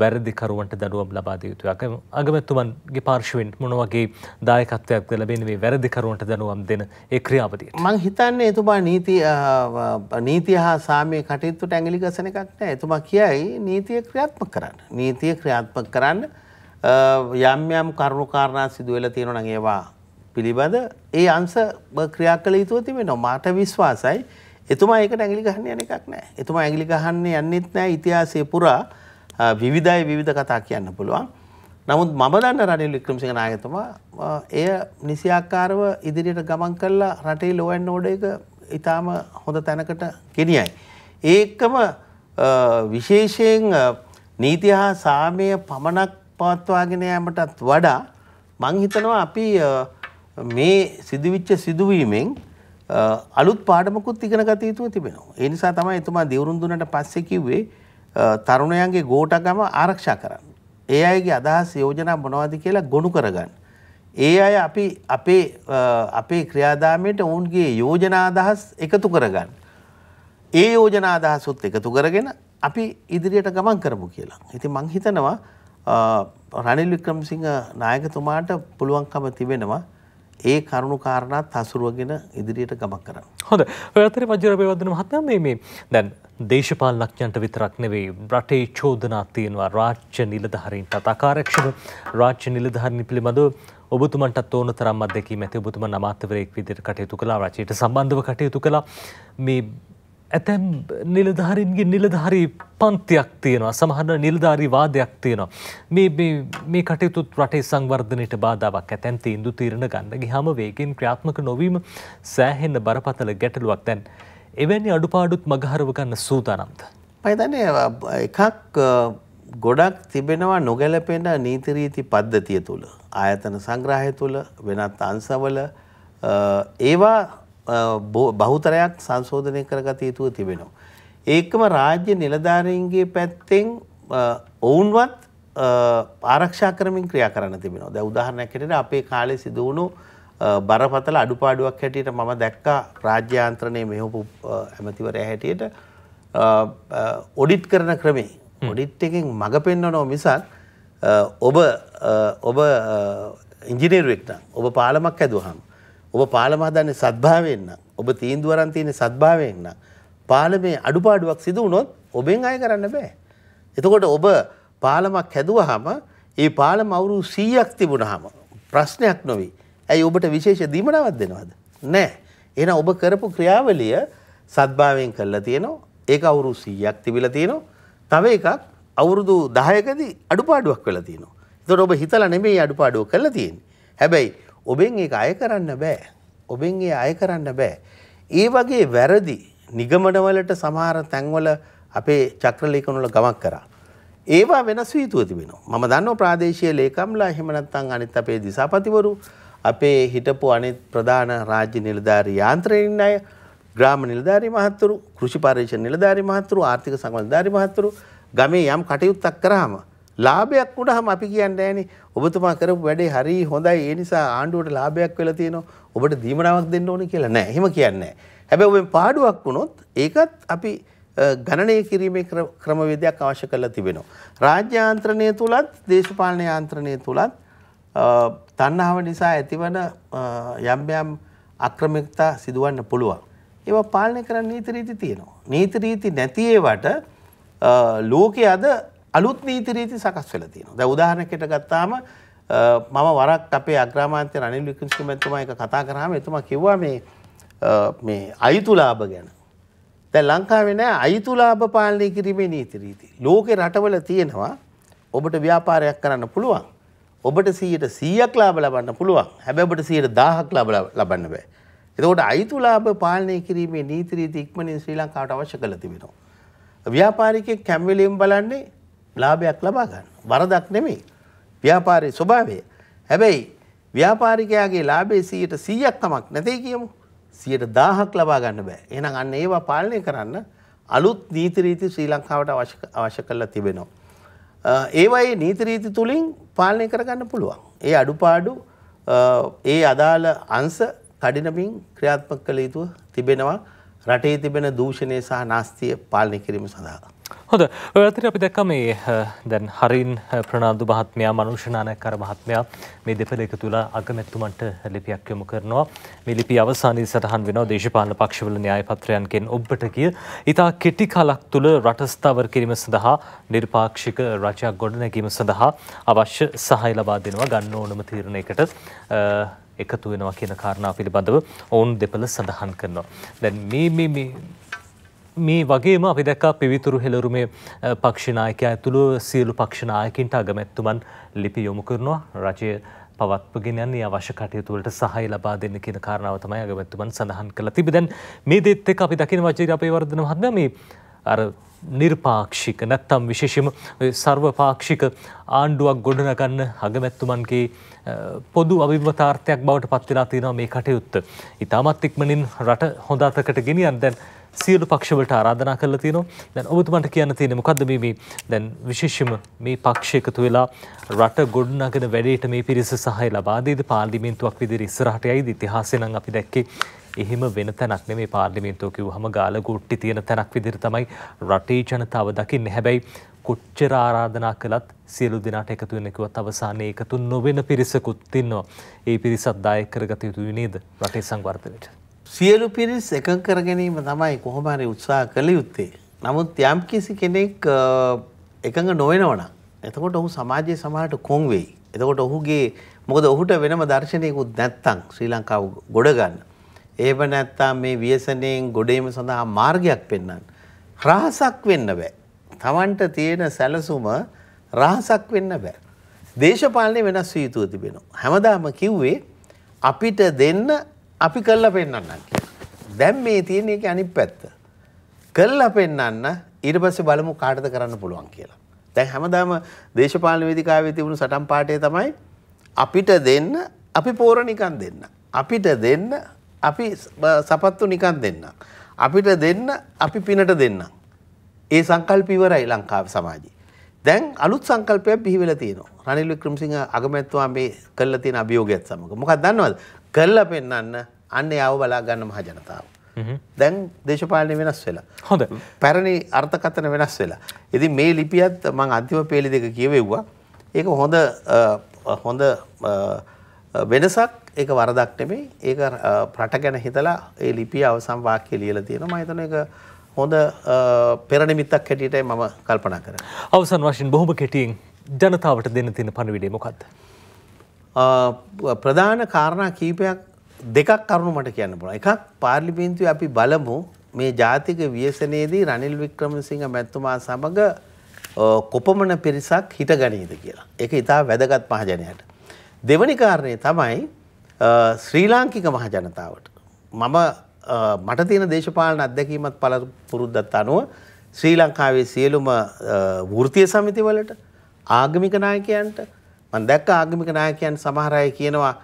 වැරදිකරුවන්ට දඩුවම් ලබාද යුතුයක් අගමැත්තුමන්ගේ පාර්ශවෙන් මොනවගේ දායකත්වයක් ලැබෙනවේ වැරදිකරුවන්ට දනුවම් දෙන ඒ ක්‍රියාපතිය. මං හිතන්නේ එතුමා නීති නීතිය හා සාමය කටයුත්තු ටැඟලි ගසන එකක්න එතුමා කියයි නීතිය ක්‍රියාත්ම කරන්න. නීතිය ක්‍රියාත්ම කරන්න යම්යම් කරුණුකාරණා සිදුවෙල තියෙනන ඒවා පිළිබඳ ඒ අන්ස ක්‍රියා කළ යුතුව තිබෙන මාට විශ්වාසයි එතුමා ඒකට ඇගිලි ගහන්න යන එකක් නෑ එතුමා ඇගිලි ගහන්න යන්නෙත් නෑ ඉතිහාසය පුරා විවිධයි විවිධ කතා කියන්න පුළුවන්. නමුත් මම දන්න රනිල් වික්‍රමසිංහ නායකතුමා එය නිසියාකාරව ඉදිරියට ගමන් කරලා රටේ ලෝ ඇන්ඩ් ඕඩර් එක ඊටාම හොඳ තැනකට ගෙනියයි. ඒකම විශේෂයෙන් නීති හා සාමය පමණක් පවත්වාගෙන යාමටත් වඩා මං හිතනවා අපි මේ සිදුවිච්ච සිදුවීමෙන් අලුත් පාඩමකුත් ඉගෙන ගත යුතුව තිබෙනවා. ඒ නිසා තමයි එතුමා දිවුරුන් දුන්නට පස්සේ කිව්වේ තරුණයන්ගේ ගෝටගම ආරක්ෂා කරන්න. ඒ අයගේ අදහස් යෝජනා මොනවද කියලා ගොනු කරගන්න. ඒ අය අපි අපේ අපේ ක්‍රියාදාමයට ඔවුන්ගේ යෝජනා අදහස් එකතු කරගන්න. ඒ යෝජනා අදහසුත් එකතු කරගෙන අපි ඉදිරියට ගමන් කරමු කියලා. ඉතින් මං හිතනවා රනිල් වික්‍රමසිංහ නායකතුමාට පුළුවන්කම තිබෙනවා ඒ කරුණු කාරණාත් හසුරුවගෙන ඉදිරියට ගමක් කරන්න. හොඳ ඔය අතරේ වජිරබේවර්ධන මහත්මයා මේ මේ දැන් දේශපාලනඥයන්ට විතරක් නෙවෙයි රටේ චෝදනා තියෙනවා රාජ්‍ය නිලධාරීන්ට අකාර්යක්ෂම රාජ්‍ය නිලධාරීන් පිළිබඳව ඔබතුමන්ටත් ඕන තරම් අත්දැකීම් ඇති ඔබතුමන් අමාත්‍යවරයෙක් විදිහට කටයුතු කළා රජයට සම්බන්ධව කටයුතු කළා මේ ඇතැම් නිලධාරින්ගේ නිලධාරි පන්තියක් තියෙනවා සමහර නිලධාරී වාදයක් තියෙනවා. මේ කටයුතුත් රටේ සංවර්ධනයට බාධාවක් ඇතැන් තීන්දු තීරණ ගන්න ගිහම වේගෙන් ක්‍රියාත්මක නොවීම සෑහෙන්න බරපතල ගැටලුවක් දැන්. එවැනි අඩුපාඩුත් මගහරව ගන්න සූදානම්ද. පයිතන එකක් ගොඩක් තිබෙනවා නොගැලපෙන නීතිරීති පද්ධතිය තුළ. ආයතන සංග්‍රහය තුළ වෙනත් අන්සවල ඒවා බහුතරයක් සංශෝධනය කරගත යුතුව තිබෙනවා. ඒකම රාජ්‍ය නිලධාරීන්ගේ පැත්තෙන් ඔවුන්වත් ආරක්ෂා කරමින් ක්‍රියා කරන්න තිබෙනවා. දැන් උදාහරණයක් හැටියට අපේ කාලේ සිදු වුණු බරපතල අඩුපාඩුවක් හැටියට මම දැක්කා රාජ්‍ය යාන්ත්‍රණයේ මෙහෙපු ඇමතිවරයා හැටියට ඔඩිට් කරන ක්‍රමේ ඔඩිට් එකෙන් මඟ පෙන්වනෝ මිසක් ඔබ ඔබ ඉංජිනේරුවෙක් නම් ඔබ පාලමක් ඇදුවහම ඔබ පාලම හදන්නේ සත්භාවයෙන් නම් ඔබ තීන්දුව අරන් තියෙන්නේ සත්භාවයෙන් නම් පාලමේ අඩුපාඩුවක් සිදු වුණොත් ඔබෙන් අය කරන්න බෑ. එතකොට ඔබ පාලමක් හැදුවහම ඒ පාලම අවුරු 100ක් තිබුණාම ප්‍රශ්නයක් නොවේ. ඇයි ඔබට විශේෂ දීමනාවක් දෙනවද? නෑ. එහෙනම් ඔබ කරපු ක්‍රියාවලිය සත්භාවයෙන් කරලා තියෙනවා. ඒක අවුරු 100ක් තිබිලා තියෙනවා. තව එකක් අවුරුදු 10කදී අඩුපාඩුවක් වෙලා තියෙනවා. ඒතකොට ඔබ හිතලා නෙමෙයි අඩුපාඩුව කරලා තියෙන්නේ. හැබැයි ඔබෙන් ඒක අය කරන්න බෑ. ඔබෙන් ඒ අය කරන්න බෑ. ඒ වගේ වැරදි නිගමනවලට සමහර තැන්වල අපේ චක්‍රලේඛනවල ගමක් කරා. ඒවා වෙනස් වීතුව තිබෙනවා. මම දන්නවා ප්‍රාදේශීය ලේකම්ලා එහෙම නැත්නම් අනිත් අපේ දිසාපතිවරු අපේ හිටපු අනිත් ප්‍රධාන රාජ්‍ය නිලධාරී යාන්ත්‍රණින් අය, ග්‍රාම නිලධාරී මහතුරු, කෘෂි පර්යේෂණ නිලධාරී මහතුරු, ආර්ථික සංවර්ධන නිලධාරී මහතුරු ගමේ යම් කටයුත්තක් කරාම ලාභයක් වුණාම අපි කියන්නේ නෑනේ ඔබතුමා කරපු වැඩේ හරි හොඳයි ඒ නිසා ආණ්ඩුවට ලාභයක් වෙලා තියෙනවා ඔබට දීමනාවක් දෙන්න ඕනේ කියලා නෑ එහෙම කියන්නේ නෑ හැබැයි ඔබෙන් පාඩුවක් වුණොත් ඒකත් අපි ගණනය කිරීමේ ක්‍රමවේදයක් අවශ්‍ය කරලා තිබෙනවා රාජ්‍යාන්ත්‍රණය තුලත් දේශපාලන යාන්ත්‍රණය තුලත් තණ්හාව නිසා ඇතිවන යම් යම් අක්‍රමිකතා සිදුවන්න පුළුවන් ඒවා පාලනය කරන්න නීති රීති තියෙනවා නීති රීති නැති ඒවට ලෝකයේ අද අලුත් නීති රීති සකස් වෙලා තියෙනවා. දැන් උදාහරණයකට ගත්තාම මම වරක් අපේ අග්‍රාමාත්‍ය රනිල් වික්‍රමසිංහ මැතිතුමා එක කතා කරාම එතුමා කිව්වා මේ මේ අයතුලාභ ගැන. දැන් ලංකාවේ නෑ අයතුලාභ පාලනය කිරීමේ නීති රීති. ලෝකේ රටවල තියෙනවා ඔබට ව්‍යාපාරයක් කරන්න පුළුවන්. ඔබට 100%ක් ලාභ ලබන්න පුළුවන්. හැබැයි ඔබට 100000ක් ලාභ ලබන්න බෑ. එතකොට අයතුලාභ පාලනය කිරීමේ නීති රීති ඉක්මනින් ශ්‍රී ලංකාවට අවශ්‍ය කරලා තිබෙනවා. ව්‍යාපාරිකයෙක් කැම්වෙලෙන් බලන්නේ ලාභයක් ලබා ගන්න. වරදක් නෙමෙයි. ව්‍යාපාරයේ ස්වභාවය. හැබැයි ව්‍යාපාරිකයාගේ ලාභයේ 100% තමක් නැtei කියමු. 100000ක් ලබා ගන්න බෑ. එහෙනම් අන්න ඒවා පාලනය කරන්න අලුත් නීති රීති ශ්‍රී ලංකාවට අවශ්‍ය අවශ්‍ය කරලා තිබෙනවා. ඒවයේ නීති රීති තුලින් පාලනය කරගන්න පුළුවන්. ඒ අඩුපාඩු ඒ අදාළ අංශ කඩිනමින් ක්‍රියාත්මක කළ යුතුව තිබෙනවා රටේ තිබෙන දූෂණය සහ නාස්තිය පාලනය කිරීම සඳහා. හොඳ ඔයතර අපි දැක්ක මේ දැන් හරින් ප්‍රනාාදු මහත්මයා මනුෂනානයක්කර මහත්මයා මේ දෙපල එක තුළ අගමැත්තුමන්ට ලිපියක් යොමු කරනවා මිලිපි අවසානී සටහන් වෙන දේශපාල පක්ෂවල න්‍යාය පත්‍රයන්ගෙන් ඔබ්බට කිය ඉතා කෙටි කලක් තුළ රටස්ථාවර කිරීම සඳහා නිර්පාක්ෂික රචයක් ගොඩ නැගීම සඳහා අවශ්‍ය සහහි ලබා දෙනවා ගන්න ඕනම තීරණයකට එකතු වෙනවා කියන කාරණා පිළිබඳව ඔවුන් දෙපළ සඳහන් කරනවා. දැන් මේ මේ වගේම අපි දැක්කා පිවිතුරු හෙළරුමේ පක්ෂනායක ඇතුළු සියලු පක්ෂනායකින්ට අගමැත්තුමන් ලිපි යොමු කරනවා රජය පවත්වගෙන යන්නේ අවශ්‍ය කටයුතුවලට සහය ලබා දෙන්න කියන කාරණාව තමයි අගමැතුමන් සඳහන් කළා තිබේ. දැන් මේ දෙත් එක්ක අපි දකින වජිර අපේ වර්ධන මහත්මයා මේ අර නිර්පාක්ෂික නැත්තම් විශේෂම සර්වපාක්ෂික ආණ්ඩුවක් ගොඩනගන්න අගමැත්තුමන්ගේ පොදු අභිමතාර්ථයක් බවට පත්වෙලා තියෙනවා මේ කටයුත්ත. ඉතාමත් ඉක්මනින් රට හොඳ අතකට ගෙනියන් දැන් සියලු පක්ෂවලට ආරාධනා කරලා තියෙනවා. දැන් ඔබතුමන්ට කියන්න තියෙන්නේ මොකද්ද මේ මේ දැන් විශේෂම මේ පක්ෂ එකතු වෙලා රට ගොඩනගන වැඩේට මේ පිරිස සහාය ලබා දෙයිද පාර්ලිමේන්තුවක් විදිහට ඉස්සරහට යයිද ඉතිහාසය නම් අපි දැක්කේ එහෙම වෙන තැනක් නෙමේ පාර්ලිමේන්තුව කිව්වහම ගාල ගොට්ටි තියෙන තැනක් විදිහට තමයි රටේ ජනතාව දකින්නේ. හැබැයි කොච්චර ආරාධනා කළත් සියලු දෙනාට එකතු වෙන්න කිව්වත් අවසානයේ එකතු නොවෙන පිරිසකුත් ඉන්නවා. ඒ පිරිසත් දායක කරගත යුතුයි නේද රටේ සංවර්ධනයට? සියලු පිරිස් එක කර ගැනීම තමයි කොහොමරි උත්සා කළ යුත්තේ. නමුත් යම් කිසි කෙනෙක් එකඟ නොවෙනවන. එතකොට ඔහු සමාජයේ සමහට කොන් වෙයි. එතකොට ඔහුගේ මොකද ඔහුට වෙනම දර්ශනයකුත් නැත්තං ශ්‍රී ලංකාව ගොඩගන්න. ඒව නැත්තා මේ වියසනයෙන් ගොඩීම සඳහා මාර්ගයක් පෙන්න්න. රහසක් වෙන්න බෑ. තමන්ට තියෙන සැලසුම රහසක් වෙන්න බෑ. දේශපාලනය වෙනස් වීතුව තිබෙනවා. හැමදාම කිව්වේ අපිට දෙන්න අපි කල්ලා පෙන්න්නන්න දැම් මේ තියෙන එක අනිත් පැත්ත. කල්ලා පෙන්න්න ඊට පස්සේ බලමු කාටද කරන්න පුළුවන් කියලා. දැන් හැමදාම දේශපාලන වේදිකාවේ තිබුණු සටන් පාඩේ තමයි අපිට දෙන්න අපි පෝර නිකන් දෙන්න. අපිට දෙන්න අපි සපත්තු නිකන් දෙන්න. අපිට දෙන්න අපි පිනට දෙන්න. ඒ සංකල්ප ඉවරයි ලංකාව සමාජයේ. දැන් අලුත් සංකල්පයක් බිහිවෙලා තියෙනවා. රනිල් වික්‍රමසිංහ අගමැතිතුමා මේ කළා තියෙන අභියෝගයත් සමග. මොකක්ද දන්නවද? කළා පෙන්වන්න අන්න යව බලා ගන්න මහ ජනතාව. දැන් දේශපාලනය වෙනස් වෙලා. හොඳ පැරණි අර්ථකථන වෙනස් වෙලා. ඉතින් මේ ලිපියත් මං අන්තිම පේලි දෙක කියවෙව්වා. ඒක හොඳ හොඳ වෙනසක් ඒක වරදක් නෙමෙයි. ඒක රට ගැන හිතලා ඒ ලිපිය අවසන් වාක්‍ය ලියලා තියෙනවා. මම හිතන එක හොඳ පෙරනිමිත්තක් හැටියටයි මම කල්පනා කරන්නේ. අවසන් වශයෙන් බොහොම කෙටියෙන් ජනතාවට දෙන්න තියෙන පණිවිඩය මොකක්ද? ප්‍රධාන කාරණා කීපයක් දෙකක් කරුණු මට කියන්න පුළුවන්. එකක් පාර්ලිමේන්තුවේ අපි බලමු මේ ජාතික ව්‍යසනයේදී රනිල් වික්‍රමසිංහ මැතිතුමා සමග කොපමණ පිරිසක් හිටගනීද කියලා. ඒක ඉතා වැදගත් මහජනයට. දෙවනි කාරණය තමයි ශ්‍රී ලාංකික මහජනතාවට. මම මට තියෙන දේශපාලන අත්දැකීමත් පළ පුරුද්දත් අනුව ශ්‍රී ලංකාවේ සියලුම වෘතිය සමිතිවලට ආගමික නායකයන්ට මම දැක්ක ආගමික නායකයන් සමහර අය කියනවා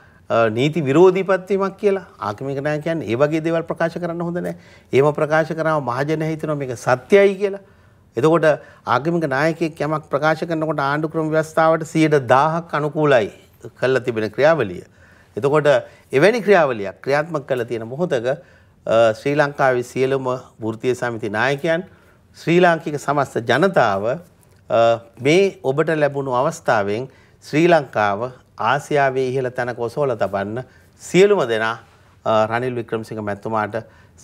නීති විරෝධී පත්වීමක් කියලා ආගමික නායකයන් ඒ වගේ දේවල් ප්‍රකාශ කරන්න හොඳ නැහැ. ඒව ප්‍රකාශ කරාම මහජන හිතනවා මේක සත්‍යයි කියලා. එතකොට ආගමික නායකයෙක් යමක් ප්‍රකාශ කරනකොට ආණ්ඩු ක්‍රම ව්‍යවස්ථාවට 100000ක් අනුකූලයි කළා තිබෙන ක්‍රියාවලිය. එතකොට එවැනි ක්‍රියාවලියක් ක්‍රියාත්මක කළ තියෙන මොහොතක ශ්‍රී ලංකාවේ සියලුම වෘත්තීය සමිති නායකයන් ශ්‍රී ලාංකික සමස්ත ජනතාව මේ ඔබට ලැබුණු අවස්ථාවෙන් ශ්‍රී ලංකාව ආසියාවේ ඉහළ තැනක ඔසවල තබන්න සියලුම දෙනා රනිල් වික්‍රමසිංහ මැතිතුමාට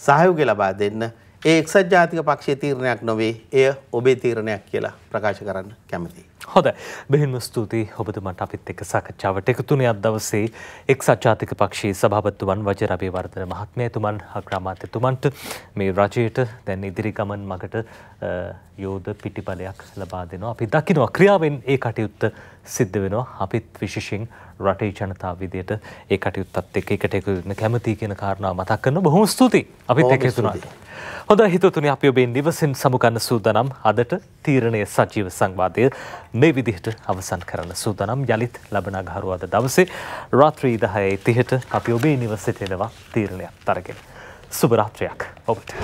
සහයෝගය ලබා දෙන්න ඒ එක්සත් ජාතික පක්ෂයේ තීරණයක් නොවේ එය ඔබේ තීරණයක් කියලා ප්‍රකාශ කරන්න කැමතියි. හොඳ බෙහිම ස්තුතියි ඔබතුමන්ට අපිත් එක්ක සාකච්ඡාවට එකතුනයක් දවසේ එක්සත් ජාතික පක්ෂයේ සභාපතිතුමන් වජරබේ වර්ධන මහත්මයතුමන් අග්‍රාමාත්‍යතුමන්ට මේ රජයට දැන් ඉදිරි ගමන් මගට යෝධ පිටිපලයක් ලබා දෙනවා. අපි දකිනවා ක්‍රියාවෙන් ඒ කටයුත්ත සිද්ධ වෙනවා. අපිත් විශේෂයෙන් රටේ ජනතාව විදියට ඒ කටයුත්තත් එක්ක එකට එකතු වෙන්න කැමතියි කියන කාරණාව මතක් කරන බොහොම ස්තුතියි අපිත් එක්ක හිතුණාට. හොඳයි හිතතුනි අපි ඔබෙන් නිවසින් සමුගන්න සූදානම් අදට තීරණය සජීව සංවාදය මේ විදිහට අවසන් කරන්න සූදානම් යලිත් ලබන අගහරුව අද දවසේ රාත්‍රී 10:30ට අපි ඔබේ නිවසේට එනවා තීරණයක් තරගෙන. සුබ රාත්‍රියක් ඔබට.